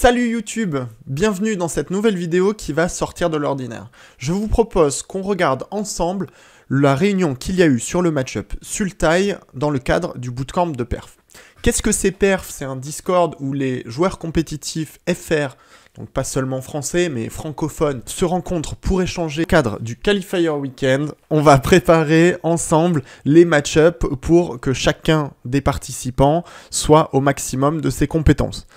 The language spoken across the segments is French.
Salut YouTube, bienvenue dans cette nouvelle vidéo qui va sortir de l'ordinaire. Je vous propose qu'on regarde ensemble la réunion qu'il y a eu sur le match-up Sultai dans le cadre du bootcamp de perf. Qu'est-ce que c'est perf C'est un Discord où les joueurs compétitifs FR, donc pas seulement français mais francophones, se rencontrent pour échanger au cadre du Qualifier Weekend. On va préparer ensemble les match-up pour que chacun des participants soit au maximum de ses compétences.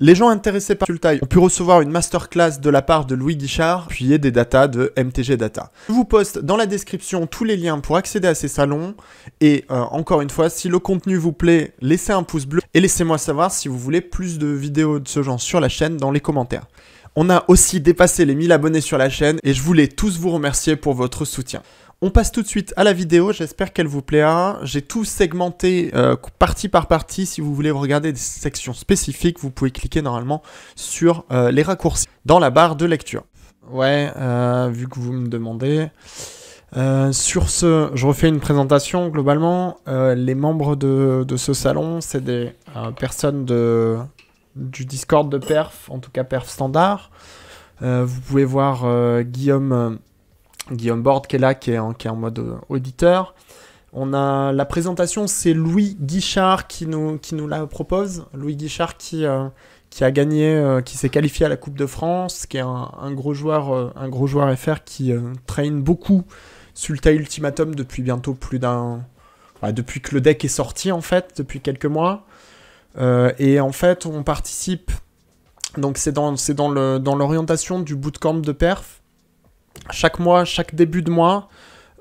Les gens intéressés par Sultai ont pu recevoir une masterclass de la part de Louis Guichard, puis des data de MTG Data. Je vous poste dans la description tous les liens pour accéder à ces salons, et euh, encore une fois, si le contenu vous plaît, laissez un pouce bleu, et laissez-moi savoir si vous voulez plus de vidéos de ce genre sur la chaîne dans les commentaires. On a aussi dépassé les 1000 abonnés sur la chaîne, et je voulais tous vous remercier pour votre soutien. On passe tout de suite à la vidéo, j'espère qu'elle vous plaira. J'ai tout segmenté euh, partie par partie. Si vous voulez regarder des sections spécifiques, vous pouvez cliquer normalement sur euh, les raccourcis dans la barre de lecture. Ouais, euh, vu que vous me demandez. sur ce, je refais une présentation globalement. les membres de, ce salon, c'est des personnes de, du Discord de Perf, en tout cas Perf standard. vous pouvez voir Guillaume Guillaume Borde qui est là, qui est en, mode euh, auditeur. On a la présentation, c'est Louis Guichard qui nous, qui nous la propose. Louis Guichard qui, euh, qui a gagné, euh, qui s'est qualifié à la Coupe de France, qui est un, gros, joueur, un gros joueur FR qui traîne beaucoup sur ultimatum depuis bientôt plus d'un. depuis que le deck est sorti en fait, depuis quelques mois. et en fait, on participe. Donc c'est dans, dans l'orientation dans du bootcamp de perf chaque mois, chaque début de mois,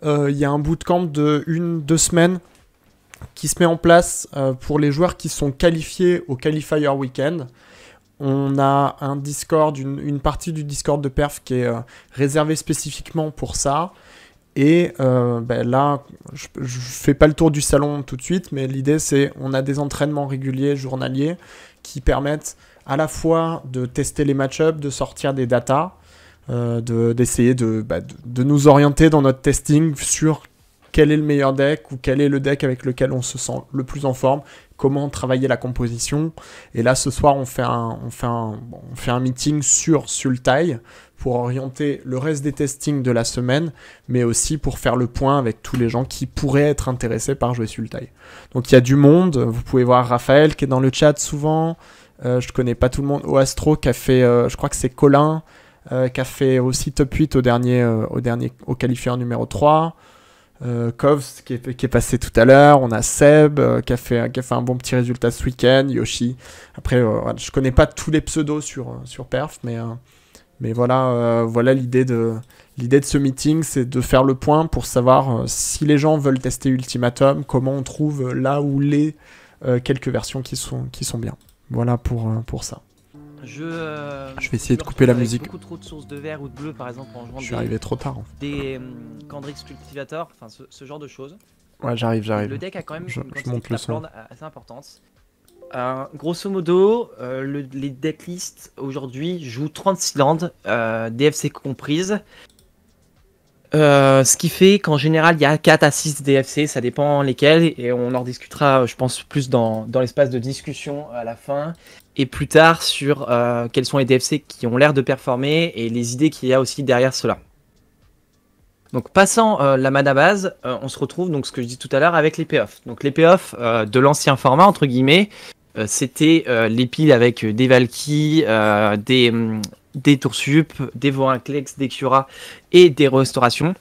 euh, il y a un bootcamp de une, deux semaines qui se met en place euh, pour les joueurs qui sont qualifiés au Qualifier Weekend. On a un Discord, une, partie du Discord de perf qui est euh, réservée spécifiquement pour ça. Et ben là, je ne fais pas le tour du salon tout de suite, mais l'idée c'est on a des entraînements réguliers, journaliers, qui permettent à la fois de tester les match-ups, de sortir des datas, euh, d'essayer bah, de, nous orienter dans notre testing sur quel est le meilleur deck ou quel est le deck avec lequel on se sent le plus en forme, comment travailler la composition. Et là, ce soir, on fait un, on fait un, on fait un meeting sur Sultai pour orienter le reste des testings de la semaine, mais aussi pour faire le point avec tous les gens qui pourraient être intéressés par jouer Sultai. Donc il y a du monde, vous pouvez voir Raphaël qui est dans le chat souvent. Je euh, je connais pas tout le monde. Oastro qui a fait, euh, je crois que c'est Colin euh, qui a fait aussi top 8 euh, au dernier, au dernier, au numéro 3. Kovs euh, qui est, passé tout à l'heure, on a Seb qui, a fait, un bon petit résultat ce week-end, Yoshi. Après, je connais pas tous les pseudos sur, sur Perf, mais, mais voilà, voilà l'idée de de ce meeting, c'est de faire le point pour savoir si les gens veulent tester Ultimatum, comment on trouve là où les quelques versions qui sont qui sont bien. Voilà pour, pour ça. Je, euh, je, vais essayer de couper la musique. Beaucoup trop de sources de verre ou de bleu, par exemple, en Je suis arrivé trop tard. Des euh, Cultivator, enfin ce, genre de choses. Ouais, j'arrive, j'arrive. Le deck a quand même je, une monte assez importante. Euh, grosso modo, le, les decklists aujourd'hui jouent 36 landes, DFC comprises. ce qui fait qu'en général il y a 4 à 6 DFC, ça dépend lesquels, et on en discutera, je pense, plus dans, dans l'espace de discussion à la fin et plus tard sur euh, quels sont les DFC qui ont l'air de performer et les idées qu'il y a aussi derrière cela. Donc passant euh, la mana base, euh, on se retrouve donc ce que je dis tout à l'heure avec les payoffs. Donc les payoffs de l'ancien format entre guillemets, c'était les piles avec des Valky, des, hum, des Toursup, des Vorinclex, des Cura et des Restaurations.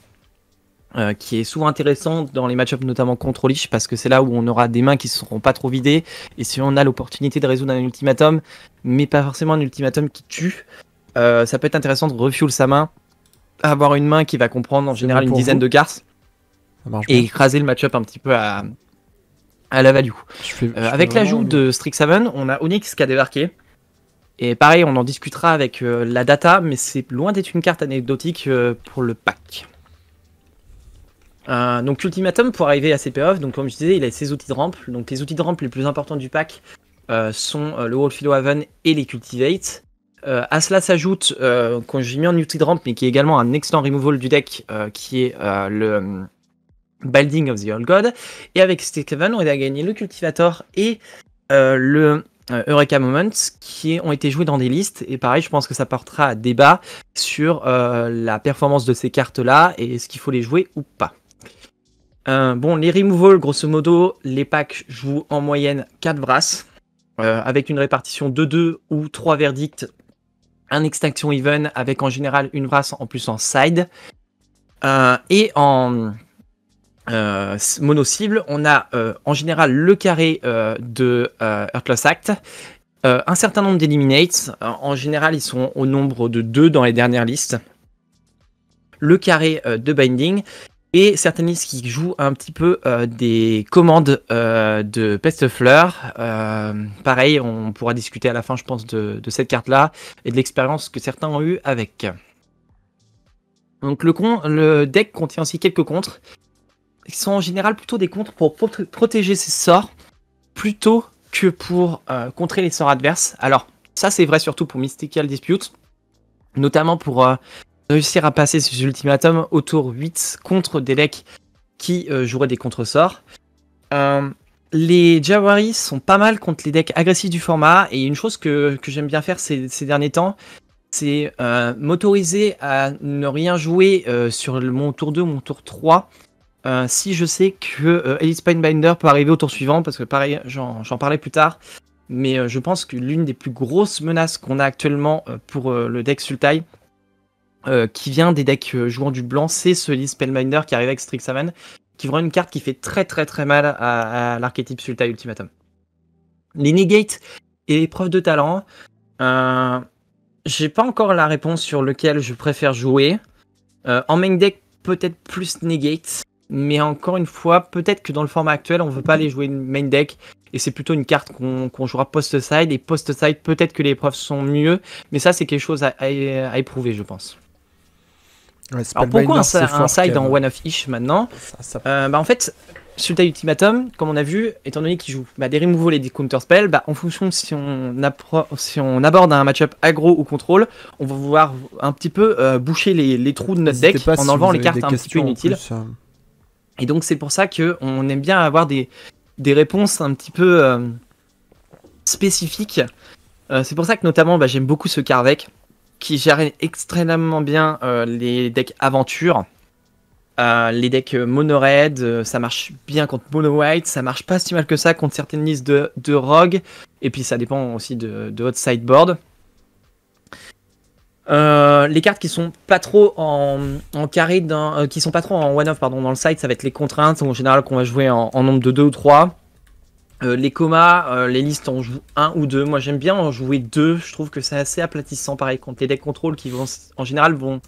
Euh, qui est souvent intéressant dans les match-ups, notamment contre Lich, parce que c'est là où on aura des mains qui ne seront pas trop vidées. Et si on a l'opportunité de résoudre un ultimatum, mais pas forcément un ultimatum qui tue, euh, ça peut être intéressant de refuel sa main, avoir une main qui va comprendre en général une dizaine de cartes, et écraser le match-up un petit peu à, à la value. Euh, avec l'ajout de Strixhaven, on a Onyx qui a débarqué. Et pareil, on en discutera avec la data, mais c'est loin d'être une carte anecdotique pour le pack. Euh, donc Ultimatum, pour arriver à ses donc comme je disais, il a ses outils de rampe. Donc les outils de rampe les plus importants du pack euh, sont euh, le World Wolfilo Haven et les Cultivate. à cela s'ajoute, quand j'ai mis en outil de mais qui est également un excellent removal du deck, qui est le mm, Balding of the Old God. Et avec Steven, on a gagné le Cultivator et le Eureka Moments qui ont été joués dans des listes. Et pareil, je pense que ça portera débat sur la performance de ces cartes-là et est-ce qu'il faut les jouer ou pas. Euh, bon, les removals, grosso modo, les packs jouent en moyenne 4 brasses, euh, avec une répartition de 2 ou 3 verdicts, un extinction even, avec en général une brasse en plus en side. Euh, et en mono-cible, on a en général le carré de Earthless Act, un certain nombre d'eliminates, en général ils sont au nombre de 2 dans les dernières listes, le carré de Binding, et certaines listes qui jouent un petit peu euh, des commandes euh, de Peste Fleur. Euh, pareil, on pourra discuter à la fin, je pense, de, cette carte-là et de l'expérience que certains ont eue avec. Donc le, le deck contient aussi quelques contres, qui sont en général plutôt des contres pour protéger ses sorts, plutôt que pour contrer les sorts adverses. Alors ça c'est vrai surtout pour Mystical Dispute, notamment pour réussir à passer ces ultimatums au tour 8 contre des decks qui euh, joueraient des contresorts. Euh, les Jawaris sont pas mal contre les decks agressifs du format, et une chose que, que j'aime bien faire ces, derniers temps, c'est euh, m'autoriser à ne rien jouer sur mon tour 2 mon tour 3. si je sais que Elite Spinebinder peut arriver au tour suivant, parce que pareil, j'en parlais plus tard, mais je pense que l'une des plus grosses menaces qu'on a actuellement pour le deck Sultai, euh, qui vient des decks euh, jouant du blanc, c'est celui Spellminder qui arrive avec Strixhaven, qui vraiment une carte qui fait très très très mal à, l'archétype Sultai Ultimatum. Les Negate et les preuves de talent, euh, j'ai pas encore la réponse sur lequel je préfère jouer. en main deck, peut-être plus Negate, mais encore une fois, peut-être que dans le format actuel, on veut pas aller jouer main deck, et c'est plutôt une carte qu'on jouera post-side, et post-side, peut-être que les preuves sont mieux, mais ça, c'est quelque chose à éprouver, je pense. Alors pourquoi un, side en One of Ish maintenant euh, bah, En fait, Sultai Ultimatum, comme on a vu, étant donné qu'il joue bah, des removals et des counterspells, bah, en fonction si on, si on aborde un matchup up aggro ou contrôle, on va vouloir un petit peu euh, boucher les, trous de notre deck en enlevant les cartes un petit peu inutiles. Hein. Et donc c'est pour ça qu'on aime bien avoir des, des réponses un petit peu euh, spécifiques. c'est pour ça que notamment bah, j'aime beaucoup ce carvec qui gère extrêmement bien euh, les decks aventure. Euh, les decks mono red, euh, ça marche bien contre mono white, ça marche pas si mal que ça contre certaines listes de, de rogue, et puis ça dépend aussi de, votre sideboard. les cartes qui sont pas trop en, carré, dans, qui sont pas trop en one-off pardon dans le side, ça va être les contraintes en général qu'on va jouer en, en nombre de 2 ou 3. Euh, les comas, euh, les listes en jouent un ou deux. Moi, j'aime bien en jouer deux. Je trouve que c'est assez aplatissant, pareil, contre les decks contrôle qui vont, en général, vont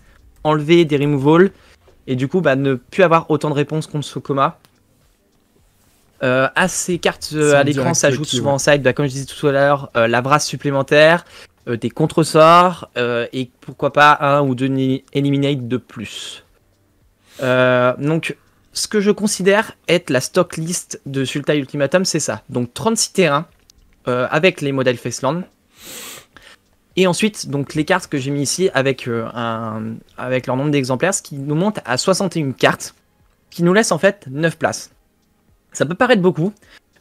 enlever des removals et du coup, bah, ne plus avoir autant de réponses contre ce coma. Euh, à ces cartes euh, à l'écran s'ajoutent souvent ça. en side, bah, comme je disais tout à l'heure, la brasse supplémentaire, des contresorts et pourquoi pas un ou deux eliminate de plus. donc, ce que je considère être la stock list de Sultai Ultimatum, c'est ça. Donc 36 terrains euh, avec les modèles Faceland. Et ensuite, donc les cartes que j'ai mis ici avec, euh, avec leur nombre d'exemplaires, ce qui nous monte à 61 cartes, qui nous laisse en fait 9 places. Ça peut paraître beaucoup,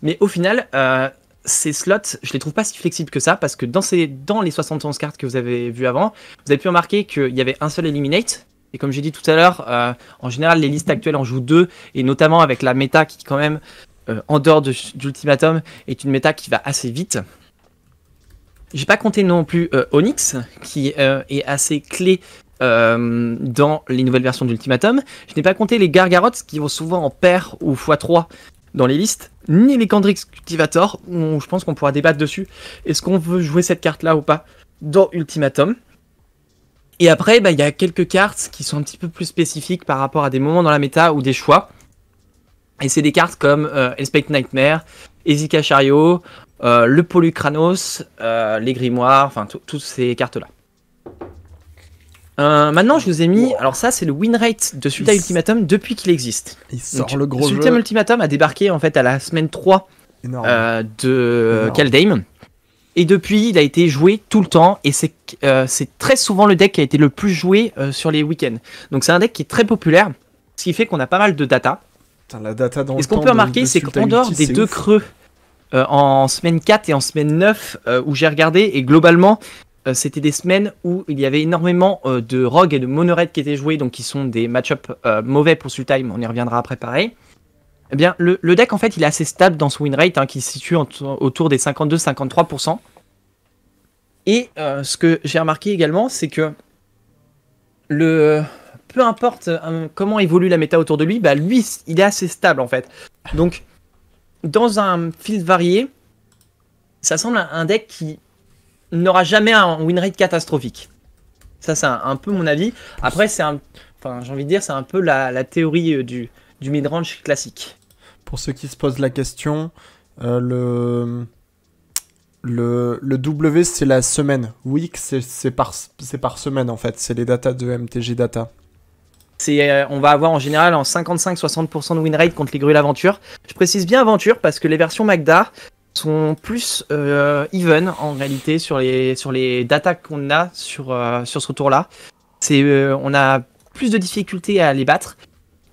mais au final, euh, ces slots, je les trouve pas si flexibles que ça, parce que dans, dans les 71 cartes que vous avez vues avant, vous avez pu remarquer qu'il y avait un seul Eliminate, et comme j'ai dit tout à l'heure, euh, en général, les listes actuelles en jouent deux, et notamment avec la méta qui, quand même, euh, en dehors de, d'Ultimatum, est une méta qui va assez vite. J'ai pas compté non plus euh, Onyx, qui est assez clé dans les nouvelles versions d'Ultimatum. Je n'ai pas compté les Gargarots, qui vont souvent en paire ou x3 dans les listes, ni les Candrix Cultivator, où je pense qu'on pourra débattre dessus. Est-ce qu'on veut jouer cette carte-là ou pas dans Ultimatum et après, bah, il y a quelques cartes qui sont un petit peu plus spécifiques par rapport à des moments dans la méta ou des choix. Et c'est des cartes comme euh, Nightmare, Ezika Chariot, euh, le Polucranos, euh, les Grimoires, enfin toutes ces cartes-là. Euh, maintenant, je vous ai mis. Alors, ça, c'est le win rate de Sultan Ultimatum depuis qu'il existe. Il sort le gros Sultan Ultimatum a débarqué en fait à la semaine 3 de Kaldheim. Et depuis, il a été joué tout le temps. Et c'est euh, très souvent le deck qui a été le plus joué euh, sur les week-ends. Donc c'est un deck qui est très populaire, ce qui fait qu'on a pas mal de data. la data dans et ce qu'on peut remarquer, c'est qu'en dehors des deux creux euh, en semaine 4 et en semaine 9, où j'ai regardé, et globalement, c'était des semaines où il y avait énormément de rogues et de mono qui étaient joués, donc qui sont des match-up mauvais pour Sultime, on y reviendra après pareil. Eh bien, le, deck, en fait, il est assez stable dans son win rate, hein, qui se situe autour des 52-53%. Et euh, ce que j'ai remarqué également, c'est que le peu importe euh, comment évolue la méta autour de lui, bah lui, il est assez stable en fait. Donc, dans un field varié, ça semble un deck qui n'aura jamais un win rate catastrophique. Ça, c'est un, peu mon avis. Après, c'est un, enfin, j'ai envie de dire, c'est un peu la théorie euh, du, du mid-range classique. Pour ceux qui se posent la question, euh, le, le, W c'est la semaine. Week c'est par, par semaine en fait, c'est les datas de MTG Data. Euh, on va avoir en général en 55-60% de win rate contre les grues Aventure. Je précise bien aventure parce que les versions Magda sont plus euh, even en réalité sur les sur les datas qu'on a sur sur ce tour là. C'est on a plus de difficultés à les battre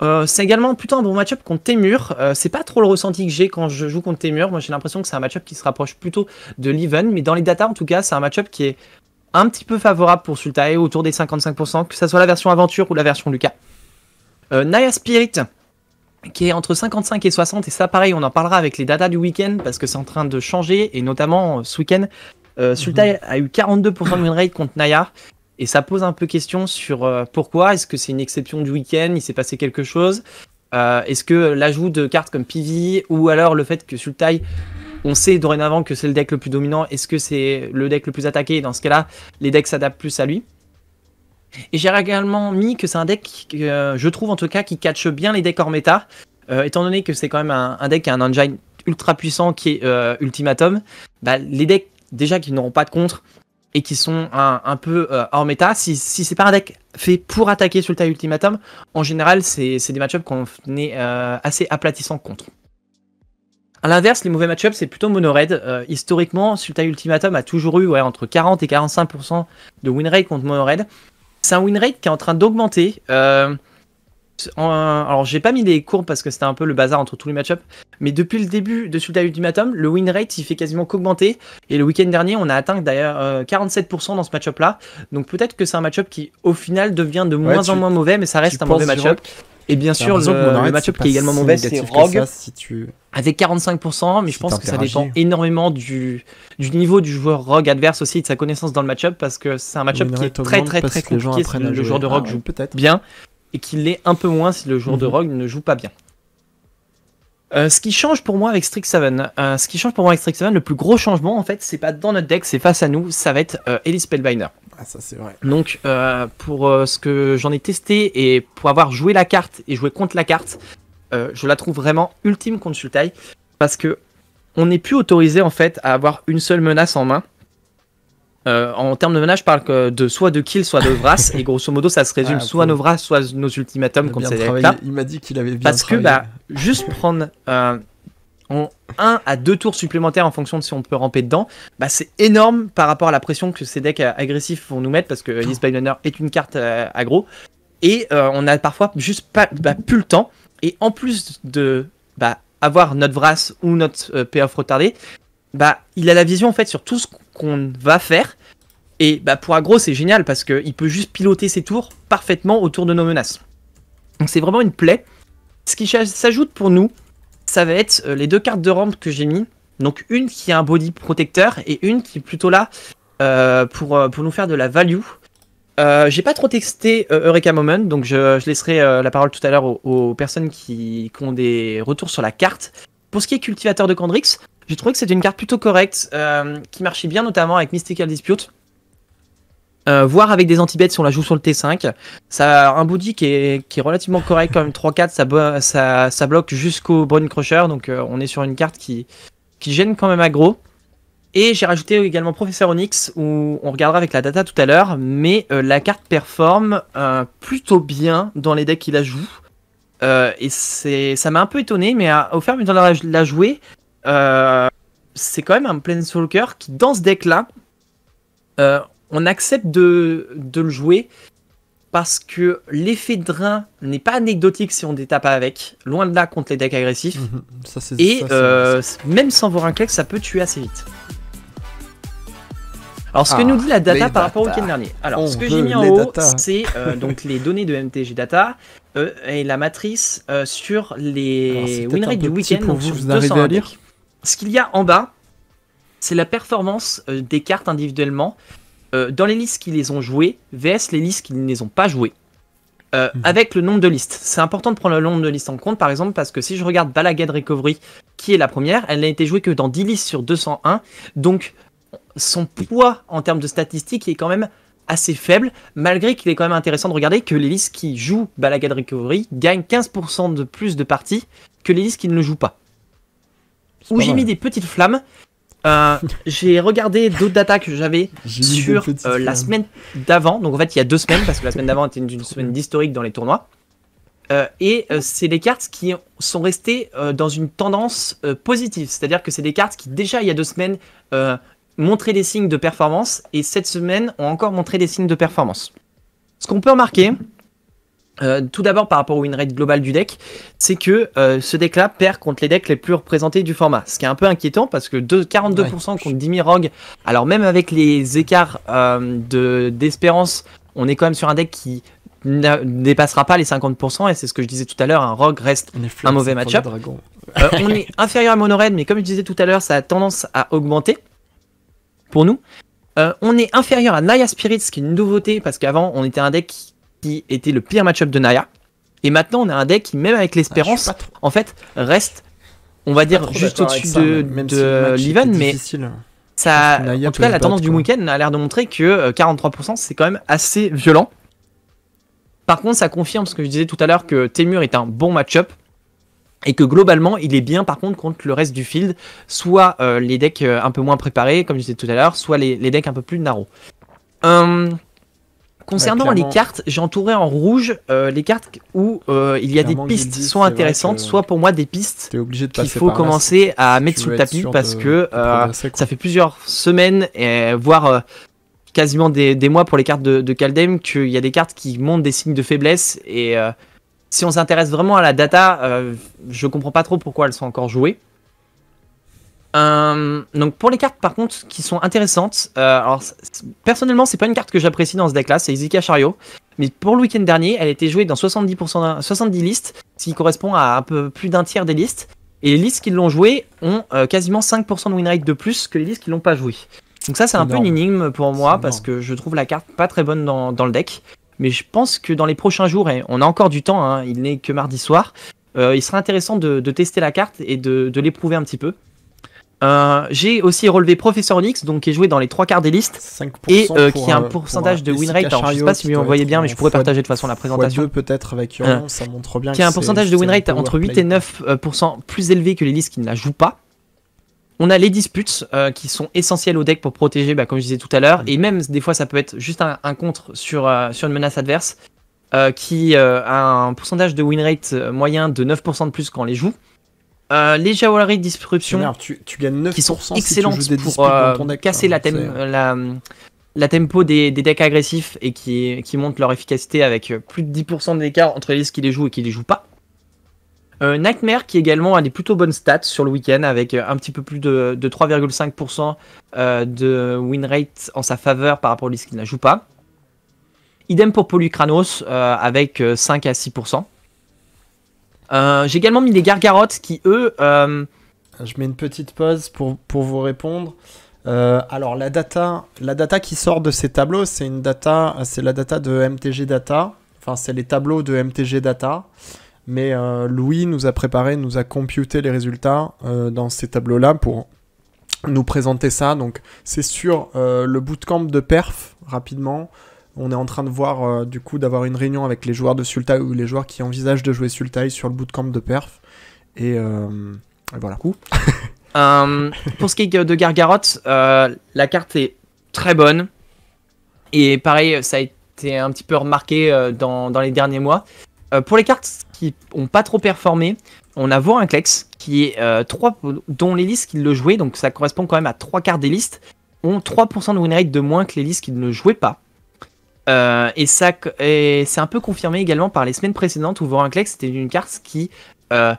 euh, c'est également plutôt un bon match-up contre Temur. Euh, c'est pas trop le ressenti que j'ai quand je joue contre Temur. Moi, j'ai l'impression que c'est un match-up qui se rapproche plutôt de l'Even. Mais dans les datas, en tout cas, c'est un match-up qui est un petit peu favorable pour Sultai autour des 55%, que ce soit la version aventure ou la version Lucas. Euh, Naya Spirit, qui est entre 55 et 60. Et ça, pareil, on en parlera avec les datas du week-end parce que c'est en train de changer. Et notamment, ce week-end, Sultae mhm. a eu 42% de win contre Naya. Et ça pose un peu question sur euh, pourquoi. Est-ce que c'est une exception du week-end Il s'est passé quelque chose euh, Est-ce que l'ajout de cartes comme PV, e ou alors le fait que le Sultai on sait dorénavant que c'est le deck le plus dominant. Est-ce que c'est le deck le plus attaqué Dans ce cas-là, les decks s'adaptent plus à lui. Et j'ai également mis que c'est un deck, que, euh, je trouve en tout cas, qui catche bien les decks hors méta. étant donné que c'est quand même un, deck qui a un engine ultra puissant qui est Ultimatum, bah, les decks déjà qui n'auront pas de contre, et qui sont un, peu euh, hors méta. Si, si c'est pas un deck fait pour attaquer sur ultimatum, en général, c'est des matchups qu'on est euh, assez aplatissant contre. À l'inverse, les mauvais matchups, c'est plutôt mono-red. Euh, historiquement, Sultai Ultimatum a toujours eu entre 40 et 45% de win rate contre mono-red. C'est un win rate qui est en train d'augmenter alors j'ai pas mis des courbes parce que c'était un peu le bazar entre tous les matchups mais depuis le début de Sultan Ultimatum, le win rate il fait quasiment qu'augmenter. Et le week-end dernier, on a atteint d'ailleurs 47% euh, dans ce match-up là. Donc peut-être que c'est un match-up qui au final devient de moins en moins mauvais, mais ça reste un mauvais match-up. Et bien sûr, le, matchup qui est également mauvais, c'est Rogue. Avec 45%, mais je pense que ça dépend énormément du, niveau du joueur Rogue adverse aussi et de sa connaissance dans le match-up, parce que c'est un match-up qui est très très très compliqué. Le joueur de ah Rogue joue peut-être bien et qu'il l'est un peu moins si le joueur de mhm. rogue ne joue pas bien. Euh, ce qui change pour moi avec Strixhaven, euh, ce qui change pour moi avec le plus gros changement en fait, c'est pas dans notre deck, c'est face à nous, ça va être euh, Elise Ellie Spellbinder. Ah ça c'est vrai. Donc euh, pour ce que j'en ai testé et pour avoir joué la carte et joué contre la carte, je la trouve vraiment ultime contre Sultai parce que on n'est plus autorisé en fait à avoir une seule menace en main euh, en termes de mana, je parle de soit de kill, soit de Vras, et grosso modo, ça se résume soit nos Vras, soit nos ultimatums comme c'est là. Il m'a dit qu'il avait bien Parce que bah, juste prendre euh, un à deux tours supplémentaires en fonction de si on peut ramper dedans, bah, c'est énorme par rapport à la pression que ces decks euh, agressifs vont nous mettre, parce que by est une carte aggro, et on a parfois juste pas, bah, plus le temps, et en plus de avoir notre Vras ou notre payoff retardé, bah, il a la vision en fait sur tout ce qu'on va faire. Et bah, pour Agro, c'est génial parce qu'il peut juste piloter ses tours parfaitement autour de nos menaces. Donc c'est vraiment une plaie. Ce qui s'ajoute pour nous, ça va être euh, les deux cartes de rampe que j'ai mis. Donc une qui a un body protecteur et une qui est plutôt là euh, pour, euh, pour nous faire de la value. j'ai pas trop texté Eureka Moment, donc je, laisserai la parole tout à l'heure aux, personnes qui, qui, ont des retours sur la carte. Pour ce qui est cultivateur de Candrix, j'ai trouvé que c'était une carte plutôt correcte, euh, qui marchait bien notamment avec Mystical Dispute. Euh, voire avec des anti-bêtes si on la joue sur le T5. Ça un body qui est, relativement correct quand même. 3-4, ça, ça, bloque jusqu'au Bone Crusher. Donc euh, on est sur une carte qui, qui gêne quand même aggro. Et j'ai rajouté également Professeur Onyx, où on regardera avec la data tout à l'heure. Mais la carte performe plutôt bien dans les decks qui la jouent. et ça m'a un peu étonné, mais au fur et à mesure de la, la jouer, euh, c'est quand même un Planeswalker qui, dans ce deck-là, euh, on accepte de, le jouer parce que l'effet de drain n'est pas anecdotique si on détape avec, loin de là contre les decks agressifs. Mhm, mhm. et euh, même sans même un clic ça peut tuer assez vite. Alors ce que ah, nous dit la data par rapport au week-end dernier. Alors ce que j'ai mis en haut, c'est donc les données de MTG Data et la matrice sur les win du week-end. Vous, vous, ce qu'il y a en bas, c'est la performance euh, des cartes individuellement euh, dans les listes qui les ont jouées, VS les listes qui ne les ont pas jouées. Euh, mhm. Avec le nombre de listes. C'est important de prendre le nombre de listes en compte, par exemple, parce que si je regarde Balagad Recovery, qui est la première, elle n'a été jouée que dans 10 listes sur 201, donc son poids en termes de statistiques est quand même assez faible, malgré qu'il est quand même intéressant de regarder que les listes qui jouent Balagad Recovery gagnent 15% de plus de parties que les listes qui ne le jouent pas où j'ai mis des petites flammes. Euh, j'ai regardé d'autres data que j'avais sur euh, la semaine d'avant. Donc en fait, il y a deux semaines, parce que la semaine d'avant était une, semaine d'historique dans les tournois. Euh, et c'est des cartes qui sont restées dans une tendance positive. C'est-à-dire que c'est des cartes qui, déjà il y a deux semaines, montraient des signes de performance. Et cette semaine, ont encore montré des signes de performance. Ce qu'on peut remarquer, euh, tout d'abord par rapport au win rate global du deck, c'est que euh, ce deck-là perd contre les decks les plus représentés du format. Ce qui est un peu inquiétant parce que 42% contre contre Dimi Rogue, alors même avec les écarts euh, d'espérance, on est quand même sur un deck qui ne dépassera pas les 50% et c'est ce que je disais tout à l'heure, un Rogue reste un mauvais matchup on est euh, inférieur à Mono mais comme je disais tout à l'heure, ça a tendance à augmenter pour nous. on est inférieur à Naya ce qui est une nouveauté parce qu'avant on était un deck qui était le pire matchup de Naya. Et maintenant, on a un deck qui, même avec l'espérance, ah, en fait, reste, on va dire, juste au-dessus de, de mais ça, en tout cas, la tendance du week-end a l'air de montrer que 43%, euh, c'est quand même assez violent. Par contre, ça confirme ce que je disais tout à l'heure que Temur est un bon match-up et que globalement, il est bien par contre contre le reste du field, soit euh, les decks euh, un peu moins préparés, comme je disais tout à l'heure, soit les, decks un peu plus narrow. Hum, Concernant les cartes, j'ai entouré en rouge euh, les cartes où euh, il y a des pistes soit intéressantes, soit pour moi des pistes qu'il faut commencer à mettre sous le tapis parce que euh, ça fait plusieurs semaines, et, voire quasiment des, mois pour les cartes de, de qu'il y a des cartes qui montrent des signes de faiblesse. Et si on s'intéresse vraiment à la data, je comprends pas trop pourquoi elles sont encore jouées. Euh, donc pour les cartes par contre qui sont intéressantes, euh, alors personnellement c'est pas une carte que j'apprécie dans ce deck là, c'est Izika Chariot. Mais pour le week-end dernier, elle a été jouée dans 70%, 70 listes, ce qui correspond à un peu plus d'un tiers des listes. Et les listes qui l'ont jouée ont euh, quasiment 5% de win rate de plus que les listes qui l'ont pas joué. Donc ça c'est un peu une énigme pour moi parce que je trouve la carte pas très bonne dans, le deck. Mais je pense que dans les prochains jours, et on a encore du temps, hein, il n'est que mardi soir, il sera intéressant de, tester la carte et de l'éprouver un petit peu. Euh, j'ai aussi relevé Professeur Onyx, donc qui est joué dans les trois quarts des listes et euh, qui a un pourcentage de win rate. je sais pas si vous bien, mais je pourrais partager de façon la présentation. peut-être avec hein. ça montre bien. Qui a un pourcentage de win rate entre 8 et 9% euh, plus élevé que les listes qui ne la jouent pas. On a les disputes qui sont essentielles au deck pour protéger, bah, comme je disais tout à l'heure, et même des fois ça peut être juste un, contre sur, sur une menace adverse qui a un pourcentage de win rate moyen de 9% de plus quand on les joue. Euh, les Jawari Disruption. tu, qui sont excellentes pour euh, casser hein, la, tempo des, decks agressifs et qui, qui montent leur efficacité avec euh, plus de 10% d'écart entre les listes qui les jouent et qui les jouent pas. Nightmare qui également a des plutôt bonnes stats sur le week-end avec un petit peu plus de, 3,5% de win rate en sa faveur par rapport aux listes qui ne la jouent pas. Idem pour Polycranos, avec 5 à 6%. Euh, j'ai également mis des gargarottes qui, eux... Euh, Je mets une petite pause pour, pour vous répondre. Euh, alors la data, la data qui sort de ces tableaux, c'est une data, c'est la data de MTG Data. Enfin, c'est les tableaux de MTG Data. Mais Louis nous a préparé, nous a computé les résultats dans ces tableaux-là pour nous présenter ça. Donc c'est sur le bootcamp de perf rapidement. On est en train de voir, euh, du coup, d'avoir une réunion avec les joueurs de Sultai ou les joueurs qui envisagent de jouer Sultai sur le bootcamp de perf. Euh, et, voilà. Coup. Euh, pour ce qui est de Gargaroth, la carte est très bonne. Et pareil, ça a été un petit peu remarqué dans, les derniers mois. pour les cartes qui n'ont pas trop performé, on a Vorinclex, qui est dont les listes qui le jouaient, donc ça correspond quand même à trois quarts des listes, ont 3% de win de moins que les listes qui ne le jouaient pas. Euh, et c'est un peu confirmé également par les semaines précédentes où Vorinclex c'était une carte qui euh,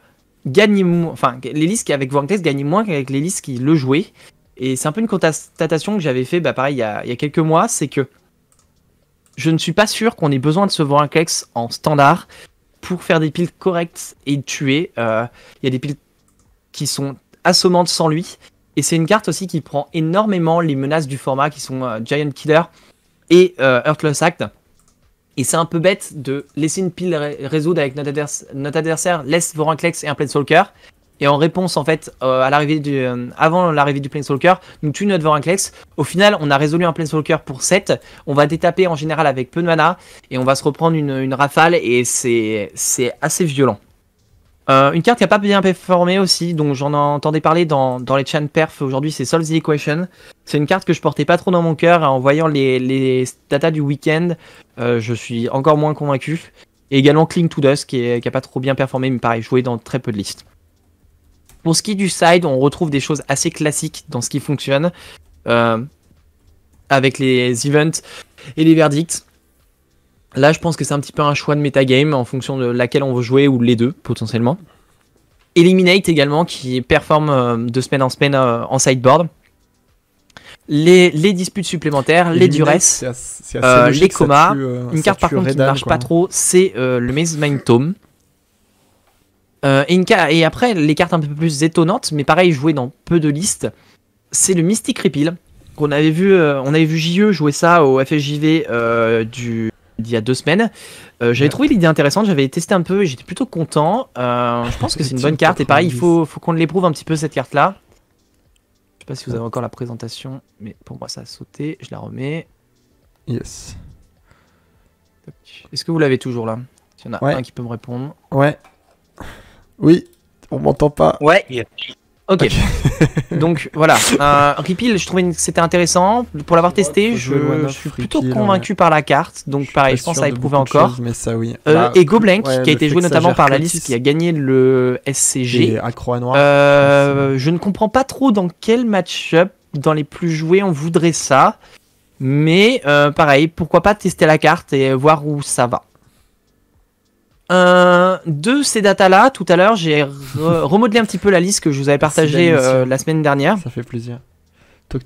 gagnait, enfin, les listes avec Vorinclex gagnaient moins qu'avec les listes qui le jouaient. Et c'est un peu une constatation que j'avais fait, bah pareil, il y, a, quelques mois, c'est que je ne suis pas sûr qu'on ait besoin de ce Vorinclex en standard pour faire des piles correctes et tuer. Euh, il y a des piles qui sont assommantes sans lui. Et c'est une carte aussi qui prend énormément les menaces du format qui sont euh, Giant Killer et euh, Earthless Act. Et c'est un peu bête de laisser une pile résoudre avec notre, adversaire, laisse Vorinclex et un Planeswalker. Et en réponse, en fait, euh, à l'arrivée du, euh, avant l'arrivée du Planeswalker, nous tue notre Vorinclex. Au final, on a résolu un Planeswalker pour 7. On va détaper en général avec peu de mana. Et on va se reprendre une, une rafale. Et c'est assez violent. Euh, une carte qui a pas bien performé aussi, dont j'en entendais parler dans, dans les chans perf aujourd'hui, c'est Solve the Equation. C'est une carte que je portais pas trop dans mon cœur en voyant les, les datas du week-end. Euh, je suis encore moins convaincu. Et également Cling to Dust qui, est, a pas trop bien performé, mais pareil, joué dans très peu de listes. Pour ce qui est du side, on retrouve des choses assez classiques dans ce qui fonctionne. Euh, avec les events et les verdicts. Là, je pense que c'est un petit peu un choix de metagame en fonction de laquelle on veut jouer ou les deux potentiellement. Eliminate également qui performe euh, de semaine en semaine euh, en sideboard. Les, disputes supplémentaires, les duresses, euh, les comas. une carte par contre qui ne marche pas trop, c'est le Maze Mind Tome. Et, après, les cartes un peu plus étonnantes, mais pareil, jouées dans peu de listes, c'est le Mystic Repeal. Qu'on avait vu, on avait vu JE jouer ça au FSJV du, d'il y a deux semaines. Euh, j'avais trouvé l'idée intéressante, j'avais testé un peu et j'étais plutôt content. Euh, je pense que c'est une bonne carte et pareil, il faut, faut qu'on l'éprouve un petit peu cette carte-là. Je sais pas si vous avez encore la présentation, mais pour moi ça a sauté, je la remets. Yes. Est-ce que vous l'avez toujours là il y en a un qui peut me répondre. Ouais. Oui, on m'entend pas. Ouais. Ok. Donc voilà, euh, Repeal, je trouvais que c'était intéressant. Pour l'avoir testé, je, suis plutôt convaincu hein. par la carte. Donc pareil, je, pense à encore. ça, oui. Euh, bah, et Goblenk, qui a été joué notamment par la liste qui a gagné le SCG. à Noir. Euh, je ne comprends pas trop dans quel match-up, dans les plus joués, on voudrait ça. Mais euh, pareil, pourquoi pas tester la carte et voir où ça va. Euh, de ces datas-là, tout à l'heure, j'ai remodelé un petit peu la liste que je vous avais partagée euh, la semaine dernière. Ça fait plaisir.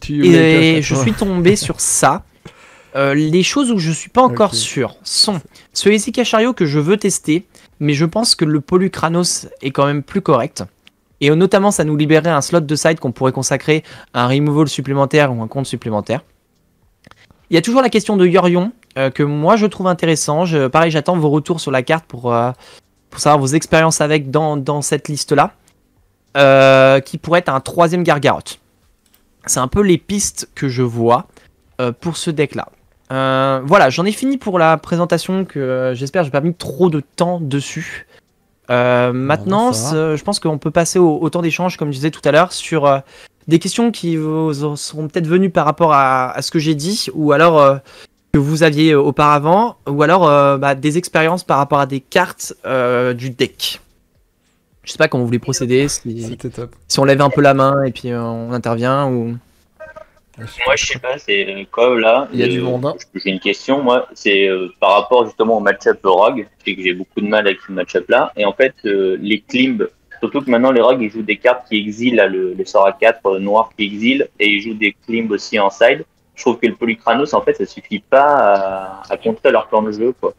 et je suis tombé sur ça. Euh, les choses où je suis pas encore sûr sont ce Cachario que je veux tester, mais je pense que le Polucranos est quand même plus correct. Et notamment, ça nous libérait un slot de side qu'on pourrait consacrer à un removal supplémentaire ou un compte supplémentaire. Il y a toujours la question de Yorion, euh, que moi je trouve intéressant. Je, pareil, j'attends vos retours sur la carte pour, euh, pour savoir vos expériences avec dans, dans cette liste-là, euh, qui pourrait être un troisième Gargaroth. C'est un peu les pistes que je vois pour ce deck-là. voilà, j'en ai fini pour la présentation que j'espère j'ai pas mis trop de temps dessus. maintenant, je pense qu'on peut passer au, temps d'échange, comme je disais tout à l'heure, sur des questions qui vous seront peut-être venues par rapport à, à ce que j'ai dit, ou alors que vous aviez euh, auparavant, ou alors euh, bah, des expériences par rapport à des cartes euh, du deck. Je sais pas comment vous voulez procéder, si, on lève un peu la main et puis on intervient ou. Moi je sais pas, c'est comme là. Il y a du monde. Hein. J'ai une question, moi, c'est par rapport justement au match-up Rogue, c'est que j'ai beaucoup de mal avec ce match-up là, et en fait les climbs, surtout que maintenant les Rogues ils jouent des cartes qui exilent, le, le sort 4 noir qui exilent, et ils jouent des climbs aussi en side je trouve que le Polychranos, en fait, ça suffit pas à, à contrer leur plan de jeu, quoi.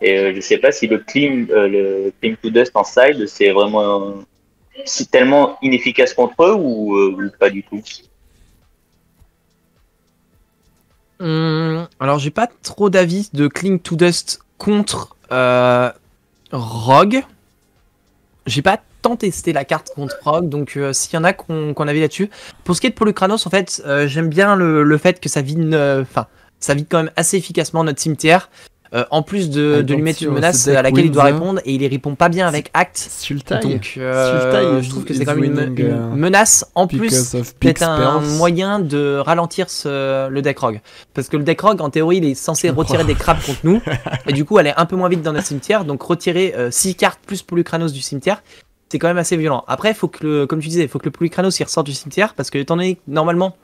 Et euh, je sais pas si le clean, euh, le to dust en side, c'est vraiment si tellement inefficace contre eux ou, euh, pas du tout hum, Alors j'ai pas trop d'avis de Cling to dust contre Rogue. J'ai pas tant testé la carte contre Rogue, donc euh, s'il y en a qu'on avait là-dessus. Pour ce qui est de Polucranos en fait, euh, j'aime bien le, fait que ça vide, euh, enfin, ça vide quand même assez efficacement notre cimetière. en plus de, ah, lui mettre une menace à laquelle il doit répondre et il y répond pas bien avec acte. Sultan Donc je trouve que c'est quand même une, menace en plus c'est un moyen de ralentir le deck rogue parce que le deck rogue en théorie il est censé retirer des crabes contre nous et du coup elle est un peu moins vite dans notre cimetière donc retirer 6 cartes plus Polucranos du cimetière c'est quand même assez violent. Après, faut que comme tu disais, il faut que le Polycranos il ressorte du cimetière parce que étant donné que normalement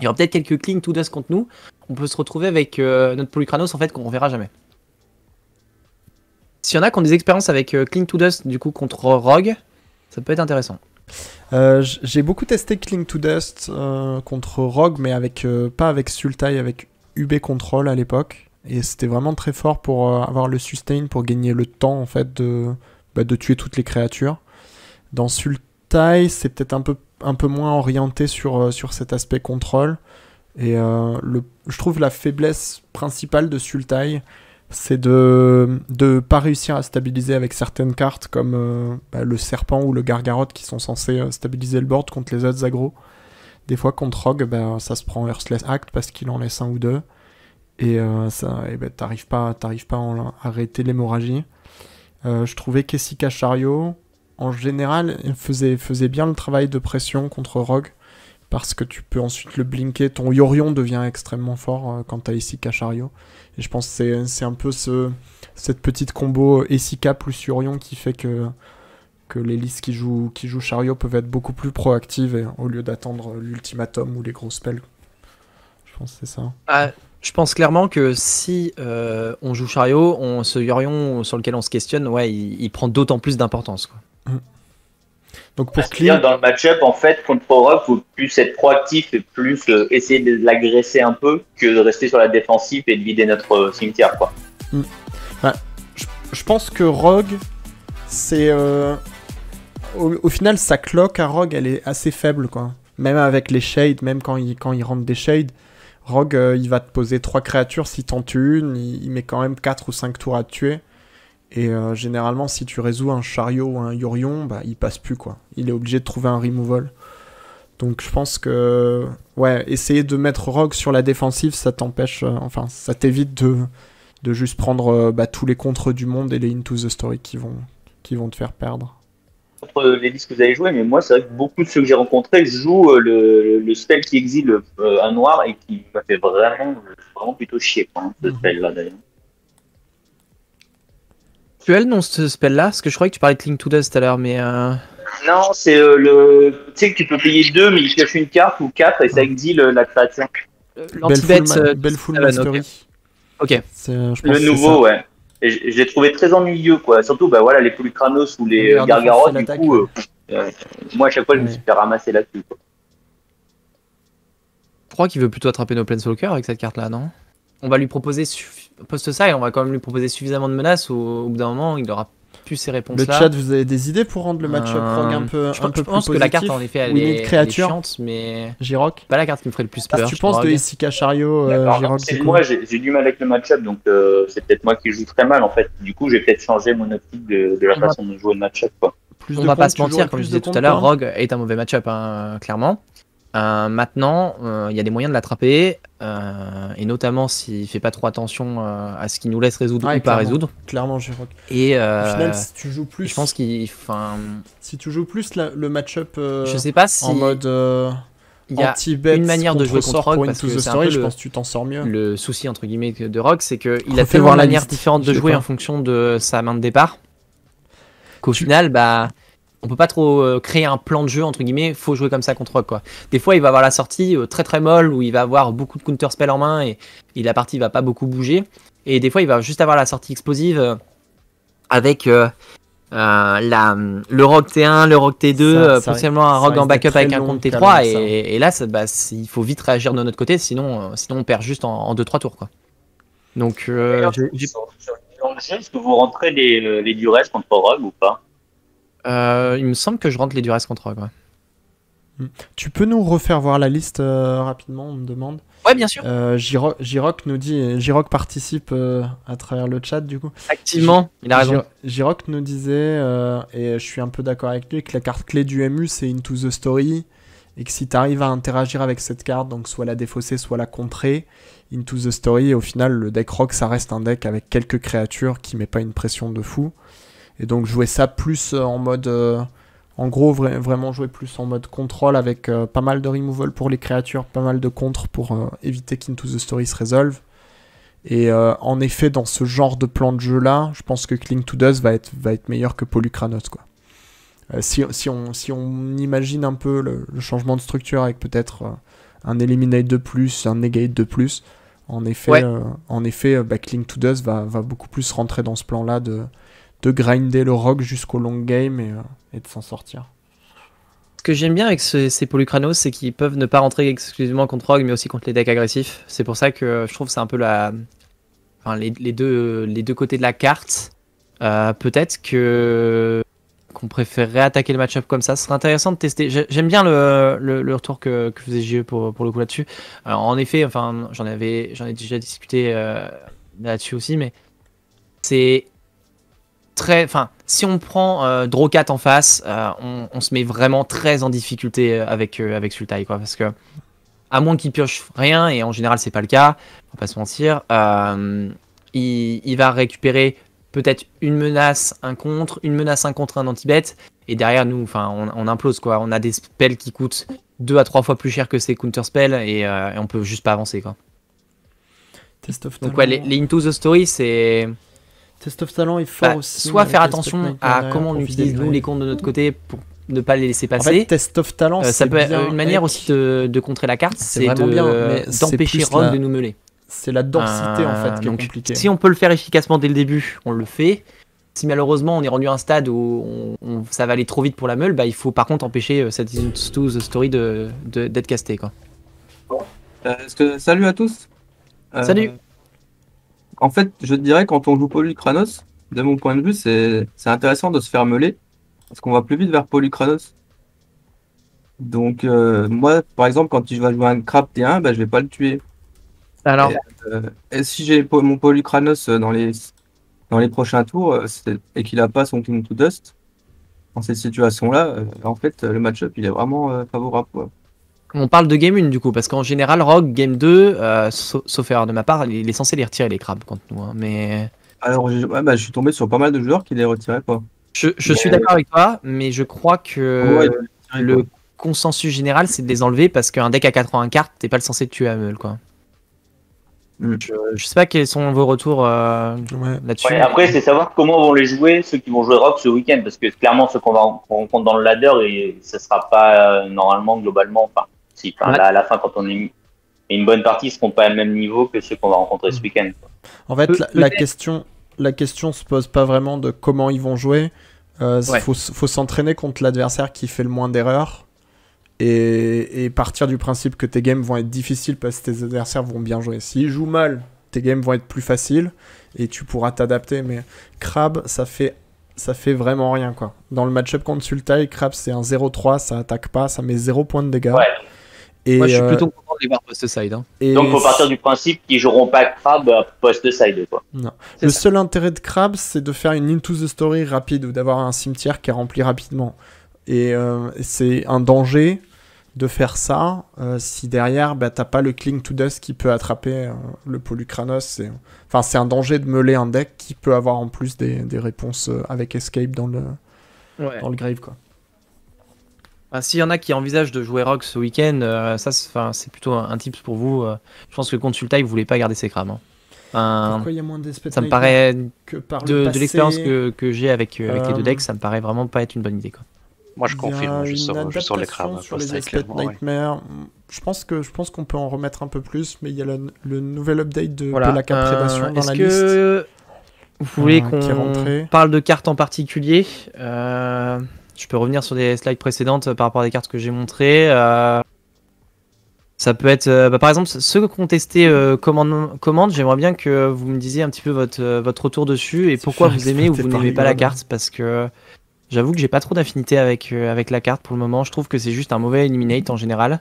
il y aura peut-être quelques Cling to dust contre nous, on peut se retrouver avec euh, notre Polycranos en fait qu'on verra jamais. S'il y en a qui ont des expériences avec euh, Cling to Dust du coup contre Rogue, ça peut être intéressant. Euh, j'ai beaucoup testé Cling to Dust contre Rogue, mais avec pas avec Sultai, avec UB Control à l'époque. Et c'était vraiment très fort pour avoir le sustain, pour gagner le temps en fait de, bah, de tuer toutes les créatures. Dans Sultai, c'est peut-être un peu, un peu moins orienté sur, euh, sur cet aspect contrôle. Et euh, le, je trouve la faiblesse principale de Sultai, c'est de ne pas réussir à stabiliser avec certaines cartes comme euh, bah, le serpent ou le gargarotte qui sont censés stabiliser le board contre les autres agros. Des fois contre Rogue, bah, ça se prend Earthless Act parce qu'il en laisse un ou deux. Et ça, bah, pas, pas à, arrêter l'hémorragie. je trouvais Kessica Chariot, en général, faisait, faisait bien le travail de pression contre Rogue, parce que tu peux ensuite le blinker. Ton Yorion devient extrêmement fort quand euh, quand t'as ici chariot Et je pense que c'est un peu ce, cette petite combo Essika plus Yorion qui fait que, que les listes qui jouent, qui jouent Chariot peuvent être beaucoup plus proactives et, au lieu d'attendre l'ultimatum ou les gros spells. Je pense que c'est ça. Ah. Je pense clairement que si euh, on joue chariot, on, ce Yorion sur lequel on se questionne, ouais, il, il prend d'autant plus d'importance. Mm. Donc pour Clean... dans le match-up, en fait, contre Rogue il faut plus être proactif et plus euh, essayer de l'agresser un peu que de rester sur la défensive et de vider notre euh, cimetière. Quoi. Mm. Bah, je, pense que Rogue, c'est. Euh, au, final, sa cloque à Rogue, elle est assez faible. quoi. Même avec les shades, même quand il, quand il rentre des shades, Rogue, il va te poser 3 créatures. S'il t'en une, il, met quand même 4 ou 5 tours à te tuer. Et euh, généralement, si tu résous un chariot ou un Yorion, bah, il passe plus, quoi. Il est obligé de trouver un removal. Donc je pense que, ouais, essayer de mettre Rogue sur la défensive, ça t'empêche, euh, enfin, ça t'évite de, de juste prendre euh, bah, tous les contres du monde et les Into the Story qui vont, qui vont te faire perdre. Entre les listes que vous avez jouées, mais moi, c'est vrai que beaucoup de ceux que j'ai rencontrés jouent le, le, spell qui exile un noir et qui m'a fait vraiment, vraiment plutôt chier, hein, ce mhm. spell-là, d'ailleurs actuel, non, ce spell-là Parce que je croyais que tu parlais de Link to Dust tout à l'heure, mais. Euh, non, c'est euh, le. Tu sais que tu peux payer deux mais il cache une carte ou 4 et ça exile euh, la création. lanti belle full Mastery. Ok. le nouveau, ouais. j'ai trouvé très ennuyeux, quoi. Surtout, bah voilà, les polycranos ou les gargaros du coup, moi à chaque fois, je me suis fait ramasser là-dessus, quoi. Je crois qu'il veut plutôt attraper nos Planeswalkers avec cette carte-là, non On va lui proposer poste ça et on va quand même lui proposer suffisamment de menaces. Où, au, bout d'un moment, il aura plus ses réponses-là. Le chat, vous avez des idées pour rendre le match-up euh, un peu, je pense, que la carte, en effet, elle, est, chiante, mais. Giroc Pas la carte qui me ferait le plus peur. tu penses de Issika Chariot euh, C'est moi, j'ai du mal avec le match-up, donc euh, c'est peut-être moi qui joue très mal en fait. Du coup, j'ai peut-être changé mon optique de, la façon de jouer le match-up. On va pas se mentir, comme je disais tout à l'heure, Rogue est un mauvais match-up, hein, clairement. Euh, maintenant, euh, il y a des moyens de l'attraper, euh, et notamment s'il fait pas trop attention à ce qu'il nous laisse résoudre ou pas résoudre. Clairement, je crois. Et si tu joues plus, je pense qu'il, enfin, si tu joues plus le match-up, je sais pas en mode. Il y une manière de jouer contre Rogue parce que c'est je pense que tu t'en sors mieux. Le souci entre guillemets de Rogue, c'est qu'il a fait voir la manière différente de jouer en fonction de sa main de départ qu'au final, bah, on peut pas trop euh, créer un plan de jeu entre guillemets, faut jouer comme ça contre quoi. Des fois, il va avoir la sortie euh, très très molle où il va avoir beaucoup de counter spell en main et, la partie va pas beaucoup bouger. Et des fois, il va juste avoir la sortie explosive euh, avec le rogue T1, le rogue T2, potentiellement un rogue en backup avec un compte T3 et, là, bah, il faut vite réagir de notre côté, sinon on perd juste en 2-3 tours quoi. Donc, est-ce que vous rentrez les, les duresses contre rogue ou pas euh, il me semble que je rentre les dures contre Rogue hmm. Tu peux nous refaire voir la liste euh, rapidement, on me demande. Ouais, bien sûr. Euh, nous dit, participe euh, à travers le chat du coup. Activement, il a raison. Giroc nous disait, et je suis un peu d'accord avec lui, que la carte clé du MU c'est Into the Story, et que si tu arrives à interagir avec cette carte, donc soit la défausser, soit la contrer, Into the Story, au final le deck rock ça reste un deck avec quelques créatures qui met pas une pression de fou. Et donc jouer ça plus euh, en mode... Euh, en gros, vraiment jouer plus en mode contrôle avec euh, pas mal de removal pour les créatures, pas mal de contre pour éviter qu'Into the Story se résolve. Et en effet, dans ce genre de plan de jeu-là, je pense que Cling to Dust va être, va être meilleur que Polychranos. Quoi. si, si, on, si on imagine un peu le, changement de structure avec peut-être un Eliminate de plus, un Negate de plus, en effet, en effet bah, Cling to Dust va beaucoup plus rentrer dans ce plan-là de de grinder le rock jusqu'au long game euh, et, de s'en sortir. Ce que j'aime bien avec ces polycranos, c'est qu'ils peuvent ne pas rentrer exclusivement contre Rogue, mais aussi contre les decks agressifs. C'est pour ça que euh, je trouve c'est un peu la, les, deux, les deux côtés de la carte. Euh, peut-être que qu'on préférerait attaquer le match-up comme ça. Ce serait intéressant de tester. J'aime bien le, le, retour que, faisait JE pour, pour, le coup là-dessus. En effet, enfin, j'en avais, ai déjà discuté là-dessus aussi, mais c'est très. Enfin, si on prend euh, en face, euh, on, se met vraiment très en difficulté euh, avec, euh, avec Sultai, quoi. Parce que, à moins qu'il pioche rien, et en général, c'est pas le cas, on va pas se mentir, il, il, va récupérer peut-être une menace, un contre, une menace, un contre, un anti bet et derrière nous, enfin, on, implose, quoi. On a des spells qui coûtent deux à trois fois plus cher que ses counter-spells, et, on peut juste pas avancer, quoi. Test of Donc, les Into the Story, c'est. Test of Talent il faut bah, Soit faire attention à comment on utilise nous les comptes de notre côté pour ne pas les laisser passer. test of talent, euh, ça peut être une manière aussi de, contrer la carte, c'est d'empêcher Ron de nous meuler. C'est la densité en ah, fait qui est compliquée. Si on peut le faire efficacement dès le début, on le fait. Si malheureusement on est rendu à un stade où ça va aller trop vite pour la meule, bah, il faut par contre empêcher euh, cette the Story d'être de, d'être castée. Quoi. Euh, salut à tous. Salut en fait, je dirais, quand on joue Polycranos, de mon point de vue, c'est intéressant de se faire meuler, parce qu'on va plus vite vers Polycranos. Donc, euh, moi, par exemple, quand il va jouer un crap T1, je ben, je vais pas le tuer. Alors Et, euh, si j'ai mon Polycranos euh, dans les, dans les prochains tours et qu'il a pas son King to Dust, dans cette situation là en fait, le match-up, il est vraiment favorable. On parle de game 1 du coup, parce qu'en général, Rogue, game 2, euh, sauf erreur de ma part, il est censé les retirer les crabes contre nous. Hein, mais... Alors, je, bah, je suis tombé sur pas mal de joueurs qui les retiraient pas. Je, suis d'accord avec toi, mais je crois que le consensus général, c'est de les enlever parce qu'un deck à 80 cartes, t'es pas le censé tuer à Meul, quoi. Hmm. Je, sais pas quels sont vos retours euh, là-dessus. après, c'est savoir comment vont les jouer ceux qui vont jouer Rogue ce week-end, parce que clairement, ceux qu'on va rencontrer dans le ladder, et, ce sera pas euh, normalement, globalement, enfin, si, à la fin, quand on est une bonne partie, se seront pas au même niveau que ceux qu'on va rencontrer ce mm. week-end. En fait, la, question, la question se pose pas vraiment de comment ils vont jouer. Euh, Il faut, s'entraîner contre l'adversaire qui fait le moins d'erreurs. Et, partir du principe que tes games vont être difficiles parce que tes adversaires vont bien jouer. S'ils jouent mal, tes games vont être plus faciles et tu pourras t'adapter. Mais Crab, ça fait, ça fait vraiment rien. quoi. Dans le match-up contre Sultai, Crab, c'est un 0-3, ça attaque pas, ça met 0 points de dégâts. Moi, je suis euh, plutôt content de les voir post-side. Hein. Donc, faut partir du principe qu'ils joueront pas Crab euh, post-side. Le seul intérêt de Crab, c'est de faire une Into the Story rapide ou d'avoir un cimetière qui est rempli rapidement. Et euh, c'est un danger de faire ça si derrière, bah, t'as pas le Cling to Dust qui peut attraper le Pollucranos. Enfin, c'est un danger de meuler un deck qui peut avoir en plus des, des réponses avec Escape dans le, dans le grave, quoi. S'il y en a qui envisagent de jouer rock ce week-end, euh, ça c'est plutôt un, tips pour vous. Euh. je pense que contre Sultai, vous voulez pas garder ses crames. Hein. Pourquoi il y a moins Ça me paraît, que de, l'expérience que, que j'ai avec, euh, les deux decks, ça me paraît vraiment pas être une bonne idée. Quoi. Moi je confirme, je Sur les crames. je pense que je pense qu'on peut en remettre un peu plus, mais il y a le nouvel update de, la carte prédation dans la que... liste. Vous voulez qu'on parle de cartes en particulier je peux revenir sur des slides précédentes euh, par rapport à des cartes que j'ai montrées. Euh, ça peut être, euh, bah, par exemple, ceux qui ont testé Command, commande, j'aimerais bien que vous me disiez un petit peu votre, votre retour dessus et pourquoi vous aimez ou vous n'aimez pas la carte, parce que j'avoue que j'ai pas trop d'affinité avec, avec la carte pour le moment. Je trouve que c'est juste un mauvais eliminate en général,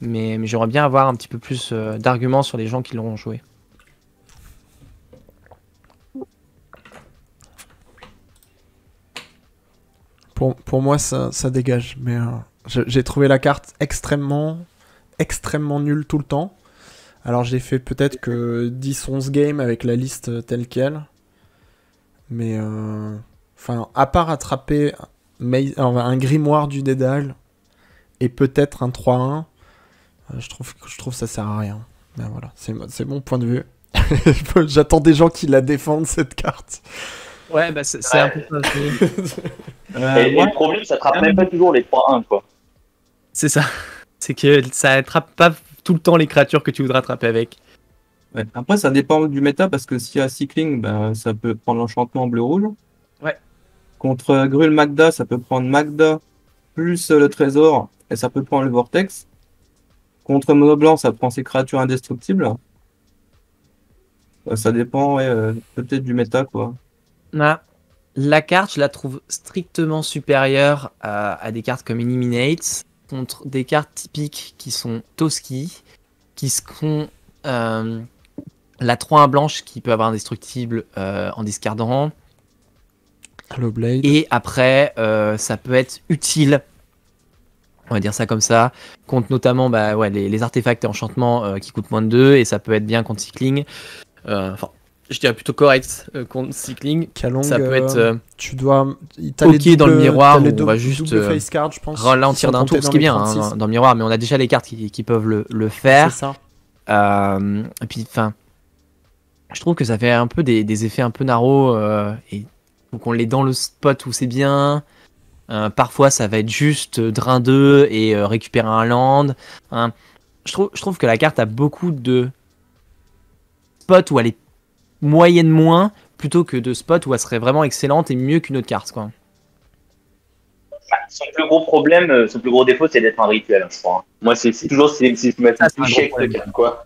mais, j'aimerais bien avoir un petit peu plus d'arguments sur les gens qui l'ont joué. Pour, moi, ça, dégage. Mais euh, j'ai trouvé la carte extrêmement, extrêmement nulle tout le temps. Alors j'ai fait peut-être que 10-11 games avec la liste telle qu'elle. Mais euh, enfin, à part attraper un grimoire du dédale et peut-être un 3-1, euh, je trouve que je trouve ça sert à rien. Mais ben, voilà, c'est mon point de vue. J'attends des gens qui la défendent cette carte. Ouais, bah c'est un peu ça. Euh, le problème, ça attrape même pas toujours les 3-1, quoi. C'est ça. C'est que ça attrape pas tout le temps les créatures que tu voudrais attraper avec. Après, ça dépend du méta, parce que si y a Cycling, bah, ça peut prendre l'enchantement bleu-rouge. Ouais. Contre euh, Grul Magda, ça peut prendre Magda plus euh, le trésor, et ça peut prendre le Vortex. Contre Mono Blanc, ça prend ses créatures indestructibles. Ça dépend, ouais, peut-être du méta, quoi. La carte, je la trouve strictement supérieure à, des cartes comme Eliminate, contre des cartes typiques qui sont Toski, qui se font euh, la 3-1 blanche qui peut avoir un destructible euh, en discardant. Blade. Et après, euh, ça peut être utile, on va dire ça comme ça, contre notamment bah, ouais, les, artefacts et enchantements qui coûtent moins de 2, et ça peut être bien contre Cycling. Enfin, je dirais plutôt correct euh, contre Cycling. ça peut être euh, euh, tu dois ok dans le miroir on va juste card, je pense, ralentir d'un tour, ce qui est bien hein, dans le miroir, mais on a déjà les cartes qui, peuvent le, faire faire. Ça. et puis enfin, je trouve que ça fait un peu des, effets un peu narrow et donc on l'est dans le spot où c'est bien. parfois ça va être juste drain 2 et récupérer un land. Hein. Je, trouve, je trouve que la carte a beaucoup de spots où elle est moyenne moins plutôt que de spots où elle serait vraiment excellente et mieux qu'une autre carte. Quoi. Bah, son plus gros problème, euh, son plus gros défaut, c'est d'être un rituel, je crois. Moi, c'est toujours si je mets un échec de quoi.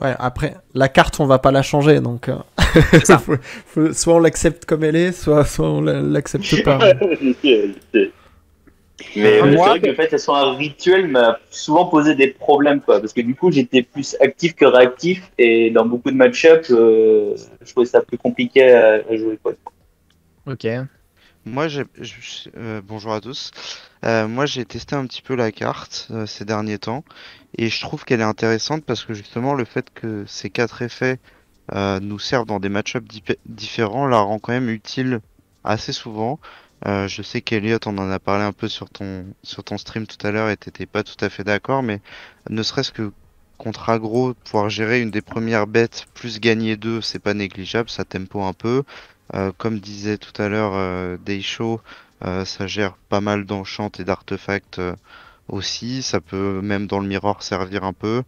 Ouais, après, la carte, on va pas la changer, donc. Euh, soit on l'accepte comme elle est, soit, soit on l'accepte pas. Mais moi, c'est le fait qu'elle soit un rituel m'a souvent posé des problèmes, quoi. Parce que du coup, j'étais plus actif que réactif. Et dans beaucoup de match euh, je trouvais ça plus compliqué à, jouer, quoi. Ok. Moi, j'ai, euh, bonjour à tous. Euh, moi, j'ai testé un petit peu la carte ces derniers temps et je trouve qu'elle est intéressante parce que justement, le fait que ces quatre effets nous servent dans des match-ups différents la rend quand même utile assez souvent. Euh, je sais qu'Eliot, on en a parlé un peu sur ton, sur ton stream tout à l'heure et t'étais pas tout à fait d'accord, mais ne serait-ce que contre aggro, pouvoir gérer une des premières bêtes plus gagner deux, c'est pas négligeable, ça tempo un peu. Euh, comme disait tout à l'heure euh, Deisho, ça gère pas mal d'enchantes et d'artefacts aussi, ça peut même dans le miroir servir un peu.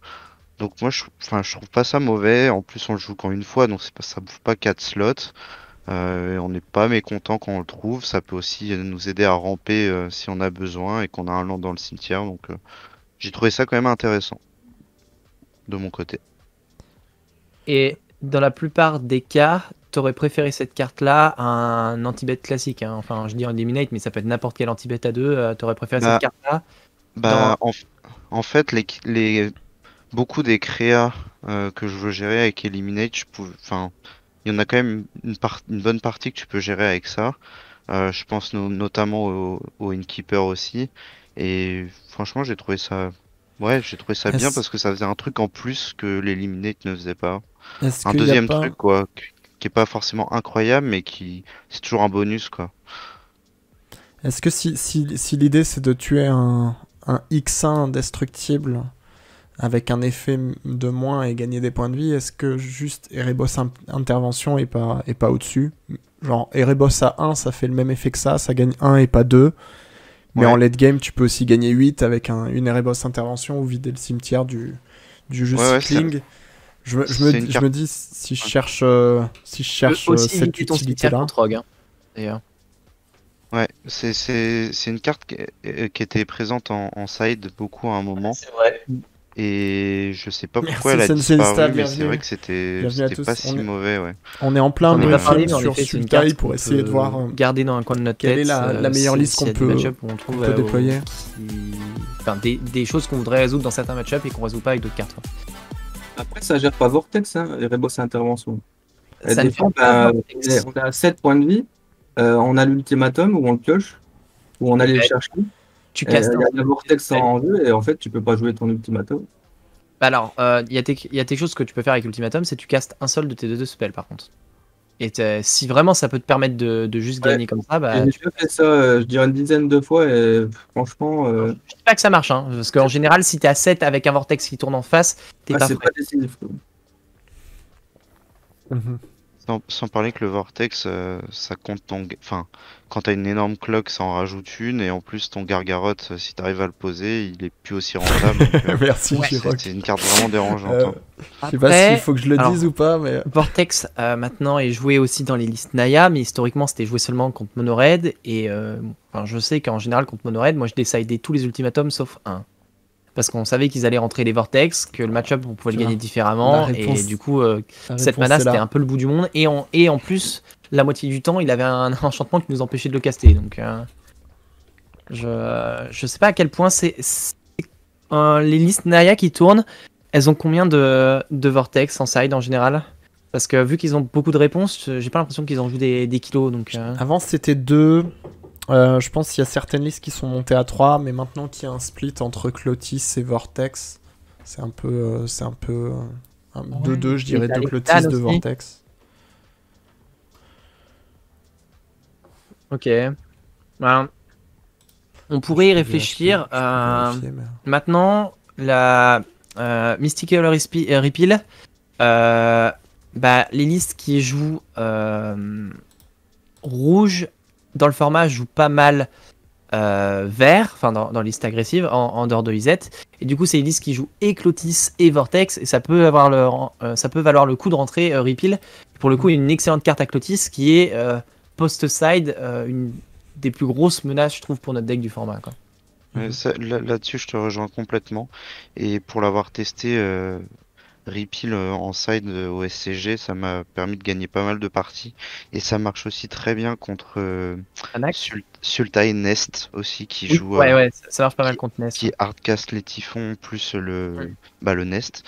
Donc moi je, trouve pas ça mauvais, en plus on le joue qu'en une fois, donc pas, ça bouffe pas 4 slots. Euh, on n'est pas mécontent quand on le trouve. Ça peut aussi nous aider à ramper euh, si on a besoin et qu'on a un land dans le cimetière. Donc euh, j'ai trouvé ça quand même intéressant de mon côté. Et dans la plupart des cas, t'aurais préféré cette carte-là à un anti bête classique. Hein. Enfin, je dis Eliminate, mais ça peut être n'importe quel anti bête à deux. t'aurais préféré cette bah, carte-là bah, en, fait, les, les, beaucoup des créas que je veux gérer avec Eliminate, je pouvais. Enfin il y en a quand même une, bonne partie que tu peux gérer avec ça. Euh, je pense notamment au, au, Innkeeper aussi. Et franchement, j'ai trouvé ça. Ouais, j'ai trouvé ça bien parce que ça faisait un truc en plus que l'Eliminate ne faisait pas. Un deuxième truc, quoi, qui est pas forcément incroyable, mais qui. C'est toujours un bonus, quoi. Est-ce que si, si, l'idée c'est de tuer un, un X1 indestructible avec un effet de moins et gagner des points de vie Est-ce que juste Erebos intervention et pas, est pas au-dessus Genre Erebos à 1, ça fait le même effet que ça, ça gagne 1 et pas 2. Mais en late game, tu peux aussi gagner 8 avec une Erebos intervention ou vider le cimetière du, du jeu je, me, je, me, je me, dis, si je cherche, si je cherche cette utilité-là. Hein, ouais, c'est une carte qui, était présente en, en, side beaucoup à un moment. c'est vrai. Et je sais pas pourquoi elle a disparu, mais c'est vrai que c'était pas si mauvais. Ouais. On est en plein on de parler sur Sultai pour essayer de voir euh, garder dans un coin de notre quelle est euh, la, meilleure liste qu'on peut, euh, déployer. Enfin, des, choses qu'on voudrait résoudre dans certains match-ups et qu'on résout pas avec d'autres cartes. Hein. Après, ça gère pas Vortex, hein, les Rebos Intervention. Ça on, a, 7 points de vie, on a l'ultimatum ou on le pioche, ou on allait le chercher tu casses. Il y a vortex en jeu et en fait, tu peux pas jouer ton ultimatum. Bah alors, il euh, y, a quelque chose que tu peux faire avec ultimatum, c'est tu castes un seul de tes deux, deux spells par contre. Et si vraiment ça peut te permettre de, juste gagner comme ça, bah. J'ai déjà fait ça, euh, je dirais une dizaine de fois et franchement. Euh, je dis pas que ça marche, hein, parce qu'en général, si t'es à 7 avec un vortex qui tourne en face, t'es ah, pas. C'est pas décisif. Sans, parler que le vortex, euh, ça compte ton. Enfin, quand t'as une énorme cloque, ça en rajoute une, et en plus ton gargarotte, euh, si t'arrives à le poser, il est plus aussi rentable. Euh, Merci, C'est une carte vraiment dérangeante. Hein. sais pas s'il faut que je le dise ou pas, mais. Vortex maintenant est joué aussi dans les listes Naya, mais historiquement c'était joué seulement contre Monored, et je sais qu'en général contre Monored, moi je décidais tous les ultimatums sauf un parce qu'on savait qu'ils allaient rentrer les vortex, que le match-up on pouvait le gagner différemment, et du coup euh, cette mana c'était un peu le bout du monde, et en, et en plus la moitié du temps il avait un enchantement qui nous empêchait de le caster, donc euh, je, je sais pas à quel point c'est les listes Naya qui tournent, elles ont combien de, vortex en side en général parce que vu qu'ils ont beaucoup de réponses, j'ai pas l'impression qu'ils ont vu des, kilos. Donc, euh. Avant c'était deux, euh, je pense qu'il y a certaines listes qui sont montées à 3, mais maintenant qu'il y a un split entre Clotis et Vortex, c'est un peu. Euh, c'est un peu. 2-2, euh, je dirais, de Clotis, de Vortex. Ok. Ben, on pourrait y réfléchir. Maintenant, la euh, Mystical Repeal, bah, les listes qui jouent rouge dans le format, je joue pas mal euh, vert, enfin dans, dans, liste agressive, en, dehors de Lisette. Et du coup, c'est une liste qui joue et Clotis et Vortex, et ça peut, avoir le, euh, ça peut valoir le coup de rentrer euh, Repeal. Pour le coup, il une excellente carte à Clotis qui est post-side, une des plus grosses menaces, je trouve, pour notre deck du format. Là-dessus, je te rejoins complètement. Et pour l'avoir testé Repeal euh, en side euh, au SCG, ça m'a permis de gagner pas mal de parties. Et ça marche aussi très bien contre euh, Sulta et Nest aussi qui joue. Ouais, ouais, ça marche pas mal contre Nest. Qui hardcast les typhons plus le, bah, Nest.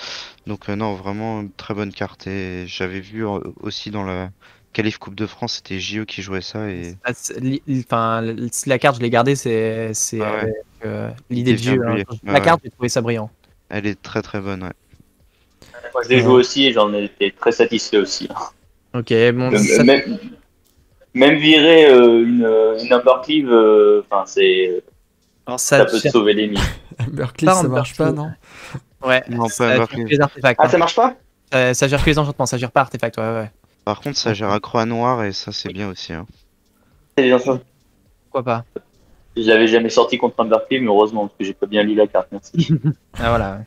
Donc, non, vraiment très bonne carte. Et j'avais vu aussi dans la Calif Coupe de France, c'était Gio qui jouait ça. Et... Ah, enfin, la carte, je l'ai gardée, c'est ah l'idée de hein. La carte, j'ai trouvé ça brillant. Elle est très très bonne, ouais. Moi, je l'ai joué aussi et j'en étais très satisfait aussi. Ok, bon. même, virer euh, une, euh, une euh, enfin, c'est. ça, peut te sauver l'ennemi. mines. Berkeley, ça marche pas, non Ouais. Non, ça, ça gère les Ah, ça marche pas ça, Ça gère que les enchantements, ça gère pas artefacts, ouais, Par contre, ça gère croix noir et ça, c'est bien aussi. Hein. bien ça. Pourquoi pas Je l'avais jamais sorti contre un mais heureusement, parce que j'ai pas bien lu la carte, merci. ah, voilà.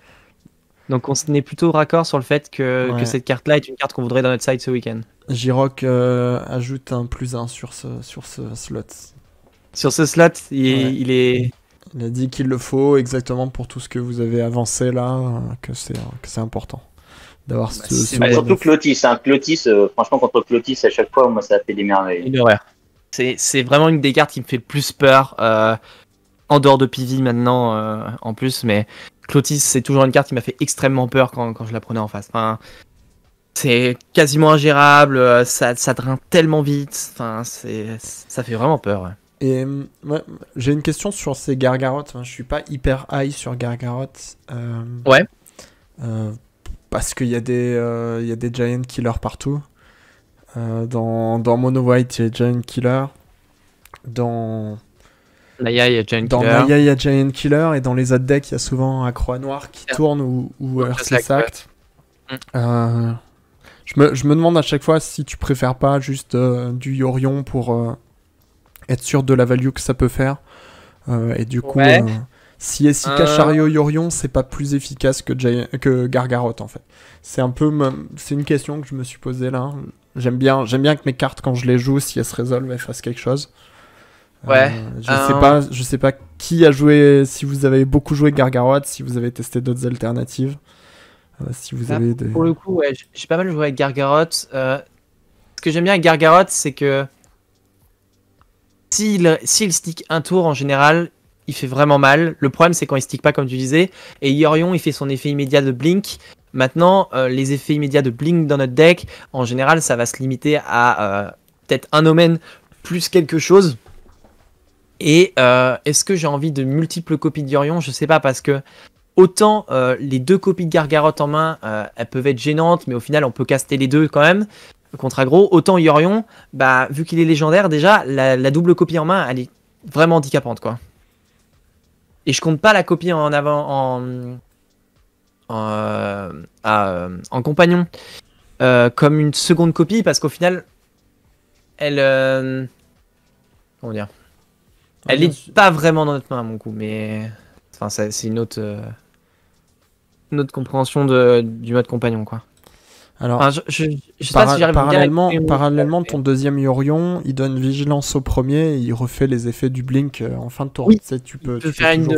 Donc on est plutôt raccord sur le fait que, cette carte-là est une carte qu'on voudrait dans notre side ce week-end. Jiroc euh, ajoute un plus un sur ce, sur ce slot. Sur ce slot, il, est... Il a dit qu'il le faut exactement pour tout ce que vous avez avancé là, euh, euh, que c'est, important d'avoir bah, Surtout Clotis, hein. Clotis franchement contre Clotis à chaque fois, moi ça a fait des merveilles. C'est, vraiment une des cartes qui me fait le plus peur, en dehors de PV maintenant en plus, mais Clotis, c'est toujours une carte qui m'a fait extrêmement peur quand, je la prenais en face. c'est quasiment ingérable, euh, ça, ça draine tellement vite, enfin, ça fait vraiment peur. Et euh, j'ai une question sur ces gargarottes. Je hein. Je suis pas hyper high sur gargarottes. Euh, ouais. parce qu'il y, a des, a des giant killers partout. dans, dans Mono White, il y a giant killer. Dans, dans Killer. il y a Giant Killer et dans les autres decks, il y a souvent un croix noir qui tourne ou, ou Earthless euh, je, me, je, me, demande à chaque fois si tu préfères pas juste euh, du Yorion pour euh, être sûr de la value que ça peut faire. et du coup, si Essika Chario Yorion, c'est pas plus efficace que, que Gargaroth en fait. C'est un peu. C'est une question que je me suis posée là. J'aime bien, j'aime bien que mes cartes, quand je les joue, si elles se résolvent, elles fassent quelque chose. Ouais. Euh, je sais pas, je sais pas qui a joué, si vous avez beaucoup joué Gargaroth, si vous avez testé d'autres alternatives, euh, si vous avez Pour le coup, ouais, j'ai pas mal joué avec Gargaroth. Euh, ce que j'aime bien avec Gargaroth, c'est que s'il s'il stick un tour en général, il fait vraiment mal. Le problème, c'est quand il stick pas, comme tu disais. Et Iorion, il fait son effet immédiat de blink. Maintenant, les effets immédiats de blink dans notre deck, en général, ça va se limiter à peut-être un omen plus quelque chose et euh, est-ce que j'ai envie de multiples copies Yorion Je sais pas parce que autant euh, les deux copies de Gargarotte en main, euh, elles peuvent être gênantes, mais au final on peut caster les deux quand même contre agro. Autant Yorion, bah vu qu'il est légendaire déjà, la, double copie en main, elle est vraiment handicapante quoi. Et je compte pas la copie en avant en en, en compagnon comme une seconde copie parce qu'au final elle comment dire elle n'est pas vraiment dans notre main, à mon coup, mais. Enfin, c'est euh, une autre. compréhension de, du mode compagnon, quoi. Alors, je, sais pas si j'arrive parallèlement, parallèlement, ton deuxième Yorion, il donne vigilance au premier, et il refait les effets du blink euh, en fin de tour. Tu, peux, tu faire, peux une,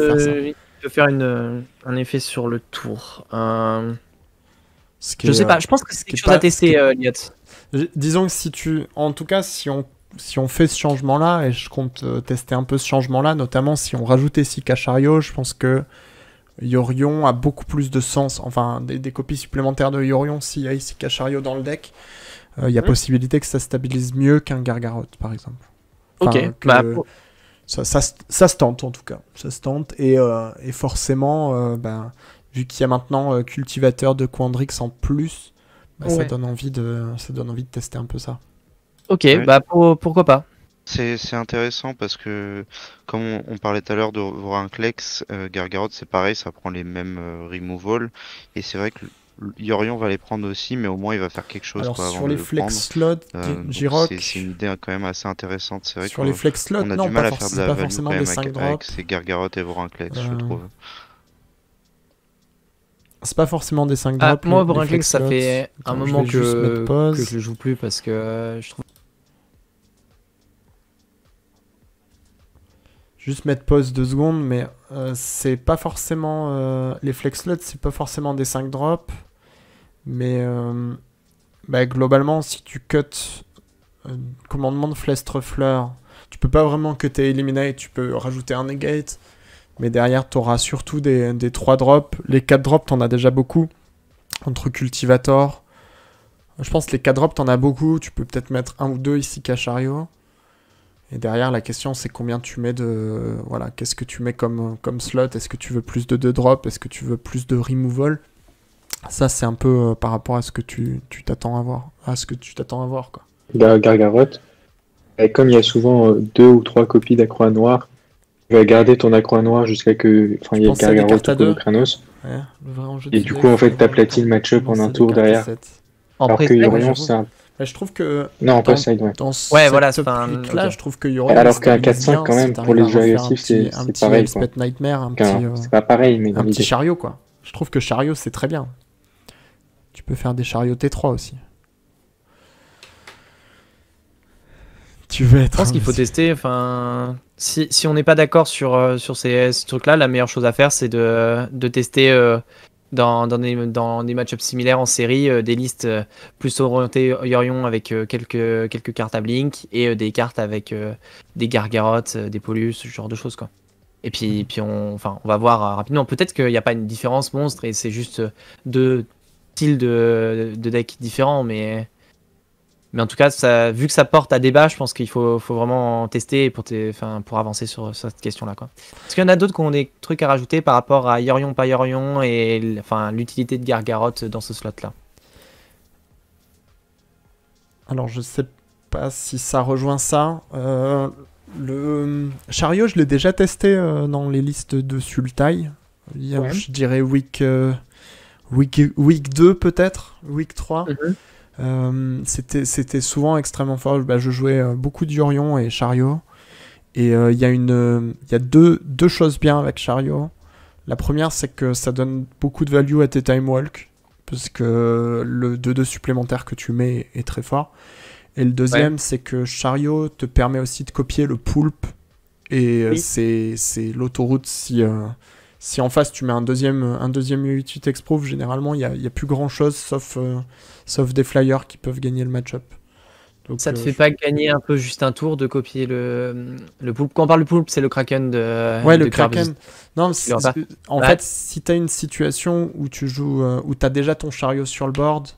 faire faire une, un effet sur le tour. Euh, ce je sais pas, je pense que c'est quelque chose à tester, Disons que si tu, en tout cas, si on si on fait ce changement-là, et je compte euh, tester un peu ce changement-là, notamment si on rajoutait chariot je pense que Yorion a beaucoup plus de sens. Enfin, des, copies supplémentaires de Yorion, s'il y a Chario dans le deck, euh, il y a mmh. possibilité que ça stabilise mieux qu'un Gargarot, par exemple. ok, bah, ça, se tente en tout cas. Ça se tente, et, euh, forcément, ben, vu qu'il y a maintenant Cultivateur de Quandrix en plus, ben, ça, donne envie de, ça donne envie de tester un peu ça. Ok, bah pourquoi pas. C'est intéressant parce que, comme on, parlait tout à l'heure de un euh, Gargaroth, c'est pareil, ça prend les mêmes euh, removals. Et c'est vrai que Yorion va les prendre aussi, mais au moins il va faire quelque chose. Alors sur les flex slots, euh, Giroc. C'est une idée hein, quand même assez intéressante. C'est vrai sur les flex on a du mal à faire de la pas C'est Gargaroth et Vorinclex, euh... je trouve. C'est pas forcément des 5 ah, Moi, Vorinclex, ça fait un moment que, que je joue plus parce que euh, je trouve juste mettre pause deux secondes, mais euh, c'est pas forcément. Euh, les flex slots, c'est pas forcément des 5 drops. Mais euh, bah, globalement, si tu cut commandement de flestre fleur, tu peux pas vraiment cutter eliminate, tu peux rajouter un negate. Mais derrière, tu auras surtout des, des 3 drops. Les 4 drops, t'en as déjà beaucoup. Entre cultivator. Je pense que les 4 drops, t'en as beaucoup. Tu peux peut-être mettre un ou deux ici, Cachario. Et derrière, la question, c'est combien tu mets de. Voilà, qu'est-ce que tu mets comme, comme slot Est-ce que tu veux plus de 2 drops Est-ce que tu veux plus de removal Ça, c'est un peu euh, par rapport à ce que tu t'attends à voir. À ce que tu t'attends à voir, quoi. Bah, Gargarotte. Et bah, comme il y a souvent euh, deux ou trois copies d'acroix noire noir, tu vas garder ton accro noir jusqu'à que. Enfin, il y ait Gargarotte ou et du coup, en fait, t'aplatis le match-up en un tour derrière. Alors que c'est un bah, je trouve que. Non, dans, ce ouais. ouais, voilà, là, je trouve y aurait. Alors qu'un 4-5, quand même, pour les joueurs agressifs, c'est pareil. Un Nightmare, un petit. Euh, c'est pas pareil, mais. Un petit chariot, quoi. Je trouve que chariot, c'est très bien. Tu peux faire des chariots T3 aussi. Tu veux être. Je pense qu'il faut tester. Enfin, si, si on n'est pas d'accord sur, euh, sur ces, trucs-là, la meilleure chose à faire, c'est de, de, tester euh, dans, des, dans match-ups similaires en série, euh, des listes euh, plus orientées Yorion avec euh, quelques, quelques cartes à Blink et des cartes avec des Gargaroth, des Polus, ce genre de choses. Quoi. Et puis, mm. puis on, enfin, on va voir rapidement. Peut-être qu'il n'y a pas une différence monstre et c'est juste deux styles de, de deck différents, mais mais en tout cas, vu que ça porte à débat, je pense qu'il faut, faut, vraiment tester pour, avancer sur, cette question-là. Est-ce qu'il y en a d'autres qui ont des trucs à rajouter par rapport à Yorion, pas Yorion et l'utilité de Gargarotte dans ce slot-là. Alors, je sais pas si ça rejoint ça. Euh, le chariot, je l'ai déjà testé euh, dans les listes de Sultai. Je dirais week, euh, week, week 2 peut-être, week 3. Euh, c'était C'était souvent extrêmement fort. Bah, je jouais euh, beaucoup d'Yorion et Chariot. Et euh, il y a, une, y a deux, deux, choses bien avec Chariot. La première, c'est que ça donne beaucoup de value à tes time walk, parce que le 2-2 supplémentaire que tu mets est très fort. Et le deuxième, c'est que Chariot te permet aussi de copier le poulpe, et c'est l'autoroute si, si en face tu mets un deuxième, un deuxième 8 exproof, généralement il n'y a, plus grand chose sauf, euh, sauf des flyers qui peuvent gagner le match-up. Donc, ça te euh, fait pas gagner un peu juste un tour de copier le, le poulpe. Quand on parle de poulpe, c'est le kraken de. Ouais, le kraken. Non, en fait, si tu as une situation où tu joues, euh, où tu as déjà ton chariot sur le board,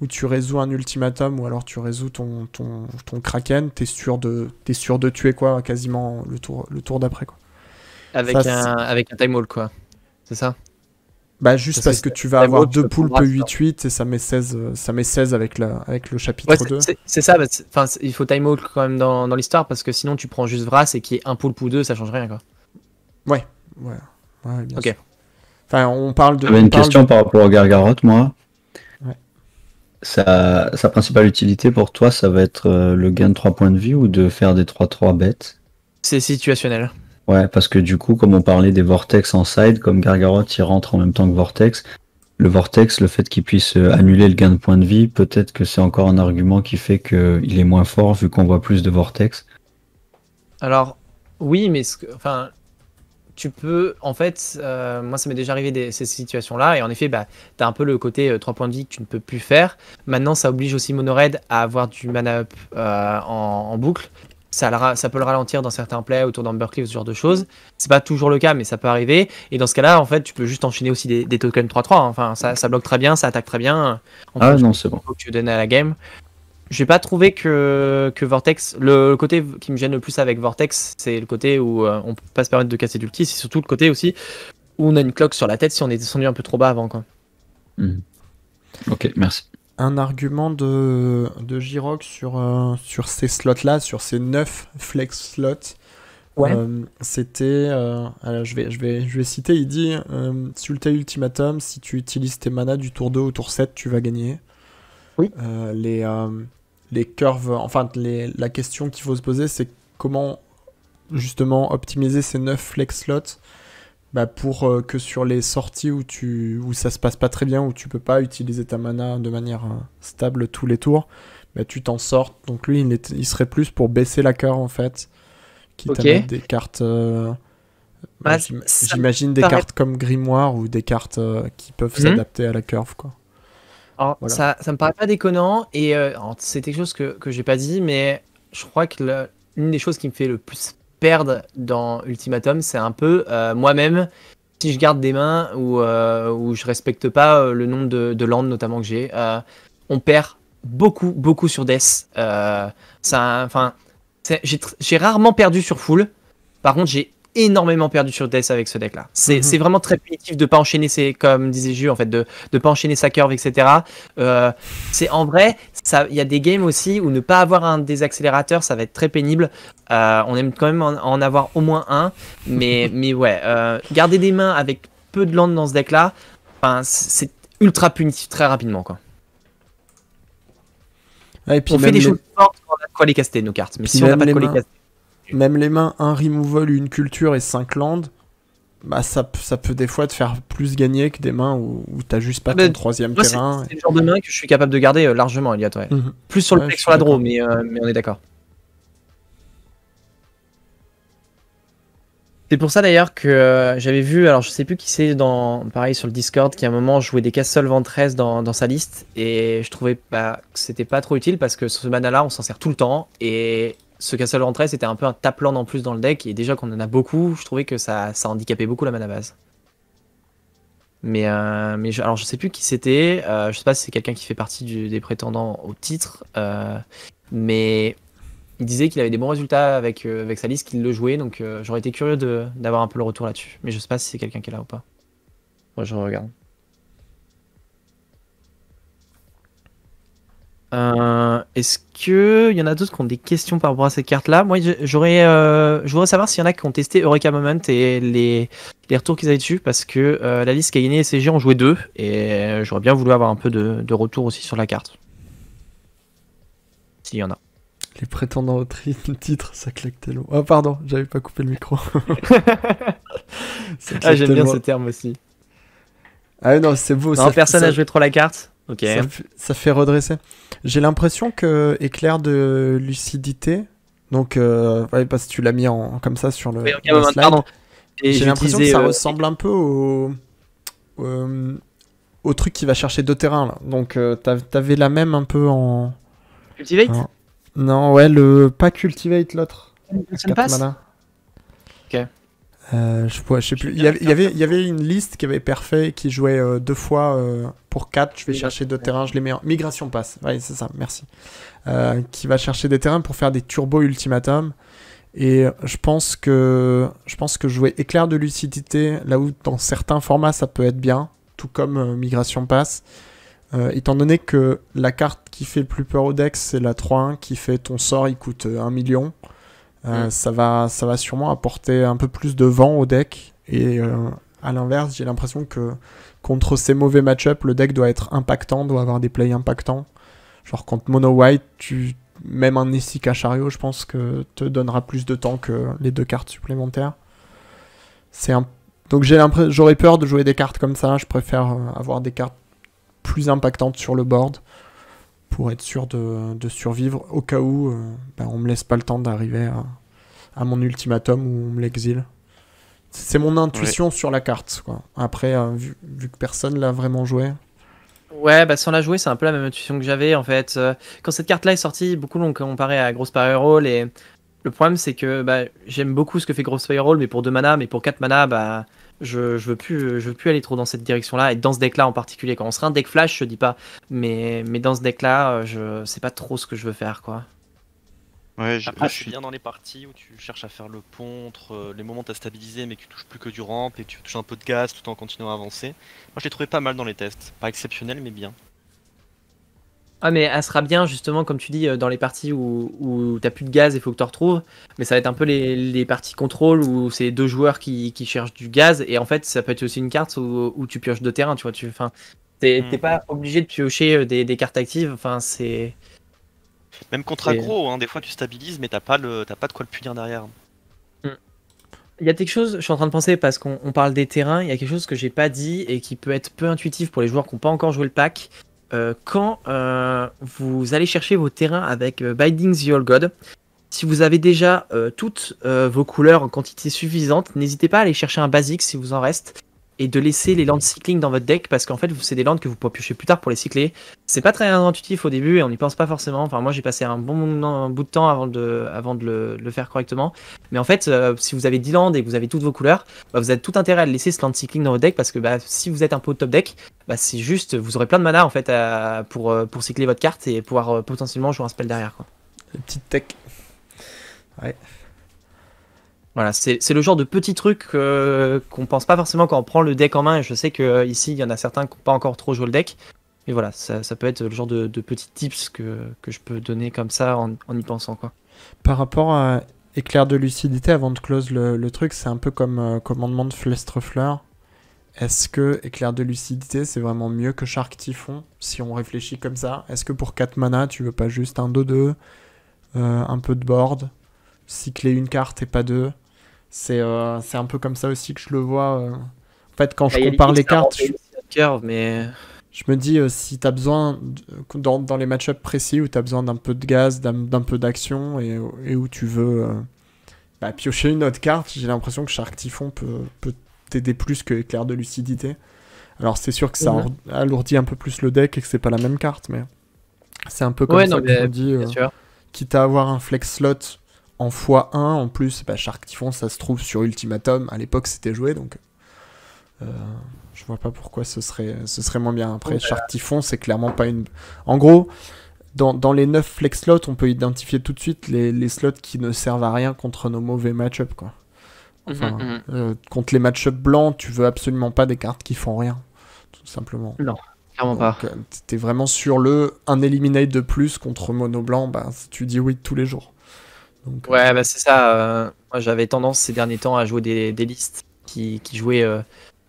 où tu résous un ultimatum ou alors tu résous ton, ton, kraken, tu sûr de es sûr de tuer quoi quasiment le tour le tour d'après quoi. Avec, un, avec un time all, quoi. C'est ça bah juste parce, que, tu vas avoir deux poules 8 8 hein. et ça met 16, euh, ça met 16 avec, la, avec le chapitre 2. C'est ça, enfin, il faut time out quand même dans, dans l'histoire parce que sinon tu prends juste Vras et qui est un poule pou deux, ça change rien quoi. Ouais, ouais. ouais bien ok. Enfin, on parle de. J'avais une question par rapport au Gargaroth, moi. Sa, sa, principale utilité pour toi, ça va être euh, le gain de 3 points de vie ou de faire des 3-3 bêtes C'est situationnel. Ouais, parce que du coup, comme on parlait des vortex en side, comme Gargaroth il rentre en même temps que Vortex, le vortex, le fait qu'il puisse euh, annuler le gain de points de vie, peut-être que c'est encore un argument qui fait qu'il est moins fort vu qu'on voit plus de vortex. Alors, oui, mais ce enfin, tu peux, en fait, euh, moi ça m'est déjà arrivé ces situations-là, et en effet, bah, tu as un peu le côté 3 euh, points de vie que tu ne peux plus faire. Maintenant, ça oblige aussi Monored à avoir du mana up en, boucle, ça, peut le ralentir dans certains plays autour d'un ou ce genre de choses. C'est pas toujours le cas, mais ça peut arriver. Et dans ce cas-là, en fait, tu peux juste enchaîner aussi des, tokens 3-3. Hein. Enfin, ça, ça, bloque très bien, ça attaque très bien. ah non, c'est bon. Que tu donnes à la game. J'ai pas trouvé que, que Vortex. Le, côté qui me gêne le plus avec Vortex, c'est le côté où euh, on peut pas se permettre de casser du d'ulti. C'est surtout le côté aussi où on a une cloque sur la tête si on est descendu un peu trop bas avant. Quoi. Hmm. Ok, merci un argument de, de Giroc sur, euh, sur ces slots-là, sur ces 9 flex slots. Euh, c'était. Euh, je, vais, je, vais, je vais citer, il dit sulte Ultimatum, si tu utilises tes manas du tour 2 au tour 7, tu vas gagner. Oui. les, les curves. Enfin, la question qu'il faut se poser, c'est comment justement optimiser ces 9 flex slots bah pour euh, que sur les sorties où, tu, où ça se passe pas très bien, où tu peux pas utiliser ta mana de manière euh, stable tous les tours, bah tu t'en sortes. Donc lui, il, serait plus pour baisser la cœur en fait, qui okay. des cartes. Euh, bah, ah, j'imagine des cartes comme Grimoire ou des cartes qui peuvent mhm. s'adapter à la curve. Quoi. Ah, ça, ça me paraît pas déconnant et c'est quelque chose que, que j'ai pas dit, mais je crois que l'une des choses qui me fait le plus perdent dans Ultimatum, c'est un peu euh, moi-même, si je garde des mains ou, euh, où je respecte pas euh, le nombre de, landes notamment que j'ai, on perd beaucoup, beaucoup sur Death. ça, enfin, j'ai rarement perdu sur Full. Par contre, j'ai énormément perdu sur Death avec ce deck là. Mhm. C'est vraiment très punitif de pas enchaîner c'est comme disait jules en fait, de ne pas enchaîner sa curve etc. Euh, c'est en vrai, ça, il y a des games aussi où ne pas avoir un des accélérateurs, ça va être très pénible. Euh, on aime quand même en, avoir au moins un, mais mais ouais, euh, garder des mains avec peu de land dans ce deck là, c'est ultra punitif très rapidement quoi. et puis on fait des choses fortes on a de quoi les caster nos cartes, mais si on n'a pas de quoi les même les mains, un removal, une culture et 5 landes, bah ça, peut des fois te faire plus gagner que des mains où, t'as juste pas bah, ton troisième terrain. C'est le genre de mains que je suis capable de garder euh, largement, Eliott. Ouais. Mhm. Plus sur le play sur la draw, euh, mais, on est d'accord. C'est pour ça d'ailleurs que euh, j'avais vu, alors je sais plus qui c'est dans, pareil sur le Discord, qui à un moment jouait des Castle Ventress dans, dans sa liste, et je trouvais que c'était pas trop utile parce que sur ce mana là on s'en sert tout le temps, et ce Castle Rentress c'était un peu un tapland en plus dans le deck, et déjà qu'on en a beaucoup, je trouvais que ça, ça handicapait beaucoup la mana base. Mais, euh, mais alors je sais plus qui c'était, euh, je sais pas si c'est quelqu'un qui fait partie des prétendants au titre, euh, mais il disait qu'il avait des bons résultats avec, avec sa liste, qu'il le jouait, donc j'aurais été curieux d'avoir un peu le retour là-dessus. Mais je sais pas si c'est quelqu'un qui est là ou pas. Moi je regarde. Euh, est-ce qu'il y en a d'autres qui ont des questions par rapport à cette carte là Moi, j'aurais, euh, je voudrais savoir s'il y en a qui ont testé Eureka Moment et les, les retours qu'ils avaient dessus, parce que euh, la liste qui a gagné CG en joué deux, et euh, j'aurais bien voulu avoir un peu de, retour aussi sur la carte. S'il y en a. Les prétendants au titre, ça claque tellement. Oh, pardon, j'avais pas coupé le micro. ah, j'aime bien ce terme aussi. Ah non, c'est beau. Non, personne n'a joué trop la carte. Ça, fait redresser. J'ai l'impression que éclair de lucidité. Donc, euh, ouais, parce que tu l'as mis en, comme ça sur le, slide. J'ai l'impression que ça euh, ressemble un peu au, euh, au, truc qui va chercher deux terrains. Donc, euh, tu t'avais la même un peu en. Cultivate Non, ouais, le pas cultivate l'autre. Ça passe. Euh, je, sais plus. Il y, avait, il, y avait, une liste qui avait parfait, qui jouait euh, deux fois euh, pour quatre. Je vais chercher deux terrains, je les mets en... Migration passe, oui, c'est ça, merci. qui va chercher des terrains pour faire des turbos ultimatum. Et je pense que je pense que jouer éclair de lucidité, là où dans certains formats ça peut être bien, tout comme Migration passe. étant donné que la carte qui fait le plus peur au deck, c'est la 3-1 qui fait ton sort, il coûte 1 million. Euh, mm. ça, va, ça va sûrement apporter un peu plus de vent au deck. Et euh, à l'inverse, j'ai l'impression que contre ces mauvais match ups le deck doit être impactant, doit avoir des plays impactants. Genre contre Mono White, tu, même un Nessica Chariot, je pense que te donnera plus de temps que les deux cartes supplémentaires. C'est Donc j'ai j'aurais peur de jouer des cartes comme ça, je préfère euh, avoir des cartes plus impactantes sur le board pour être sûr de, de survivre au cas où euh, ben, on me laisse pas le temps d'arriver à, mon ultimatum ou on me l'exile. C'est mon intuition sur la carte. Quoi. Après, euh, vu, que personne l'a vraiment joué. Ouais, bah sans la jouer, c'est un peu la même intuition que j'avais en fait. Euh, quand cette carte-là est sortie, beaucoup l'ont comparé à Grosse Roll et le problème c'est que bah, j'aime beaucoup ce que fait Grosse Roll, mais pour 2 mana, mais pour 4 mana, bah, je, veux plus je veux plus aller trop dans cette direction là et dans ce deck là en particulier quand on sera un deck flash je dis pas mais mais dans ce deck là euh, je sais pas trop ce que je veux faire quoi ouais je, Après, je suis bien dans les parties où tu cherches à faire le pont entre euh, les moments t'as stabilisé mais tu touches plus que du ramp et tu touches un peu de gaz tout en continuant à avancer moi je l'ai trouvé pas mal dans les tests pas exceptionnel mais bien ah, mais elle sera bien, justement, comme tu dis, euh, dans les parties où, où t'as plus de gaz et faut que t'en retrouves. Mais ça va être un peu les, parties contrôle où c'est deux joueurs qui, cherchent du gaz. Et en fait, ça peut être aussi une carte où, tu pioches deux terrains tu vois. Tu, mm. t'es, pas obligé de piocher euh, des, cartes actives. Enfin, c'est. Même contre aggro, hein, des fois tu stabilises, mais t'as pas, pas de quoi le punir derrière. Mm. Il y a quelque chose, je suis en train de penser, parce qu'on parle des terrains, il y a quelque chose que j'ai pas dit et qui peut être peu intuitif pour les joueurs qui n'ont pas encore joué le pack. Euh, quand euh, vous allez chercher vos terrains avec euh, Binding the All God, si vous avez déjà toutes vos couleurs en quantité suffisante, n'hésitez pas à aller chercher un basique si vous en reste et de laisser les lands cycling dans votre deck parce qu'en fait c'est des lands que vous pouvez piocher plus tard pour les cycler. C'est pas très intuitif au début et on n'y pense pas forcément. Enfin moi j'ai passé un bon bout de temps avant de, avant de le, faire correctement. Mais en fait euh, si vous avez 10 lands et que vous avez toutes vos couleurs, bah, vous avez tout intérêt à laisser ce land cycling dans votre deck parce que bah, si vous êtes un au top deck, bah, c'est juste vous aurez plein de mana en fait pour, euh, pour cycler votre carte et pouvoir euh, potentiellement jouer un spell derrière. Quoi. Petite tech. Ouais. Voilà, c'est le genre de petit truc qu'on euh, qu'on pense pas forcément quand on prend le deck en main. Et je sais que euh, ici, il y en a certains qui n'ont pas encore trop joué le deck. Mais voilà, ça, peut être le genre de, de petits tips que, je peux donner comme ça en, y pensant. quoi. Par rapport à éclair de lucidité, avant de close le, truc, c'est un peu comme euh, commandement de Flestrefleur. Est-ce que éclair de lucidité, c'est vraiment mieux que Shark Typhon si on réfléchit comme ça Est-ce que pour 4 mana, tu veux pas juste un 2-2, un peu de board, cycler une carte et pas deux euh, c'est un peu comme ça aussi que je le vois. Euh. En fait, quand bah, je compare les cartes, je... Hein. mais... Euh, je me dis si tu as besoin, dans, dans, les match-ups précis où tu as besoin d'un peu de gaz, d'un peu d'action et, et, où tu veux bah, piocher une autre carte, j'ai l'impression que Shark Typhon peut, peut t'aider plus que Éclair de Lucidité. Alors c'est sûr que ça mhm. alourdit un peu plus le deck et que c'est pas la même carte, mais c'est un peu comme ça que je me dis. Quitte à avoir un flex slot en x1 en plus. Bah, Shark Typhon, ça se trouve sur Ultimatum. À l'époque, c'était joué, donc euh, je vois pas pourquoi ce serait, ce serait moins bien. Après, Shark Typhon, c'est clairement pas une. En gros, dans, les 9 flex slots, on peut identifier tout de suite les, slots qui ne servent à rien contre nos mauvais match-up, quoi. Mhm, mhm. Euh, contre les match blancs, tu veux absolument pas des cartes qui font rien, tout simplement. Non. Clairement pas. Euh, t'es vraiment sur le un eliminate de plus contre mono blanc, bah, tu dis oui tous les jours ouais, euh, bah, c'est ça. Euh, moi, j'avais tendance ces derniers temps à jouer des, listes qui, jouaient euh,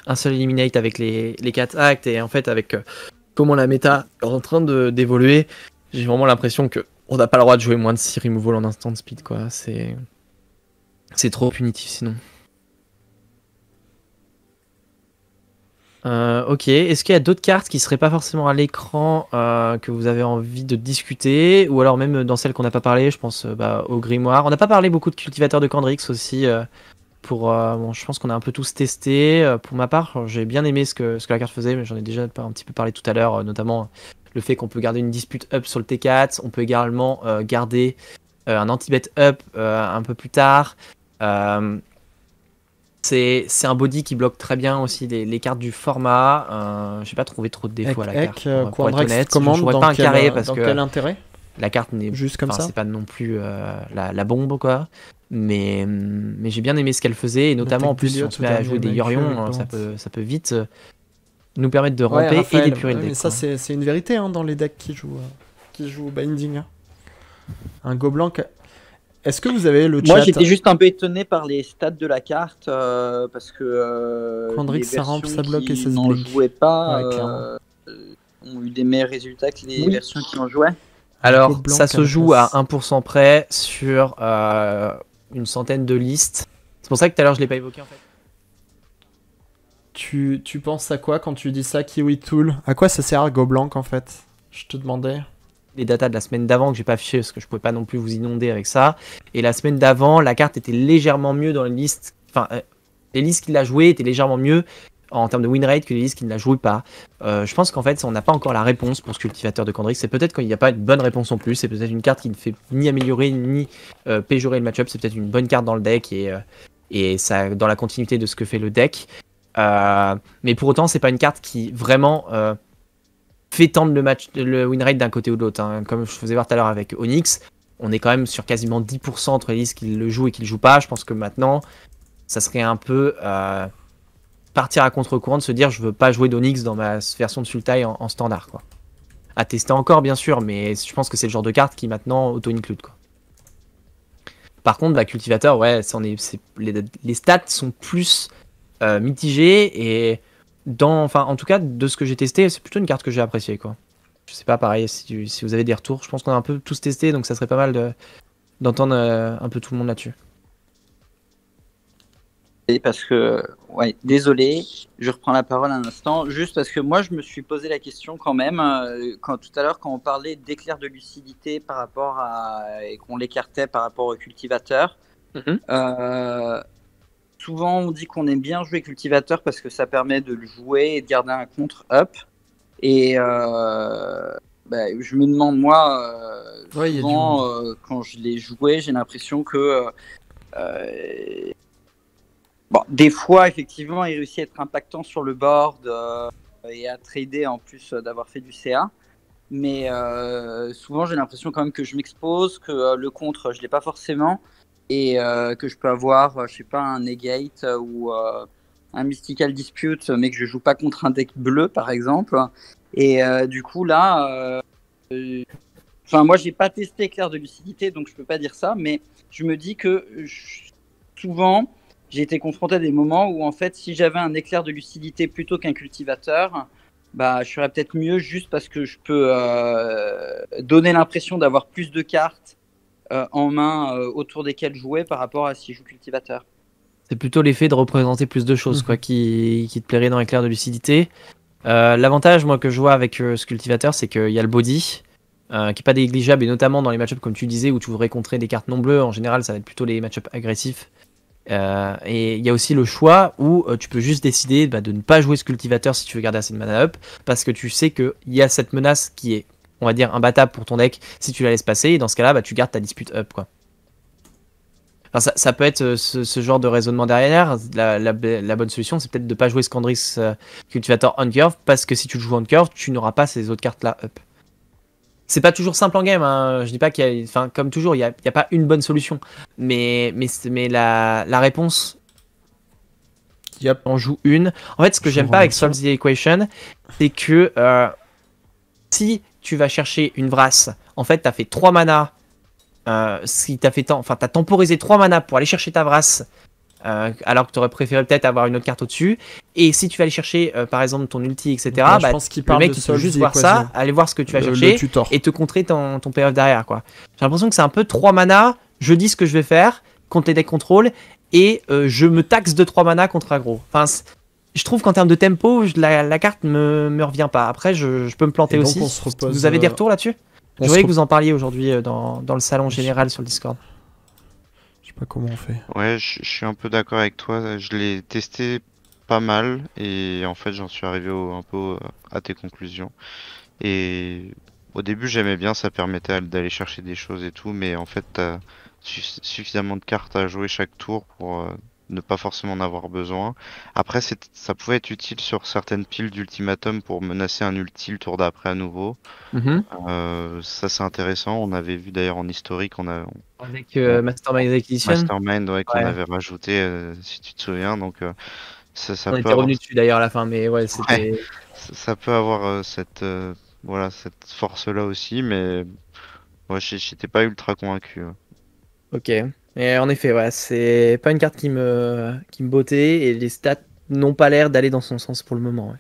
un seul Eliminate avec les, 4 actes et en fait, avec comment la méta est en train d'évoluer, j'ai vraiment l'impression que on n'a pas le droit de jouer moins de 6 removal en instant speed, quoi. C'est trop punitif sinon. Euh, ok, est-ce qu'il y a d'autres cartes qui ne seraient pas forcément à l'écran euh, que vous avez envie de discuter Ou alors même dans celles qu'on n'a pas parlé, je pense euh, bah, au grimoire. On n'a pas parlé beaucoup de cultivateurs de Candrix aussi. pour, je pense qu'on a un peu tous testé. Pour ma part, j'ai bien aimé ce que, ce que la carte faisait, mais j'en ai déjà un petit peu parlé tout à l'heure, notamment le fait qu'on peut garder une dispute up sur le T4, on peut également garder un anti-bet up un peu plus tard. C'est un body qui bloque très bien aussi les, cartes du format. Euh, n'ai pas trouvé trop de défauts à la carte. pour euh, être je vois pas un carré euh, parce que quel intérêt la carte n'est juste comme ça. C'est pas non plus euh, la, bombe quoi. Mais, j'ai bien aimé ce qu'elle faisait et notamment en plus si on se à jouer des Yorion, ça peut, ça peut vite nous permettre de ramper et d'épurer le deck. ça c'est une vérité hein, dans les decks qui jouent, qui jouent Binding. Hein. Un qui est-ce que vous avez le chat Moi, j'étais juste un peu étonné par les stats de la carte euh, parce que. quand euh, ça rampe, ça bloque et ça se pas euh, On a eu des meilleurs résultats que les versions qui en jouaient. Alors, ça se joue à 1% près sur une centaine de listes. C'est pour ça que tout à l'heure, je l'ai pas évoqué en fait. Tu, tu penses à quoi quand tu dis ça, Kiwi Tool À quoi ça sert Go Blanc en fait Je te demandais les datas de la semaine d'avant que j'ai pas affiché, parce que je pouvais pas non plus vous inonder avec ça. Et la semaine d'avant, la carte était légèrement mieux dans les listes. Enfin, euh, les listes qu'il a jouées étaient légèrement mieux en termes de win rate que les listes qui ne la jouent pas. Euh, je pense qu'en fait, on n'a pas encore la réponse pour ce cultivateur de Condrix. C'est peut-être qu'il n'y a pas une bonne réponse en plus. C'est peut-être une carte qui ne fait ni améliorer ni euh, péjorer le match-up. C'est peut-être une bonne carte dans le deck et, ça dans la continuité de ce que fait le deck. mais pour autant, c'est pas une carte qui vraiment fait tendre le match, le win rate d'un côté ou de l'autre. Hein. Comme je faisais voir tout à l'heure avec Onyx, on est quand même sur quasiment 10% entre les listes qu'il le joue et qu'il joue pas. Je pense que maintenant, ça serait un peu euh, partir à contre-courant de se dire je veux pas jouer d'Onyx dans ma version de Sultai en, standard. Quoi. À tester encore, bien sûr, mais je pense que c'est le genre de carte qui maintenant auto-include. Quoi. Par contre, la bah, Cultivateur, ouais, est, est, les, stats sont plus mitigés euh, mitigées et enfin, en tout cas, de ce que j'ai testé, c'est plutôt une carte que j'ai appréciée, quoi. Je sais pas, pareil, si, vous avez des retours, je pense qu'on a un peu tous testé, donc ça serait pas mal d'entendre euh, un peu tout le monde là-dessus. parce que, ouais, désolé, je reprends la parole un instant, juste parce que moi, je me suis posé la question quand même, euh, quand tout à l'heure, quand on parlait d'éclair de lucidité par rapport à, et qu'on l'écartait par rapport au cultivateur, mm-hmm. euh, souvent on dit qu'on aime bien jouer cultivateur parce que ça permet de le jouer et de garder un contre-up. Et euh, bah, je me demande, moi, euh, souvent, euh, quand je l'ai joué, j'ai l'impression que. Bon, des fois, effectivement, il réussit à être impactant sur le board et à trader en plus d'avoir fait du CA. Mais souvent, j'ai l'impression quand même que je m'expose, que le contre, je ne l'ai pas forcément et euh, que je peux avoir, euh, je sais pas, un Negate euh, ou un Mystical Dispute, mais que je joue pas contre un deck bleu, par exemple. Et du coup, là, enfin, moi, j'ai pas testé Clair de Lucidité, donc je peux pas dire ça, mais je me dis que souvent, j'ai été confronté à des moments où, en fait, si j'avais un éclair de lucidité plutôt qu'un cultivateur, bah, je serais peut-être mieux juste parce que je peux donner l'impression d'avoir plus de cartes euh, en main euh, autour desquels jouer par rapport à si je joue cultivateur. C'est plutôt l'effet de représenter plus de choses mhm. quoi, qui, qui, te plairait dans l'éclair de lucidité. Euh, l'avantage moi que je vois avec ce cultivateur, c'est qu'il y a le body. qui n'est pas négligeable, et notamment dans les matchups comme tu disais, où tu voudrais contrer des cartes non bleues, en général ça va être plutôt les matchups agressifs. et il y a aussi le choix où tu peux juste décider bah, de ne pas jouer ce cultivateur si tu veux garder assez de mana up, parce que tu sais qu'il y a cette menace qui est on va dire, un imbattable pour ton deck si tu la laisses passer. Et dans ce cas-là, bah, tu gardes ta dispute up, quoi. ça, peut être euh, ce, genre de raisonnement derrière. La, bonne solution, c'est peut-être de ne pas jouer Scandrix euh, Cultivator on curve, parce que si tu le joues on curve, tu n'auras pas ces autres cartes-là up. C'est pas toujours simple en game, hein. je dis pas qu'il y Enfin, comme toujours, il n'y a, pas une bonne solution. Mais, mais, mais la, réponse Yep. On joue une. En fait, ce que j'aime pas avec Solve the Equation, c'est que euh, si tu vas chercher une brasse, en fait, tu as fait 3 mana. Euh, si t'as fait enfin t'as temporisé 3 mana pour aller chercher ta brasse, euh, alors que tu aurais préféré peut-être avoir une autre carte au-dessus. Et si tu vas aller chercher, euh, par exemple, ton ulti, etc., je bah, pense qu'il le mec, il juste voir ça, aller voir ce que tu vas chercher et te contrer ton, ton payoff derrière. quoi. J'ai l'impression que c'est un peu 3 manas, je dis ce que je vais faire contre les decks contrôle et euh, je me taxe de 3 mana contre aggro. Enfin, je trouve qu'en termes de tempo, la, carte me, me revient pas. Après, je, peux me planter aussi. vous avez des euh, retours là-dessus Je voyais que vous en parliez aujourd'hui euh, dans, le salon général sur le Discord. Je sais pas comment on fait. Ouais, je, suis un peu d'accord avec toi. Je l'ai testé pas mal et en fait, j'en suis arrivé un peu euh, à tes conclusions. Et au début, j'aimais bien, ça permettait d'aller chercher des choses et tout, mais en fait, t'as suffisamment de cartes à jouer chaque tour pour ne pas forcément en avoir besoin. Après, ça pouvait être utile sur certaines piles d'ultimatum pour menacer un ulti le tour d'après à nouveau. Mhm. Euh, ça, c'est intéressant. On avait vu d'ailleurs en historique, on a. Avec euh, Mastermind Acquisition. Mastermind, ouais, qu'on avait rajouté, euh, si tu te souviens. Donc, ça, ça on était revenu dessus d'ailleurs à la fin, mais ouais, Ça, peut avoir cette, voilà, cette force-là aussi, mais ouais, j'étais pas ultra convaincu. Ok. Mais en effet, ouais, c'est pas une carte qui me, qui me bottait et les stats n'ont pas l'air d'aller dans son sens pour le moment.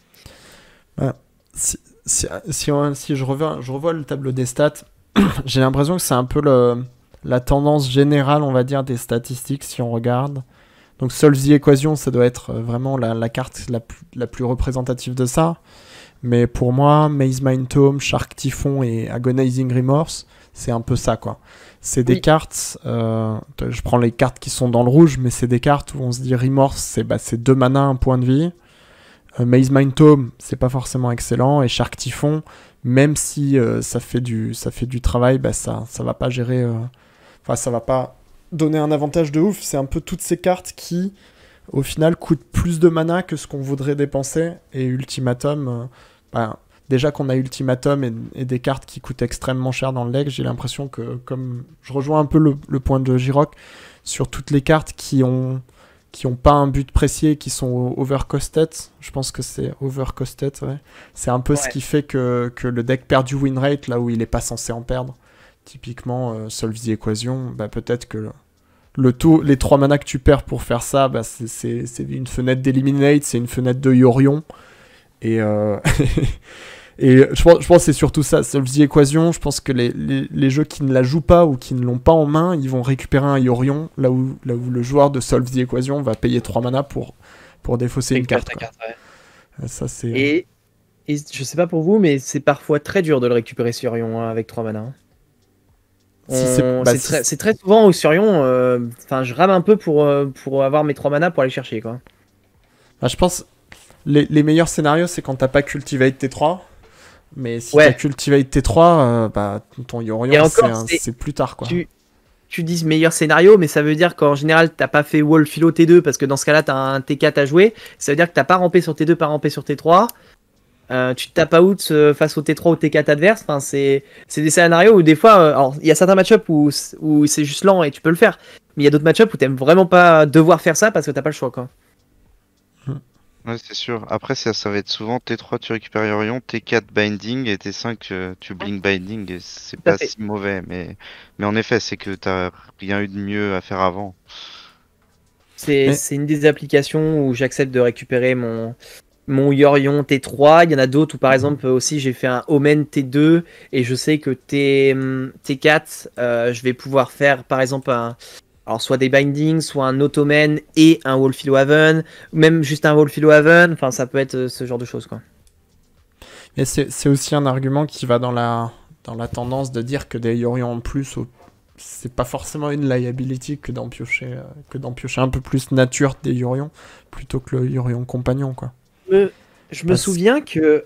Bah, si, si, si, je, reviens, je revois le tableau des stats, j'ai l'impression que c'est un peu la tendance générale, on va dire, des statistiques si on regarde. Donc Solve the Equation, ça doit être euh, vraiment la, la carte la, la, plus représentative de ça. Mais pour moi, Maze Mind Tome, Shark Typhon et Agonizing Remorse, c'est un peu ça, quoi. C'est des cartes, euh, je prends les cartes qui sont dans le rouge, mais c'est des cartes où on se dit Remorse, c'est bah, deux mana, un point de vie. Euh, Maze Mind Tome, c'est pas forcément excellent. Et Shark Typhon, même si euh, ça, fait du, ça fait du travail, bah, ça, ça va pas gérer. Enfin, ça va pas donner un avantage de ouf. C'est un peu toutes ces cartes qui, au final, coûtent plus de mana que ce qu'on voudrait dépenser. Et Ultimatum, bah, déjà qu'on a Ultimatum et, des cartes qui coûtent extrêmement cher dans le deck, j'ai l'impression que, comme je rejoins un peu le, point de Giroc, sur toutes les cartes qui ont qui n'ont pas un but précis qui sont overcosted, je pense que c'est overcosted, ouais. c'est un peu ce qui fait que, le deck perd du win rate là où il n'est pas censé en perdre. Typiquement, euh, Solve the Equation, bah, peut-être que le taux, les trois manas que tu perds pour faire ça, bah, c'est une fenêtre d'Eliminate, c'est une fenêtre de Yorion. Et, euh, Et je pense, que c'est surtout ça, Solve the Equation. Je pense que les, jeux qui ne la jouent pas ou qui ne l'ont pas en main, ils vont récupérer un Yorion, là où, là où le joueur de Solve the Equation va payer 3 mana pour, pour défausser une carte. ça, c'est... Et, je sais pas pour vous, mais c'est parfois très dur de le récupérer sur hein, avec 3 mana. Hein. Bah, c'est très, souvent au Surion, euh, enfin je rame un peu pour, euh, pour avoir mes 3 manas pour aller chercher quoi. Bah, je pense les, les meilleurs scénarios c'est quand t'as pas cultivate tes 3 mais si tu cultivate T3, bah, ton Yorion, c'est plus tard. Quoi. Tu, dises dis meilleur scénario, mais ça veut dire qu'en général, tu t'as pas fait wall philo T2, parce que dans ce cas-là, tu as un T4 à jouer. Ça veut dire que tu t'as pas rampé sur T2, pas rampé sur T3. Euh, tu te tapes out euh, face au T3 ou T4 adverse. Enfin, c'est des scénarios où des fois, euh, il y a certains match où, où c'est juste lent et tu peux le faire, mais il y a d'autres match où t'aimes vraiment pas devoir faire ça parce que t'as pas le choix quoi. Ouais, c'est sûr. Après, ça, ça va être souvent T3, tu récupères Yorion, T4, Binding, et T5, euh, tu blink Binding, c'est pas si mauvais. Mais, mais en effet, c'est que t'as rien eu de mieux à faire avant. C'est une des applications où j'accepte de récupérer mon, mon Yorion T3. Il y en a d'autres où, par mhm. exemple, aussi j'ai fait un Omen T2 et je sais que T, hum, T4, euh, je vais pouvoir faire, par exemple, un, alors soit des bindings, soit un Ottoman et un Wolfilo Haven, même juste un Wolfilo Haven, enfin ça peut être euh, ce genre de choses quoi. Mais c'est aussi un argument qui va dans la, dans la tendance de dire que des Yorion en plus, c'est pas forcément une liability que d'en piocher, euh, que un peu plus nature des Yorion plutôt que le Yorion compagnon quoi. Euh, je me souviens que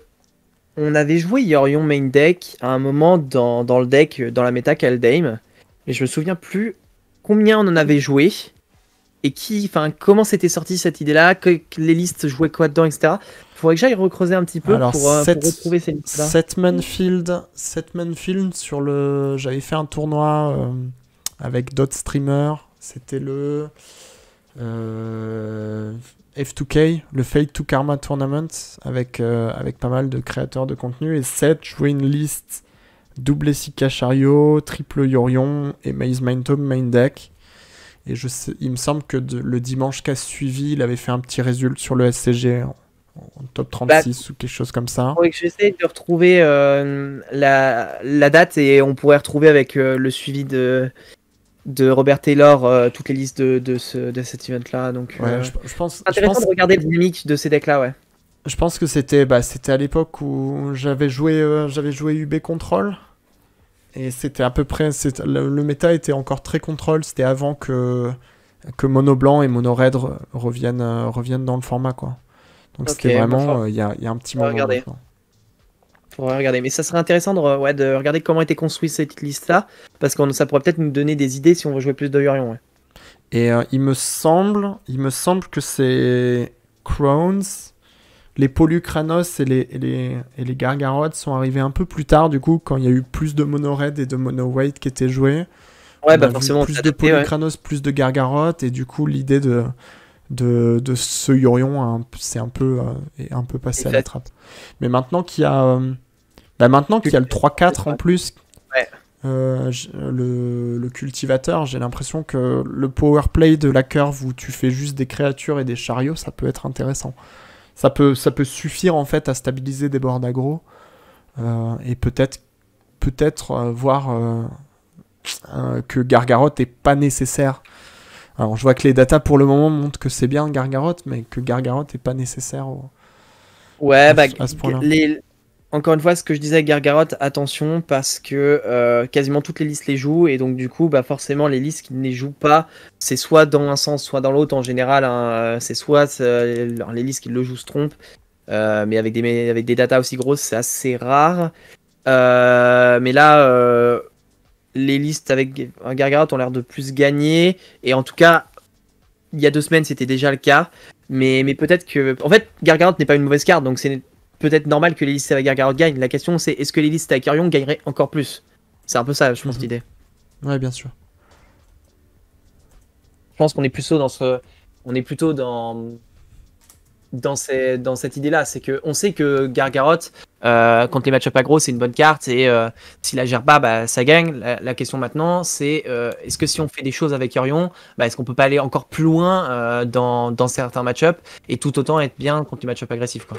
on avait joué Yorion main deck à un moment dans, dans le deck, dans la méta Kaldheim, et je me souviens plus combien on en avait joué et qui, enfin, comment c'était sorti cette idée-là, que, les listes jouaient quoi dedans, etc. Il faudrait que j'aille recreuser un petit peu pour, euh, retrouver ces listes-là. Cette Manfield, sur le, j'avais fait un tournoi euh, avec d'autres streamers. C'était le euh, F2K, le Fake to Karma Tournament avec avec pas mal de créateurs de contenu et 7 jouait une liste double Sika Chariot, triple Yorion et Maze Tome main deck. Et je il me semble que le dimanche qu'a suivi, il avait fait un petit résultat sur le SCG en, top 36 bah, ou quelque chose comme ça. Oui, j'essaie de retrouver euh, la, la, date et on pourrait retrouver avec euh, le suivi de, de Robert Taylor euh, toutes les listes de, de, ce, de cet event-là. Donc, je, pense, intéressant de regarder les dynamique de ces decks-là, ouais. Je pense que c'était bah, c'était à l'époque où j'avais joué, j'avais joué UB Control et c'était à peu près. Le, le, méta était encore très contrôle. C'était avant que, que Mono Blanc et Mono Red reviennent, euh, reviennent dans le format, quoi. Donc c'était vraiment. Euh, il y, y, a un petit moment. Regarder. Faut regarder. Mais ça serait intéressant de, ouais, de regarder comment était construite cette liste-là. Parce que ça pourrait peut-être nous donner des idées si on veut jouer plus de Ouais. Et euh, il, me semble, il me semble que c'est Crowns les Pollucranos et les, et les, et les sont arrivés un peu plus tard, du coup, quand il y a eu plus de Mono-Red et de Mono-White qui étaient joués. Ouais, bah forcément. Plus de Pollucranos, plus de Gargarotes et du coup, l'idée de, de, ce Yorion hein, c'est un peu, et euh, un peu passé à la trappe. Mais maintenant qu'il y a, euh, bah, maintenant qu'il y a le 3-4 en plus, euh, le, le, cultivateur, j'ai l'impression que le power play de la curve où tu fais juste des créatures et des chariots, ça peut être intéressant ça peut, ça peut suffire en fait à stabiliser des bords d'aggro euh, et peut-être peut-être euh, voir euh, que Gargarotte n'est pas nécessaire. Alors je vois que les datas pour le moment montrent que c'est bien Gargarotte, mais que Gargarotte n'est pas nécessaire ouais, à, bah, ce point-là encore une fois, ce que je disais à Gargarotte, attention parce que euh, quasiment toutes les listes les jouent et donc du coup, bah forcément, les listes qui ne les jouent pas, c'est soit dans un sens, soit dans l'autre. En général, hein, euh, c'est soit les listes qui le jouent se trompent, euh, mais avec des avec des datas aussi grosses, c'est assez rare. mais là, les listes avec Gargarotte ont l'air de plus gagner et en tout cas, il y a deux semaines, c'était déjà le cas. Mais, mais peut-être que. En fait, Gargarotte n'est pas une mauvaise carte, donc c'est peut-être normal que avec Gargarot gagne. La question, c'est est-ce que avec Orion gagnerait encore plus C'est un peu ça, je pense, mhm. l'idée. Ouais, bien sûr. Je pense qu'on est plutôt dans ce. On est plutôt dans. Dans, dans cette idée-là, c'est que on sait que Gargaroth, euh, contre les matchups à aggro, c'est une bonne carte et s'il euh, si la gère pas, bah, ça gagne. La, question maintenant, c'est euh, est-ce que si on fait des choses avec Orion, bah, est-ce qu'on peut pas aller encore plus loin dans, certains match et tout autant être bien contre les match ups agressifs quoi.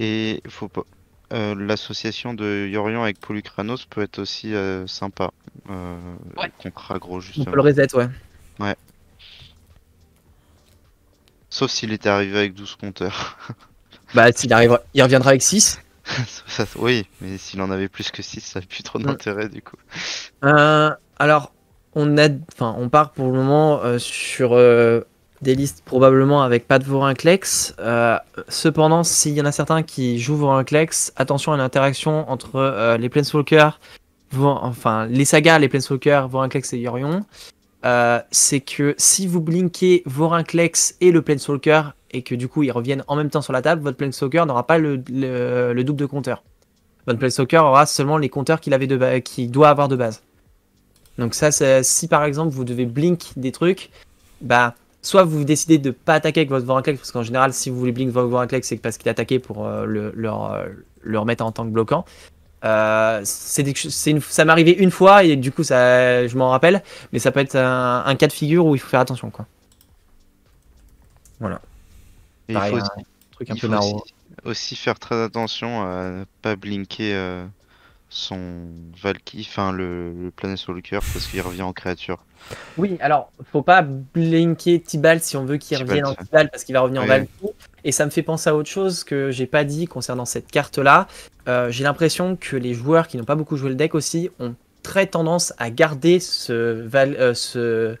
Et faut pas. Euh, l'association de Yorion avec Polycranos peut être aussi euh, sympa. Euh, ouais. justement. On le reset, ouais. Ouais. Sauf s'il était arrivé avec 12 compteurs. bah, s'il arrivera... il reviendra avec 6. oui, mais s'il en avait plus que 6, ça n'a plus trop d'intérêt, du coup. alors, on, a... enfin, on part pour le moment sur des listes probablement avec pas de Vorinclex. Euh, cependant, s'il y en a certains qui jouent Vorinclex, attention à l'interaction entre euh, les Planeswalkers, enfin les sagas, les Planeswalkers, Vorinclex et Yorion. Euh, c'est que si vous blinkez Vorinclex et le Planeswalker et que du coup ils reviennent en même temps sur la table, votre Planeswalker n'aura pas le, double de compteur. Votre Planeswalker aura seulement les compteurs qu'il avait de qui doit avoir de base. Donc ça, si par exemple vous devez blink des trucs, bah soit vous décidez de ne pas attaquer avec votre Vorinclex, parce qu'en général, si vous voulez blink votre Vorinclex, c'est parce qu'il est attaqué pour euh, le, leur, euh, le, remettre en tant que bloquant. Euh, c'est ça m'est arrivé une fois et du coup ça, je m'en rappelle, mais ça peut être un, cas de figure où il faut faire attention quoi. Voilà. il faut aussi, aussi, faire très attention à ne pas blinker son Valky, enfin le, le cœur parce qu'il revient en créature. Oui, alors faut pas blinker Tibalt si on veut qu'il revienne en Tibalt, parce qu'il va revenir en Valky. Et ça me fait penser à autre chose que j'ai pas dit concernant cette carte-là. Euh, j'ai l'impression que les joueurs qui n'ont pas beaucoup joué le deck aussi ont très tendance à garder ce, Val, euh,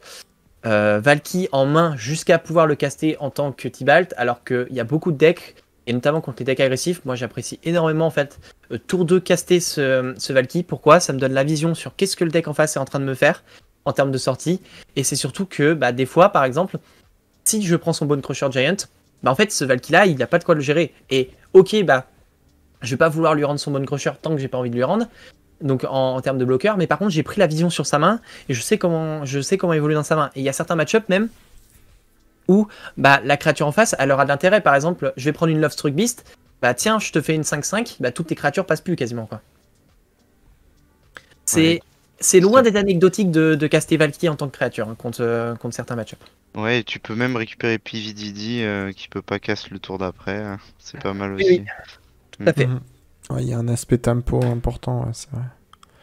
euh, Valky en main jusqu'à pouvoir le caster en tant que Tibalt, alors qu'il y a beaucoup de decks et notamment contre les decks agressifs. Moi, j'apprécie énormément en fait euh, tour 2 caster ce, ce Valky. Pourquoi Ça me donne la vision sur qu'est-ce que le deck en face est en train de me faire en termes de sortie. Et c'est surtout que bah, des fois, par exemple, si je prends son Bone Crusher Giant, bah en fait, ce Valky là, il n'a pas de quoi le gérer. Et ok, bah, je vais pas vouloir lui rendre son Bone Crusher tant que j'ai pas envie de lui rendre. Donc en, termes de bloqueur, mais par contre j'ai pris la vision sur sa main et je sais comment je sais comment évoluer dans sa main. Et il y a certains match-up même ou bah, la créature en face, elle aura de l'intérêt. Par exemple, je vais prendre une Love Struck Beast, bah tiens, je te fais une 5-5, bah toutes tes créatures passent plus quasiment. quoi. C'est loin d'être anecdotique de, de caster Valkyrie en tant que créature hein, contre, euh, contre certains matchups. Ouais, tu peux même récupérer Pivididi euh, qui peut pas casser le tour d'après. Hein. C'est pas mal aussi. Mhm. Il y a un aspect tempo important, c'est vrai.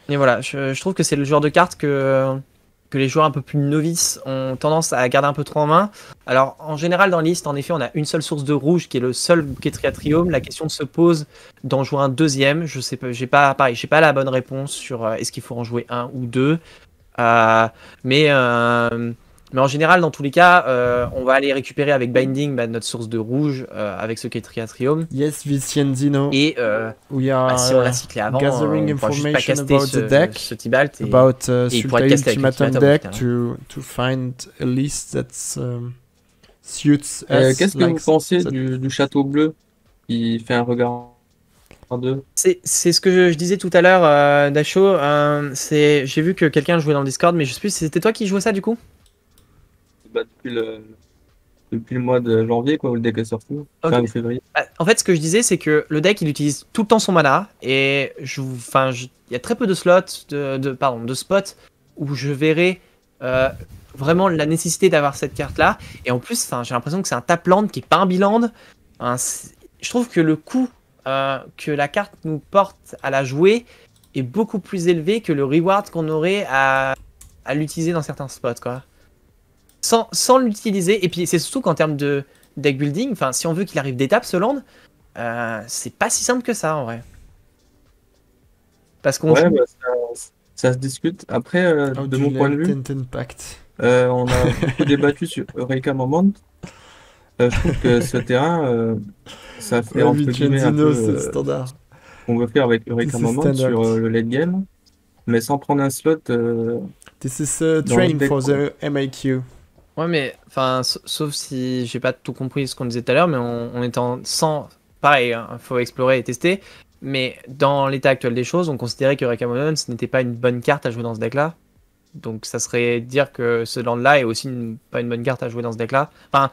Et voilà, je, je trouve que c'est le genre de carte que que les joueurs un peu plus novices ont tendance à garder un peu trop en main. Alors en général dans liste, en effet, on a une seule source de rouge qui est le seul bouquet triatrium. La question se pose d'en jouer un deuxième. Je sais pas, j'ai pas pareil, j'ai pas la bonne réponse sur euh, est-ce qu'il faut en jouer un ou deux. Euh, mais euh, mais en général, dans tous les cas, euh, on va aller récupérer avec Binding bah, notre source de rouge euh, avec ce Ketriatrium. Yes, Vicienzino. Et euh, bah, si on l'a cyclé avant, euh, on juste pas ce, the deck, Et, about uh, et il pourra caster Ultimatum deck to, to find a list that's... Um, qu'est-ce que vous pensez du, château bleu Il fait un regard en deux. c'est ce que je, disais tout à l'heure, euh, Dacho. J'ai vu que quelqu'un jouait dans le Discord, mais je sais plus, si c'était toi qui jouais ça du coup bah, depuis, le, mois de janvier, quoi, où le deck est sorti. février. Bah, en fait, ce que je disais, c'est que le deck, il utilise tout le temps son mana, et je, enfin, il y a très peu de slots, de, pardon, de spots où je verrais euh, vraiment la nécessité d'avoir cette carte-là. Et en plus, j'ai l'impression que c'est un land qui est pas un biland. je trouve que le coût euh, que la carte nous porte à la jouer est beaucoup plus élevé que le reward qu'on aurait à, à l'utiliser dans certains spots, quoi sans, l'utiliser. Et puis c'est surtout qu'en termes de deck building, enfin si on veut qu'il arrive d'étape ce land, euh, c'est pas si simple que ça en vrai. Parce qu'on. Bah, ça, se discute. Après, euh, ah, de mon point de vue. Euh, on a beaucoup débattu sur Eureka Moment. je trouve que ce terrain, ça fait ouais, entre guillemets un peu, standard. On veut faire avec Eureka Moment sur le late game, mais sans prendre un slot. This is a train for the MIQ. Ouais, mais enfin, sauf si j'ai pas tout compris ce qu'on disait tout à l'heure, mais on, est en 100. Pareil, hein, il faut explorer et tester. Mais dans l'état actuel des choses, on considérait que Rekamonon, ce n'était pas une bonne carte à jouer dans ce deck-là. Donc ça serait dire que ce land-là est aussi pas une bonne carte à jouer dans ce deck-là. Enfin,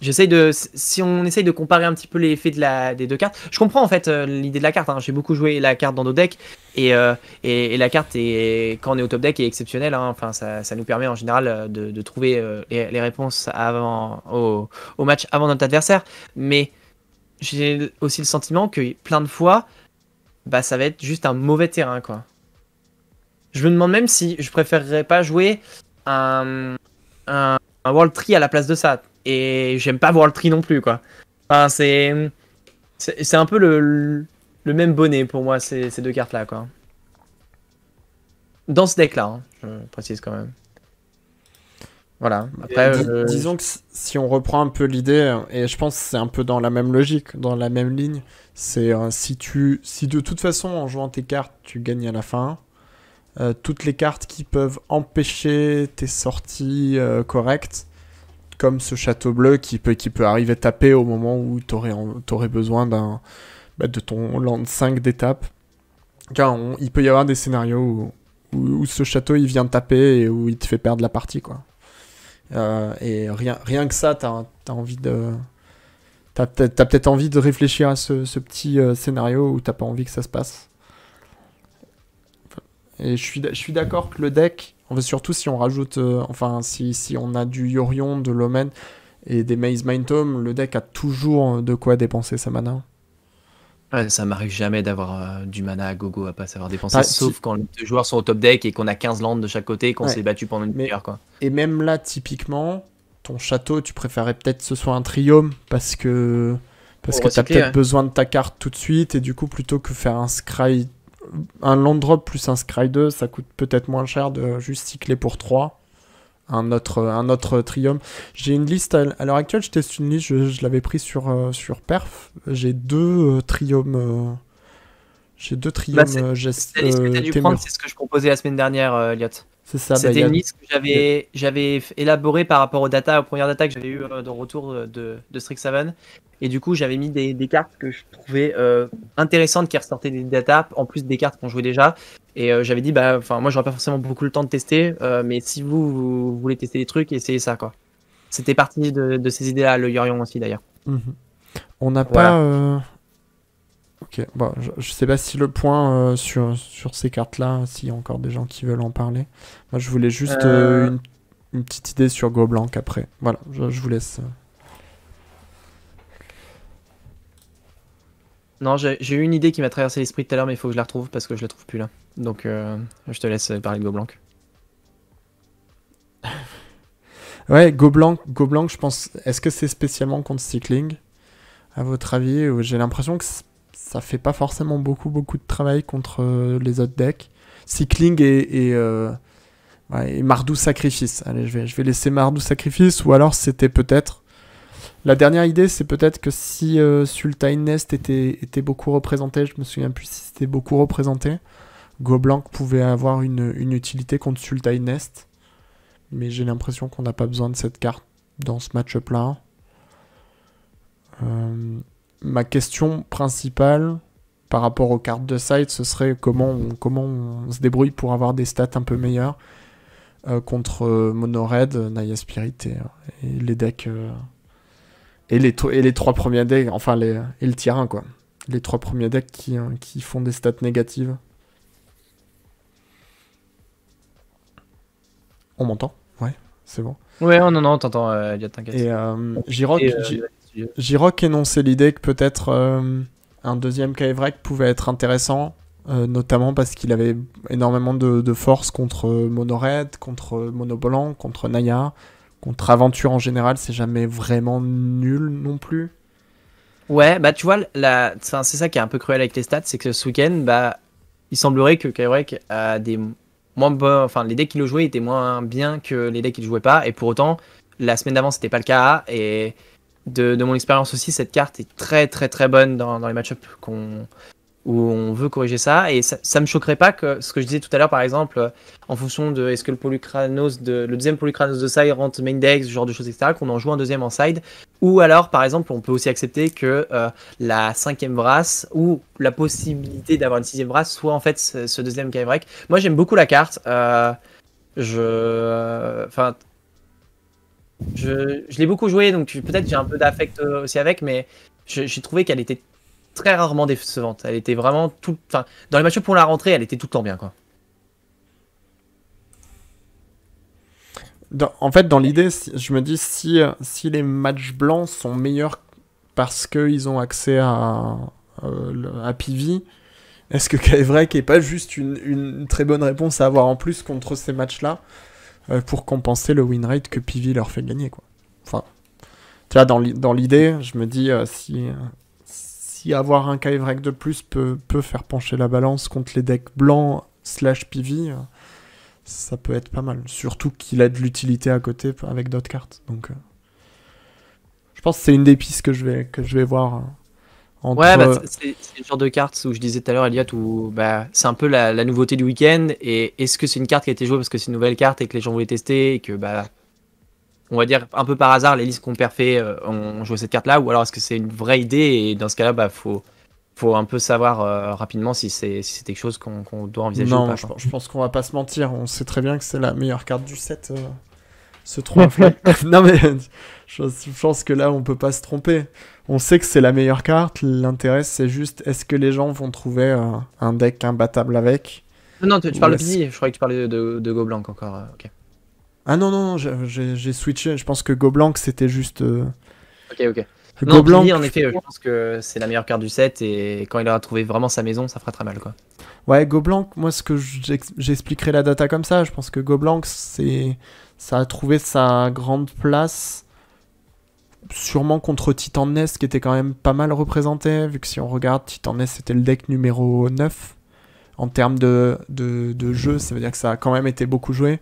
J'essaye de, si on essaye de comparer un petit peu l'effet de la, des deux cartes, je comprends en fait euh, l'idée de la carte. Hein. J'ai beaucoup joué la carte dans nos decks euh, et, et, la carte est, quand on est au top deck est exceptionnelle. Hein. Enfin, ça, ça, nous permet en général euh, de, trouver les, réponses avant au, au, match avant notre adversaire. Mais j'ai aussi le sentiment que plein de fois, bah ça va être juste un mauvais terrain quoi. Je me demande même si je préférerais pas jouer un, un, un World Tree à la place de ça et j'aime pas voir le tri non plus, quoi. Enfin, c'est. C'est un peu le, le, même bonnet pour moi, ces, ces deux cartes-là, quoi. Dans ce deck-là, hein, je précise quand même. Voilà. Euh, disons que si on reprend un peu l'idée, et je pense c'est un peu dans la même logique, dans la même ligne, c'est euh, si tu, si de toute façon en jouant tes cartes tu gagnes à la fin, euh, toutes les cartes qui peuvent empêcher tes sorties correctes, comme ce château bleu qui peut, qui peut arriver taper au moment où tu aurais, besoin d'un bah, de ton land 5 d'étape. il peut y avoir des scénarios où, où, ce château il vient taper et où il te fait perdre la partie. quoi. Euh, et rien, rien que ça, tu as envie de. T'as peut-être envie de réfléchir à ce, petit euh, scénario où t'as pas envie que ça se passe. Et je suis, je suis d'accord que le deck, on surtout si on rajoute, euh, enfin, si, on a du Yorion, de l'Omen et des Maze Mind Tome, le deck a toujours euh, de quoi dépenser sa mana. ça m'arrive jamais d'avoir euh, du mana à gogo à pas savoir dépenser, bah, sauf quand les joueurs sont au top deck et qu'on a 15 landes de chaque côté et qu'on s'est battu pendant une heure. Quoi. Et même là, typiquement, ton château, tu préférais peut-être ce soit un triome parce que parce que tu as peut-être besoin de ta carte tout de suite et du coup plutôt que faire un scry un land drop plus un scry 2, ça coûte peut-être moins cher de juste cycler pour 3. Un autre, un autre trium. J'ai une liste, à, l'heure actuelle, je teste une liste, je, l'avais pris sur, euh, sur perf. J'ai deux euh, euh j'ai deux triums. Bah, euh, c'est ce que dû prendre, c'est ce que je proposais la semaine dernière, Elliot. C'est C'était une liste que j'avais, élaborée par rapport aux data, aux premières data que j'avais eues euh, de retour de, de Strixhaven. Et du coup, j'avais mis des, cartes que je trouvais euh, intéressantes qui ressortaient des data, en plus des cartes qu'on jouait déjà. Et euh, j'avais dit, bah, enfin, moi, j'aurais pas forcément beaucoup le temps de tester, mais si vous, voulez tester des trucs, essayez ça, quoi. C'était parti de, ces idées-là, le Yorion aussi, d'ailleurs. Mhm. On n'a pas, Ok, bon, bah, je, sais pas si le point euh, sur, sur ces cartes-là, s'il y a encore des gens qui veulent en parler. Moi, je voulais juste euh, euh. une, petite idée sur Go après. Voilà, je, vous laisse. Non, j'ai eu une idée qui m'a traversé l'esprit tout à l'heure, mais il faut que je la retrouve parce que je la trouve plus là. Donc, je te laisse parler de Go ouais, Goblanc, je pense. Est-ce que c'est spécialement contre Cycling, à votre avis J'ai l'impression que ça fait pas forcément beaucoup, beaucoup de travail contre euh, les autres decks. Cycling et, et, euh, Mardou Sacrifice. Allez, je vais, je vais laisser Mardou Sacrifice, ou alors c'était peut-être. La dernière idée, c'est peut-être que si euh, Sultan Nest était, était beaucoup représenté, je me souviens plus si c'était beaucoup représenté, Goblanc pouvait avoir une, une utilité contre Sultan Nest. Mais j'ai l'impression qu'on n'a pas besoin de cette carte dans ce match-up là. Euh, ma question principale par rapport aux cartes de side, ce serait comment on, se débrouille pour avoir des stats un peu meilleures euh, contre euh, Red, Naya Spirit et, euh, les decks. et, les trois premiers decks, enfin, les, et le tier 1, quoi. Les trois premiers decks qui, font des stats négatives. On m'entend Ouais, c'est bon. Ouais, non, non, t'entends, t'inquiète. Et Jirok énonçait l'idée que peut-être euh, un deuxième Kaivrek pouvait être intéressant, euh, notamment parce qu'il avait énormément de, force contre euh, Monored, contre Monobolan, contre Naya, contre Aventure en général, c'est jamais vraiment nul non plus. Ouais, bah tu vois, c'est ça qui est un peu cruel avec les stats, c'est que ce week-end, bah, il semblerait que Kaivrek a des moins enfin les decks qu'il jouait étaient moins bien que les decks qu'il jouait pas, et pour autant, la semaine d'avant c'était pas le cas, et de, mon expérience aussi, cette carte est très très très bonne dans, les match qu'on où on veut corriger ça. Et ça, ça, me choquerait pas que ce que je disais tout à l'heure, par exemple, euh, en fonction de est-ce que le de le deuxième Polycranos de side rentre main deck, ce genre de choses, etc., qu'on en joue un deuxième en side. Ou alors, par exemple, on peut aussi accepter que euh, la cinquième brasse ou la possibilité d'avoir une sixième brasse soit en fait ce, deuxième break Moi, j'aime beaucoup la carte. Euh, je, enfin. Je, l'ai beaucoup joué, donc peut-être j'ai un peu d'affect euh, aussi avec, mais j'ai trouvé qu'elle était très rarement décevante. Elle était vraiment tout. dans les matchs pour la rentrée, elle était tout le temps bien, quoi. en fait, dans l'idée, je me dis si, euh, si les matchs blancs sont meilleurs parce qu'ils ont accès à, euh, à PV, est-ce que Kaevrek est pas juste une, très bonne réponse à avoir en plus contre ces matchs-là euh, pour compenser le win rate que PV leur fait gagner. Quoi. Enfin, tu vois, dans l'idée, je me dis euh, si, si avoir un Kaivrak de plus peut, faire pencher la balance contre les decks blancs slash PV, euh, ça peut être pas mal. Surtout qu'il a de l'utilité à côté avec d'autres cartes. Donc, je pense que c'est une des pistes que je vais, que je vais voir. Hein. Ouais, bah, c'est le genre de carte où je disais tout à l'heure, Elliot, où bah, c'est un peu la, nouveauté du week-end. Et est-ce que c'est une carte qui a été jouée parce que c'est une nouvelle carte et que les gens voulaient tester et que, bah, on va dire un peu par hasard, les listes qu'on perfait fait, euh, joué on cette carte-là Ou alors est-ce que c'est une vraie idée et dans ce cas-là, bah, faut, un peu savoir euh, rapidement si c'est quelque chose qu'on doit envisager. ou pas, je, pense qu'on va pas se mentir. On sait très bien que c'est la meilleure carte du set. Euh ce trois non mais je, pense que là on peut pas se tromper. On sait que c'est la meilleure carte. L'intérêt c'est juste est-ce que les gens vont trouver euh, un deck imbattable avec Non, tu, parles de Je croyais que tu parlais de, de, Goblanc encore. Euh, ah non, non, j'ai switché. Je pense que Goblanc c'était juste. Euh, ok, ok. Non, en effet, je pense que c'est la meilleure carte du set et quand il aura trouvé vraiment sa maison, ça fera très mal quoi. Ouais, Goblanc, moi ce que j'expliquerai la data comme ça, je pense que Goblanc c'est ça a trouvé sa grande place sûrement contre Titan Ness qui était quand même pas mal représenté, vu que si on regarde, Titan Ness c'était le deck numéro 9 en termes de, jeu, ça veut dire que ça a quand même été beaucoup joué.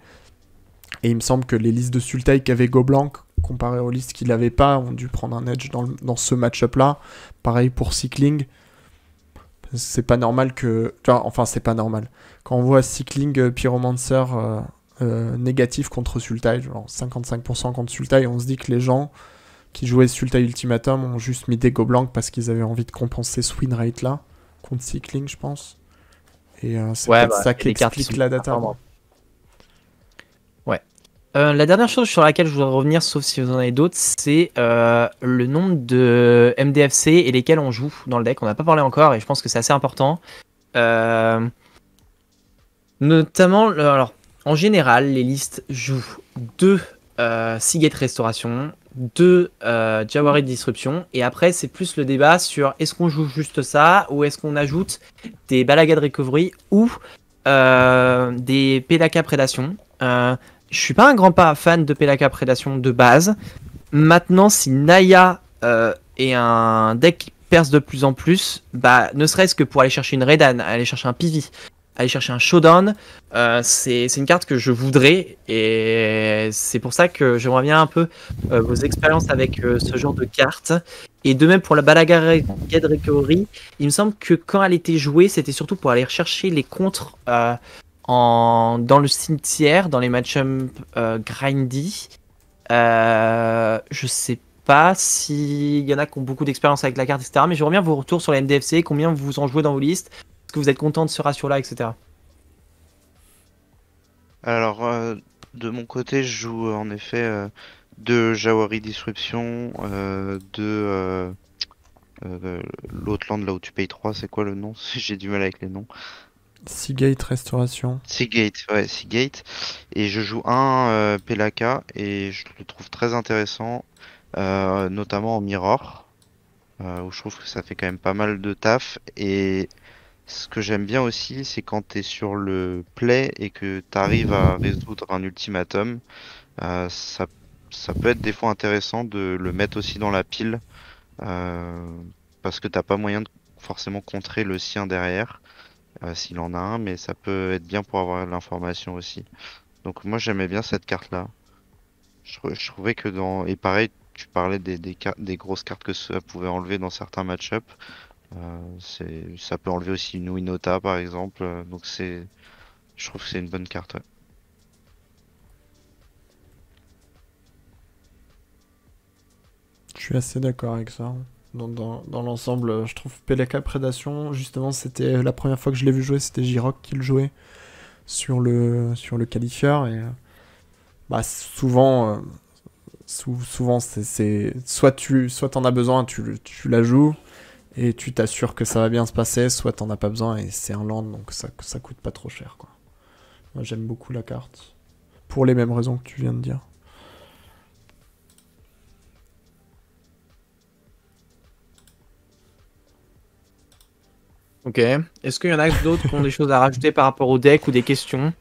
Et il me semble que les listes de Sultai qu'avait Goblanc, comparé aux listes qu'il n'avait pas, ont dû prendre un edge dans, ce match-up là. Pareil pour Cycling. C'est pas normal que. Enfin, c'est pas normal. Quand on voit Cycling euh, Pyromancer. Euh, euh, négatif contre Sultai, genre 55% contre Sultai, on se dit que les gens qui jouaient Sultai Ultimatum ont juste mis des Blanc parce qu'ils avaient envie de compenser ce win rate là, contre Cycling je pense. Et euh, c'est bah, ça qui explique la data. Ouais. Euh, la dernière chose sur laquelle je voudrais revenir, sauf si vous en avez d'autres, c'est le nombre de MDFC et lesquels on joue dans le deck. On n'a pas parlé encore et je pense que c'est assez important. notamment, alors en général, les listes jouent deux Seagate euh, Restauration, deux euh, Jawari Disruption, et après c'est plus le débat sur est-ce qu'on joue juste ça, ou est-ce qu'on ajoute des Balaga de Recovery, ou euh, des Pelaka Prédation. Euh, je suis pas un grand pas fan de Pelaka Prédation de base. Maintenant, si Naya est un deck qui perce de plus en plus, bah, ne serait-ce que pour aller chercher une Redan, aller chercher un Pivi, aller chercher un showdown. Euh, c'est une carte que je voudrais et c'est pour ça que j'aimerais bien un peu euh, vos expériences avec euh, ce genre de carte. Et de même pour la Balagad Recovery, il me semble que quand elle était jouée, c'était surtout pour aller chercher les contres en, dans le cimetière, dans les match grindy. je ne sais pas si s'il y en a qui ont beaucoup d'expérience avec la carte, etc. Mais j'aimerais bien vos retours sur la NDFC, combien vous en jouez dans vos listes, est-ce que vous êtes content de ce ratio-là, etc. Alors, euh, de mon côté, je joue euh, en effet euh, de Jawari Disruption, de l'autre land là où tu payes 3, c'est quoi le nom J'ai du mal avec les noms. Seagate Restauration. Seagate, ouais, Seagate. Et je joue un Pelaka et je le trouve très intéressant, notamment en Mirror, où je trouve que ça fait quand même pas mal de taf et ce que j'aime bien aussi, c'est quand tu es sur le play et que tu arrives à résoudre un ultimatum, euh, ça, ça, peut être des fois intéressant de le mettre aussi dans la pile, euh, parce que t'as pas moyen de forcément contrer le sien derrière, euh, s'il en a un, mais ça peut être bien pour avoir l'information aussi. Donc moi j'aimais bien cette carte-là. Je, trouvais que dans... Et pareil, tu parlais des, des, des grosses cartes que ça pouvait enlever dans certains match-ups. Euh, ça peut enlever aussi une Winota par exemple. Euh, donc c'est, je trouve que c'est une bonne carte. Je suis assez d'accord avec ça. Dans, dans, l'ensemble, euh, je trouve Peleka Prédation, justement, c'était la première fois que je l'ai vu jouer, c'était Jiroc qui le jouait sur le, sur le qualifieur. Et bah, souvent, souvent c'est soit tu soit en as besoin, tu, tu la joues, et tu t'assures que ça va bien se passer, soit t'en as pas besoin et c'est un land donc ça, ça coûte pas trop cher quoi. Moi j'aime beaucoup la carte. Pour les mêmes raisons que tu viens de dire. Ok. Est-ce qu'il y en a d'autres qui ont des choses à rajouter par rapport au deck ou des questions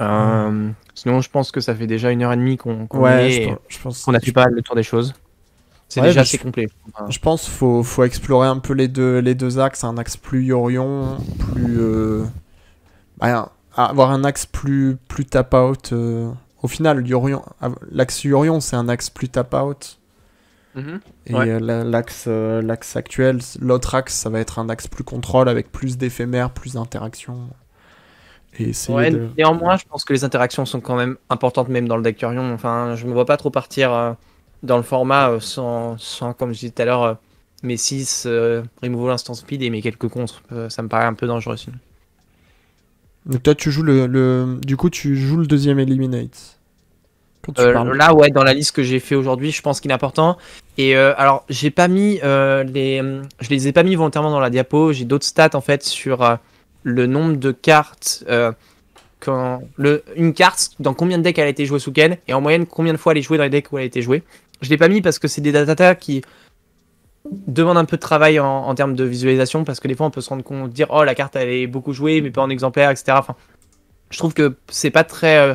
euh, Sinon, je pense que ça fait déjà une heure et demie qu'on ouais, je, a su pas le tour des choses. C'est déjà assez complet. Je pense qu'il faut, explorer un peu les deux, les deux axes. Un axe plus Yorion, plus. Euh, avoir un axe plus, plus tap-out. Euh, au final, l'axe Yorion, c'est un axe plus tap-out. Mm-hmm. Et euh, l'axe actuel, l'autre axe, ça va être un axe plus contrôle avec plus d'éphémères, plus d'interactions. Et ouais, de... Néanmoins, je pense que les interactions sont quand même importantes, même dans le deck Yorion. Enfin, je me vois pas trop partir dans le format euh, sans, comme je disais tout à l'heure, euh, mes 6, euh, removal instant speed et mes quelques contres. ça me paraît un peu dangereux sinon. Donc toi tu joues le, Du coup tu joues le deuxième Eliminate. Quand Là ouais dans la liste que j'ai fait aujourd'hui je pense qu'il est important. Et alors j'ai pas mis les... Je les ai pas mis volontairement dans la diapo. J'ai d'autres stats en fait sur le nombre de cartes... quand le, une carte, dans combien de decks elle a été jouée sous Ken, et en moyenne combien de fois elle est jouée dans les decks où elle a été jouée. Je l'ai pas mis parce que c'est des data qui demandent un peu de travail en, termes de visualisation parce que des fois on peut se rendre compte, dire oh la carte elle est beaucoup jouée mais pas en exemplaire, etc. je trouve que c'est pas très euh,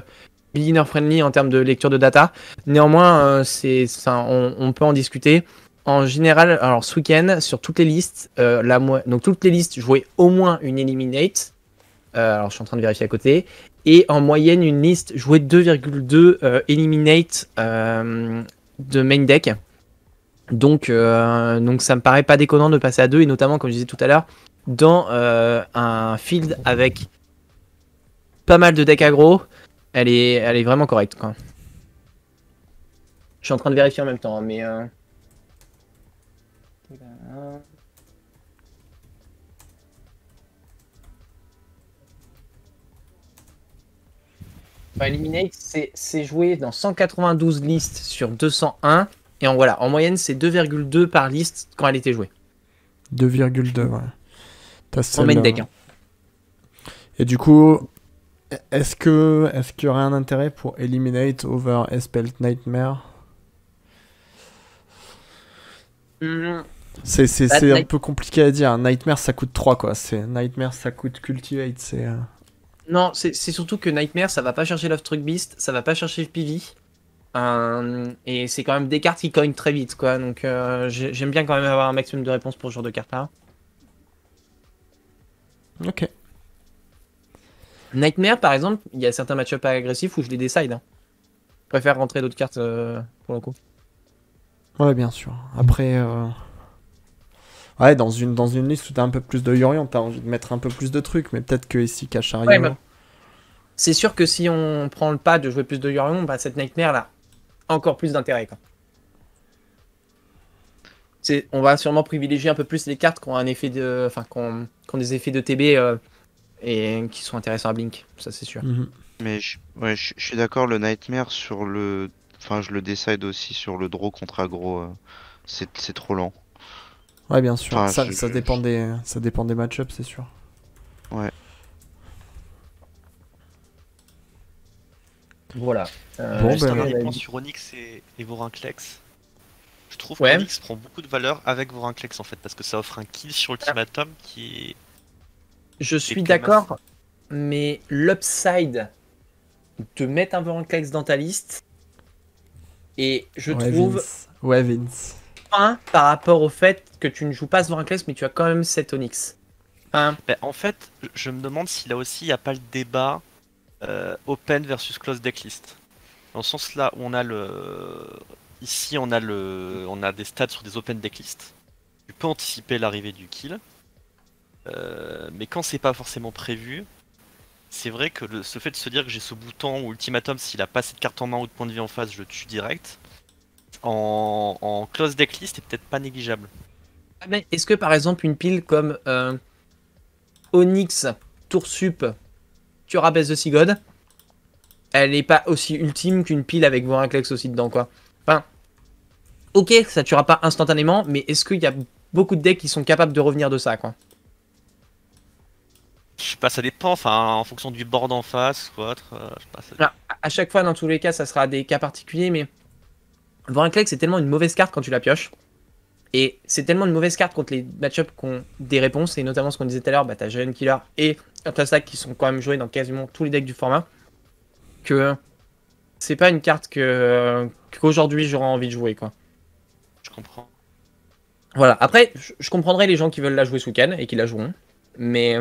beginner friendly en termes de lecture de data. Néanmoins, euh, c'est on, peut en discuter. En général, alors ce week-end, sur toutes les listes, euh, la donc toutes les listes jouaient au moins une Eliminate. alors je suis en train de vérifier à côté et en moyenne une liste jouait 2,2 eliminate de main deck. Donc, euh, donc ça me paraît pas déconnant de passer à deux, et notamment, comme je disais tout à l'heure, dans euh, un field avec pas mal de decks aggro, elle est, elle est vraiment correcte. Quoi. Je suis en train de vérifier en même temps, hein, mais... Euh, Eliminate, c'est joué dans 192 listes sur 201. Et en, voilà, en moyenne, c'est 2,2 par liste quand elle était jouée. 2,2, ouais. T'as en main hein. Hein. Et du coup, est-ce que est-ce qu'il y aurait un intérêt pour Eliminate over Espelt Nightmare hmm. bah, C'est un peu compliqué à dire. Nightmare ça coûte 3 quoi. C'est Nightmare ça coûte Cultivate. C'est. Euh, non, c'est surtout que Nightmare, ça va pas chercher Love Truck Beast, ça va pas chercher le PV. Euh, et c'est quand même des cartes qui cognent très vite, quoi. Donc euh, j'aime bien quand même avoir un maximum de réponses pour ce genre de cartes là Ok. Nightmare, par exemple, il y a certains match up agressifs où je les décide. Hein. Je préfère rentrer d'autres cartes euh, pour le coup. Ouais, bien sûr. Après. Ouais, dans une, dans une liste où t'as un peu plus de Yorion, t'as envie de mettre un peu plus de trucs, mais peut-être que ici, cache bah, c'est sûr que si on prend le pas de jouer plus de Yorion, bah, cette Nightmare là, encore plus d'intérêt. On va sûrement privilégier un peu plus les cartes qui ont, un effet de, des effets de TB euh, et qui sont intéressants à Blink, ça c'est sûr. Mhm. Mais je, suis d'accord, le Nightmare sur le. Enfin, je le décide aussi sur le draw contre aggro. Euh, c'est trop lent. Ouais, bien sûr. ça, dépend des, ça dépend des match-ups, c'est sûr. Ouais. Voilà. juste euh, ben, un sur Onyx et, Vorinclex. Je trouve que qu'Onyx prend beaucoup de valeur avec Vorinclex en fait, parce que ça offre un kill sur Ultimatum qui qui. Je suis d'accord, mais l'upside de mettre un Vorinclex dans ta liste, et je trouve. Ouais, Vince par rapport au fait que tu ne joues pas un decklist mais tu as quand même cet Onyx. Hein ben, en fait, je me demande si là aussi il n'y a pas le débat euh, open versus close decklist. Dans le sens là où on a le. Ici, on a, le... on a des stats sur des open decklist Tu peux anticiper l'arrivée du kill. Euh, mais quand c'est pas forcément prévu, c'est vrai que ce fait de se dire que j'ai ce bouton ou ultimatum, s'il a pas cette carte en main ou de point de vie en face, je le tue direct en, close close decklist est peut-être pas négligeable. Ah, mais est-ce que par exemple une pile comme euh, Onyx, Toursup, Turabes de Sigod, elle est pas aussi ultime qu'une pile avec Voraclex aussi dedans quoi Enfin, ok, ça tuera pas instantanément, mais est-ce qu'il y a beaucoup de decks qui sont capables de revenir de ça quoi je sais pas, ça dépend, enfin, en fonction du board en face ou autre. Euh, je sais pas, à chaque fois, dans tous les cas, ça sera des cas particuliers, mais Voranclex c'est tellement une mauvaise carte quand tu la pioches. Et c'est tellement une mauvaise carte contre les matchups qui ont des réponses, et notamment ce qu'on disait tout à l'heure, bah, t'as Jalen Killer et Atlasak qui sont quand même joués dans quasiment tous les decks du format, que c'est pas une carte que qu'aujourd'hui j'aurais envie de jouer. quoi. Je comprends. Voilà, après, je, comprendrai les gens qui veulent la jouer sous canne et qui la joueront, mais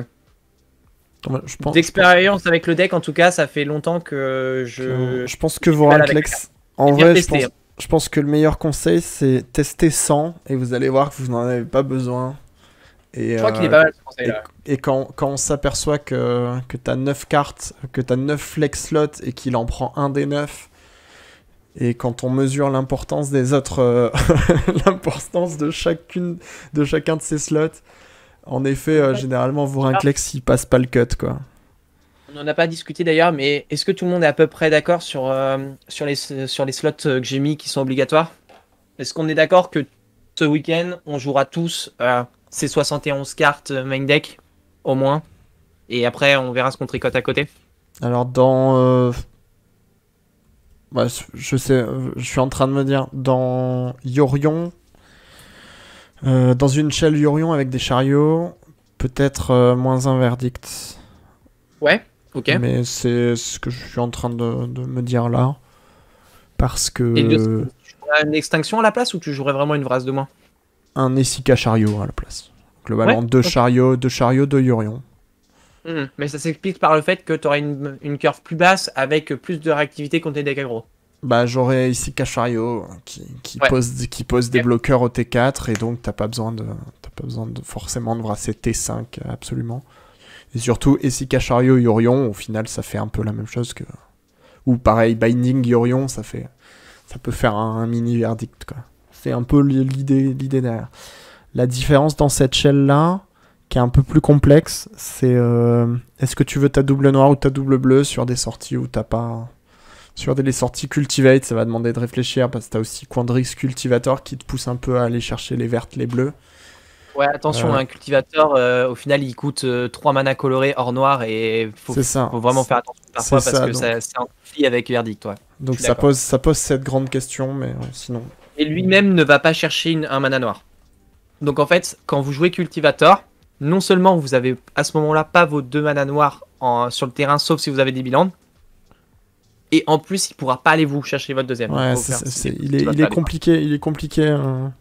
D'expérience avec le deck, en tout cas, ça fait longtemps que je. Je pense que Voraclex. En vrai, je hein je pense que le meilleur conseil, c'est tester 100 et vous allez voir que vous n'en avez pas besoin. Et, je crois qu'il est euh, pas mal ce conseil là. Et, quand, on s'aperçoit que, que tu as 9 cartes, que tu as 9 flex slots et qu'il en prend un des 9, et quand on mesure l'importance des autres, euh, l'importance de chacune, de chacun de ces slots, en effet, euh, vous vous ah. rinclex il passe pas le cut, quoi on n'en a pas discuté d'ailleurs, mais est-ce que tout le monde est à peu près d'accord sur, euh, sur, les, sur les slots euh, que j'ai mis qui sont obligatoires Est-ce qu'on est, d'accord que ce week-end, on jouera tous ces 71 cartes euh, main deck, au moins Et après, on verra ce qu'on tricote à côté Alors, dans. je sais, je suis en train de me dire, dans Yorion. dans une shell Yorion avec des chariots, peut-être moins un verdict. Ouais. Mais c'est ce que je suis en train de, me dire là. Parce que. Et tu une extinction à la place ou tu jouerais vraiment une vrasse de moins Un Essica chariot à la place. Globalement, deux, chariots, deux chariots, deux yurion. Hmm, mais ça s'explique par le fait que tu aurais une, une, curve plus basse avec plus de réactivité contre les decks aggro. Bah, j'aurais ici Chariot hein, qui, pose, des bloqueurs au T4 et donc t'as pas besoin de, pas besoin de forcément de brasser T5 absolument. Et surtout, Essikachario Yorion, au final, ça fait un peu la même chose que. Ou pareil, Binding Yorion, ça fait. Ça peut faire un, mini verdict, quoi. C'est un peu l'idée, derrière. La différence dans cette shell-là, qui est un peu plus complexe, c'est euh, est-ce que tu veux ta double noire ou ta double bleue sur des sorties où t'as pas. Sur des, les sorties cultivate, ça va demander de réfléchir parce que t'as aussi Quandrix Cultivator qui te pousse un peu à aller chercher les vertes, les bleues. Ouais, attention, euh. un cultivateur, euh, au final, il coûte 3 euh, mana colorés hors noir et faut, faut vraiment faire attention parfois parce que c'est un conflit avec Verdict. Ouais. Donc ça pose, ça pose cette grande question, mais sinon. Et lui-même ne va pas chercher un mana noir. Donc en fait, quand vous jouez cultivateur, non seulement vous avez à ce moment-là pas vos deux mana noirs sur le terrain, sauf si vous avez des bilans. Et en plus, il pourra pas aller vous chercher votre deuxième. Ouais, il, est, compliqué, il est compliqué. Hein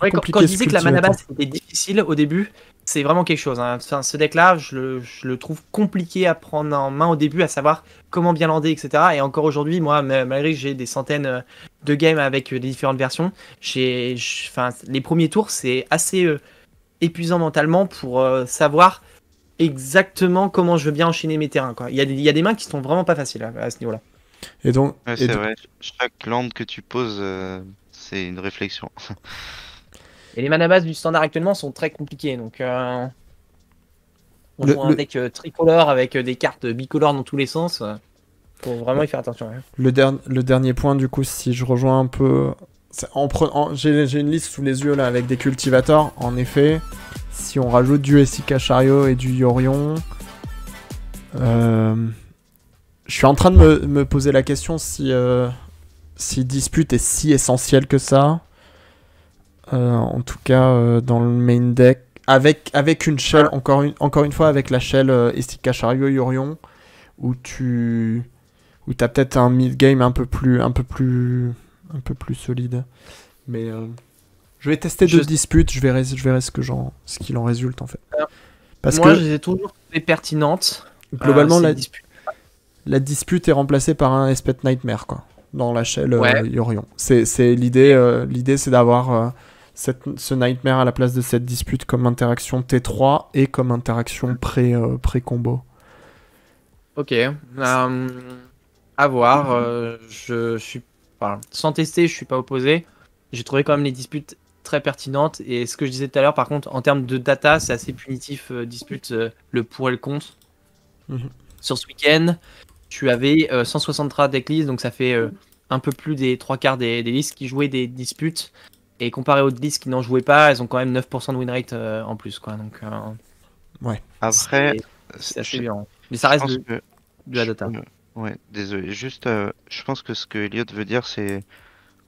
quand, quand disait disais que, la mana basse était difficile au début, c'est vraiment quelque chose. Hein. ce deck-là, je, le, trouve compliqué à prendre en main au début, à savoir comment bien lander, etc. Et encore aujourd'hui, moi, malgré que j'ai des centaines euh, de games avec euh, des différentes versions, j'ai, enfin, les premiers tours, c'est assez euh, épuisant mentalement pour savoir exactement comment je veux bien enchaîner mes terrains. Il, y a des, y a des mains qui sont vraiment pas faciles hein, à, ce niveau-là. Et donc, c'est vrai. Chaque land que tu poses, c'est une réflexion. Et les mana bases du standard actuellement sont très compliquées. Donc, euh, on joue un deck euh, tricolore avec euh, des cartes bicolores dans tous les sens. Euh, faut vraiment y faire attention. Hein. Le, dernier point, du coup, si je rejoins un peu. J'ai une liste sous les yeux là avec des cultivateurs. En effet, si on rajoute du Essica Chariot et du Yorion. Je suis en train de me, poser la question si, si dispute est si essentiel que ça. Euh, en tout cas, euh, dans le main deck, avec, avec une shell, encore une, encore une fois, avec la shell euh, Estika, Chariot Yorion, où tu où as peut-être un mid-game un peu plus un peu plus un peu plus solide. Mais je vais tester deux disputes, je verrai, je verrai ce que j'en, ce qu'il en résulte en fait. Parce Moi, que je les ai toujours trouvées pertinente Globalement, la, dispute. la dispute est remplacée par un espèce nightmare quoi, dans la shell ouais. Yorion. C'est l'idée, l'idée c'est d'avoir ce Nightmare à la place de cette dispute comme interaction T3 et comme interaction euh, pré-combo. ok. Euh, à voir. Euh, je, suis. pas sans tester, je suis pas opposé. J'ai trouvé quand même les disputes très pertinentes. Et ce que je disais tout à l'heure, par contre, en termes de data, c'est assez punitif. dispute le pour et le contre. Mhm. Sur ce week-end, tu avais 163 decklists, donc ça fait un peu plus des trois quarts des, des listes qui jouaient des disputes. Et comparé aux 10 qui n'en jouaient pas, elles ont quand même 9% de win rate euh, en plus. Quoi. Donc, euh, ouais. Après, c'est assez hein. Mais ça reste de, de, la data. Ouais, désolé. Juste, euh, je pense que ce que Elliot veut dire, c'est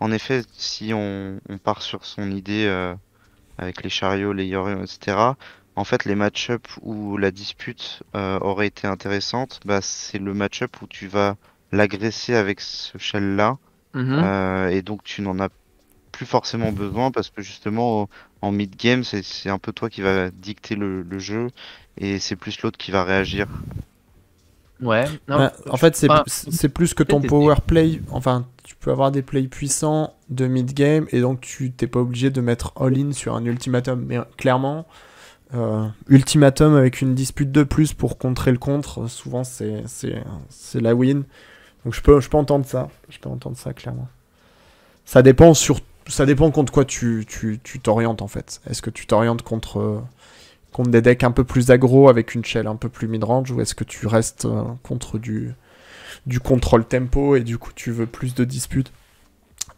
en effet, si on, part sur son idée avec les chariots, les yorions, etc., en fait, les match-up où la dispute aurait été intéressante, bah, c'est le match-up où tu vas l'agresser avec ce shell là, mm-hmm. et donc tu n'en as plus forcément besoin parce que justement en mid game c'est un peu toi qui va dicter le, jeu et c'est plus l'autre qui va réagir. Ouais. Bah, en fait c'est plus que ton power play. Enfin tu peux avoir des plays puissants de mid game et donc tu t'es pas obligé de mettre all in sur un ultimatum. Mais clairement euh, ultimatum avec une dispute de plus pour contrer le contre souvent c'est c'est la win. Donc je peux je peux entendre ça. Je peux entendre ça clairement. Ça dépend surtout ça dépend contre quoi tu t'orientes en fait. Est-ce que tu t'orientes contre, euh, contre des decks un peu plus aggro avec une shell un peu plus midrange ou est-ce que tu restes euh, contre du, contrôle tempo et du coup tu veux plus de disputes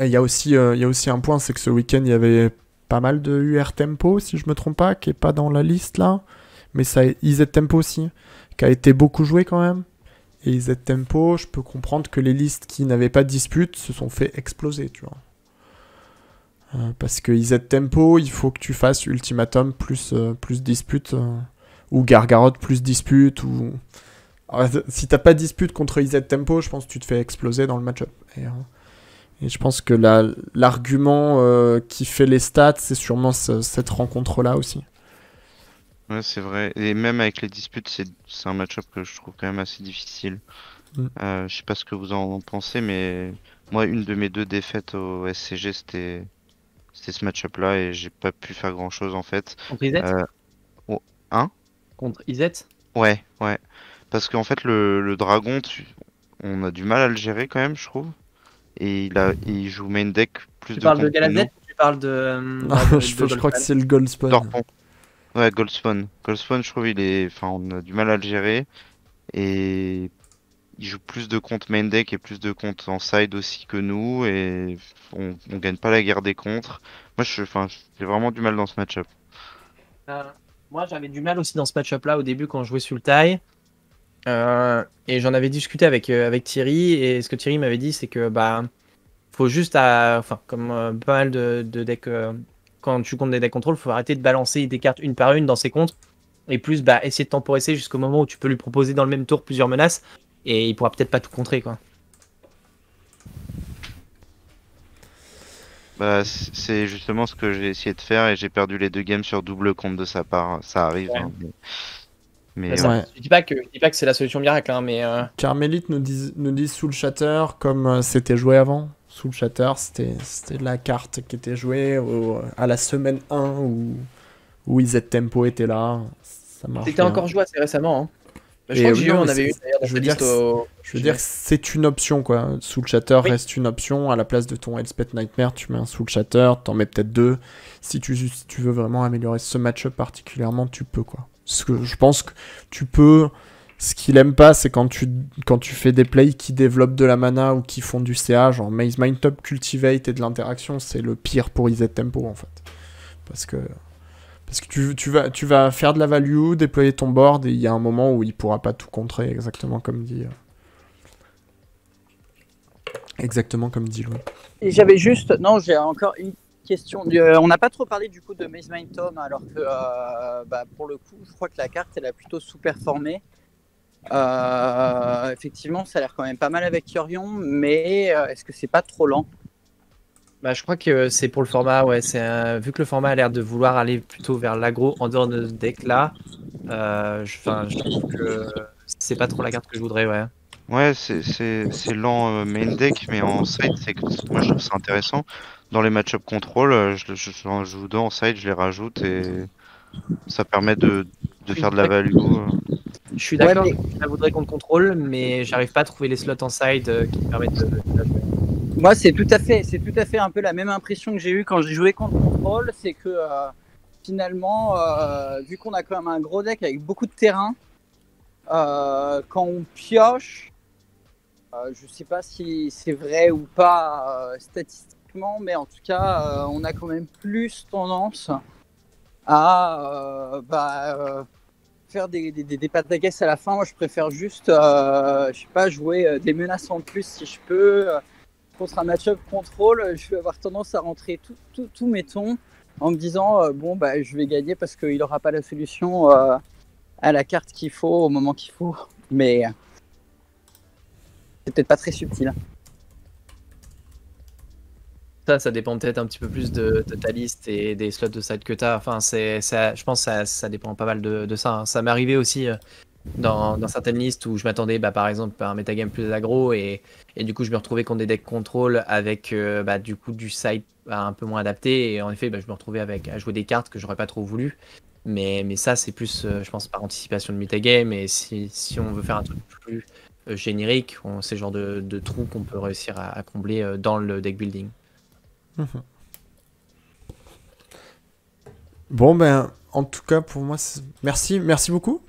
euh, il y, a aussi, un point, c'est que ce week-end il y avait pas mal de UR tempo si je me trompe pas, qui est pas dans la liste là, mais ça IZ tempo aussi, qui a été beaucoup joué quand même et IZ Tempo, je peux comprendre que les listes qui n'avaient pas de disputes se sont fait exploser, tu vois. Euh, parce que IZ Tempo, il faut que tu fasses Ultimatum plus, euh, euh, plus dispute, ou Gargarotte plus dispute, ou... si t'as pas dispute contre IZ Tempo, je pense que tu te fais exploser dans le match-up. Et, je pense que l'argument qui fait les stats, c'est sûrement cette rencontre-là aussi. Ouais, c'est vrai. Et même avec les disputes, c'est un match-up que je trouve quand même assez difficile. Mm. je sais pas ce que vous en pensez, mais moi, une de mes deux défaites au SCG, c'était c'était ce match-up là et j'ai pas pu faire grand chose en fait. Contre Izet euh... Hein Contre Izet Ouais, ouais. Parce qu'en fait, le, dragon, on a du mal à le gérer quand même, je trouve. Et il, a... il joue main deck plus de. Parles de tu parles de Galazet ou tu je, de je crois que c'est le Goldspawn. Ouais, Goldspawn. Goldspawn, je trouve, il est. Enfin, on a du mal à le gérer. Et il joue plus de comptes main deck et plus de comptes en side aussi que nous et on, gagne pas la guerre des contres. Moi, je, enfin, j'ai vraiment du mal dans ce match-up. Euh, moi, j'avais du mal aussi dans ce match-up-là au début quand je jouais sur le taille. Euh, et j'en avais discuté avec, euh, avec Thierry et ce que Thierry m'avait dit, c'est que bah faut juste, enfin, comme pas mal de, decks, quand tu comptes des decks contrôle, faut arrêter de balancer des cartes une par une dans ses contres et plus bah, essayer de temporiser jusqu'au moment où tu peux lui proposer dans le même tour plusieurs menaces et il pourra peut-être pas tout contrer quoi. Bah, c'est justement ce que j'ai essayé de faire et j'ai perdu les deux games sur double compte de sa part. Ça arrive. Hein, mais... Je dis pas que, dis pas que c'est la solution miracle, hein, mais. Euh, nous dit, nous dit sous le shatter comme euh, c'était joué avant. Sous le shatter, c'était la carte qui était jouée à la semaine 1 où, où Tempo était là. C'était encore joué assez récemment. Hein je veux dire, c'est une option quoi. Soul Chatter reste une option. À la place de ton Hellspet Nightmare, tu mets un Soul Chatter. t'en mets peut-être deux. Si tu, veux vraiment améliorer ce match-up particulièrement, tu peux quoi. que je pense que tu peux. Ce qu'il aime pas, c'est quand tu, quand tu fais des plays qui développent de la mana ou qui font du CA, genre Maze Mind Top, Cultivate et de l'interaction, c'est le pire pour IZ Tempo en fait. Parce que parce que tu, vas, faire de la value, déployer ton board, et il y a un moment où il pourra pas tout contrer, exactement comme dit. Euh, exactement comme dit Louis. j'avais juste. Non, j'ai encore une question. Euh, on n'a pas trop parlé du coup de Maze Mind Tom, alors que euh, bah, pour le coup, je crois que la carte, elle a plutôt sous-performé. effectivement, ça a l'air quand même pas mal avec Yorion, mais est-ce que c'est pas trop lent bah, je crois que c'est pour le format, ouais. C'est vu que le format a l'air de vouloir aller plutôt vers l'agro en dehors de ce deck là, euh, je... trouve que c'est pas trop la carte que je voudrais, ouais. Ouais, c'est lent euh, main deck, mais en side, c'est moi je trouve ça intéressant. Dans les match-up contrôle, euh, je, je, je joue deux en side, je les rajoute et ça permet de, faire de la value. Je suis d'accord, ça je voudrais qu'on contrôle, mais j'arrive pas à trouver les slots en side qui permettent de. Moi, c'est tout à fait, c'est tout à fait un peu la même impression que j'ai eu quand j'ai joué contre contrôle, c'est que euh, finalement, euh, vu qu'on a quand même un gros deck avec beaucoup de terrain, euh, quand on pioche, je sais pas si c'est vrai ou pas statistiquement, mais en tout cas, on a quand même plus tendance à bah, faire des, des, des, pattes à caisse à la fin. Moi, je préfère juste, je sais pas, jouer des menaces en plus si je peux contre un match-up contrôle, euh, je vais avoir tendance à rentrer tout mes tons en me disant euh, bon bah je vais gagner parce qu'il n'aura pas la solution euh, à la carte qu'il faut au moment qu'il faut. Mais c'est peut-être pas très subtil. Ça, ça dépend peut-être un petit peu plus de, ta liste et des slots de side que tu as. Enfin, c'est, ça, je pense ça, dépend pas mal de, ça. Hein. Ça m'est arrivé aussi dans, certaines listes où je m'attendais bah, par exemple à un metagame plus aggro et, du coup je me retrouvais contre des decks contrôle avec euh, bah, du coup du side un peu moins adapté et en effet bah, je me retrouvais avec, à jouer des cartes que j'aurais pas trop voulu mais, mais ça c'est plus euh, je pense par anticipation de metagame et si, on veut faire un truc plus euh, générique on, c'est le genre de, de trou qu'on peut réussir à, combler dans le deck building mhm. Bon ben en tout cas pour moi merci merci beaucoup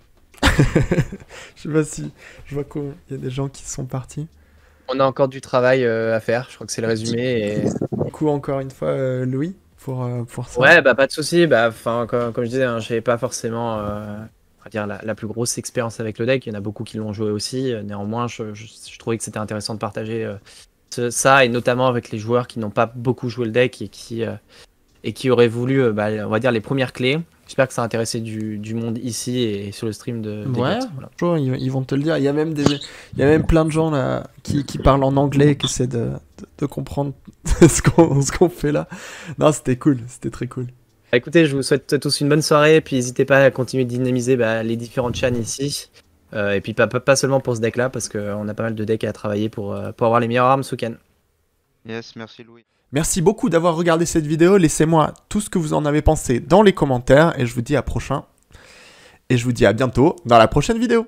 je sais pas si. Je vois qu'il y a des gens qui sont partis. On a encore du travail euh, à faire, je crois que c'est le résumé. Et... Du encore une fois, euh, Louis, pour, euh, pour ça. Ouais, bah pas de souci. Bah, comme, comme je disais, hein, je pas forcément dire, la, plus grosse expérience avec le deck. Il y en a beaucoup qui l'ont joué aussi. Néanmoins, je, trouvais que c'était intéressant de partager ça, et notamment avec les joueurs qui n'ont pas beaucoup joué le deck et qui, et qui auraient voulu, bah, on va dire, les premières clés. J'espère que ça a intéressé du, du, monde ici et sur le stream de. ouais, ils, vont te le dire. Il y a même, des, il y a même plein de gens là, qui, qui parlent en anglais et qui essaient de, de, comprendre ce qu'on fait là. Non, c'était cool, c'était très cool. Bah, écoutez, je vous souhaite tous une bonne soirée. Puis n'hésitez pas à continuer de dynamiser bah, les différentes chaînes ici. Euh, et puis pas, pas, seulement pour ce deck là, parce qu'on a pas mal de decks à travailler pour, euh, pour avoir les meilleures armes sous Yes, merci Louis. Merci beaucoup d'avoir regardé cette vidéo. Laissez-moi tout ce que vous en avez pensé dans les commentaires et je vous dis à prochain. Et je vous dis à bientôt dans la prochaine vidéo.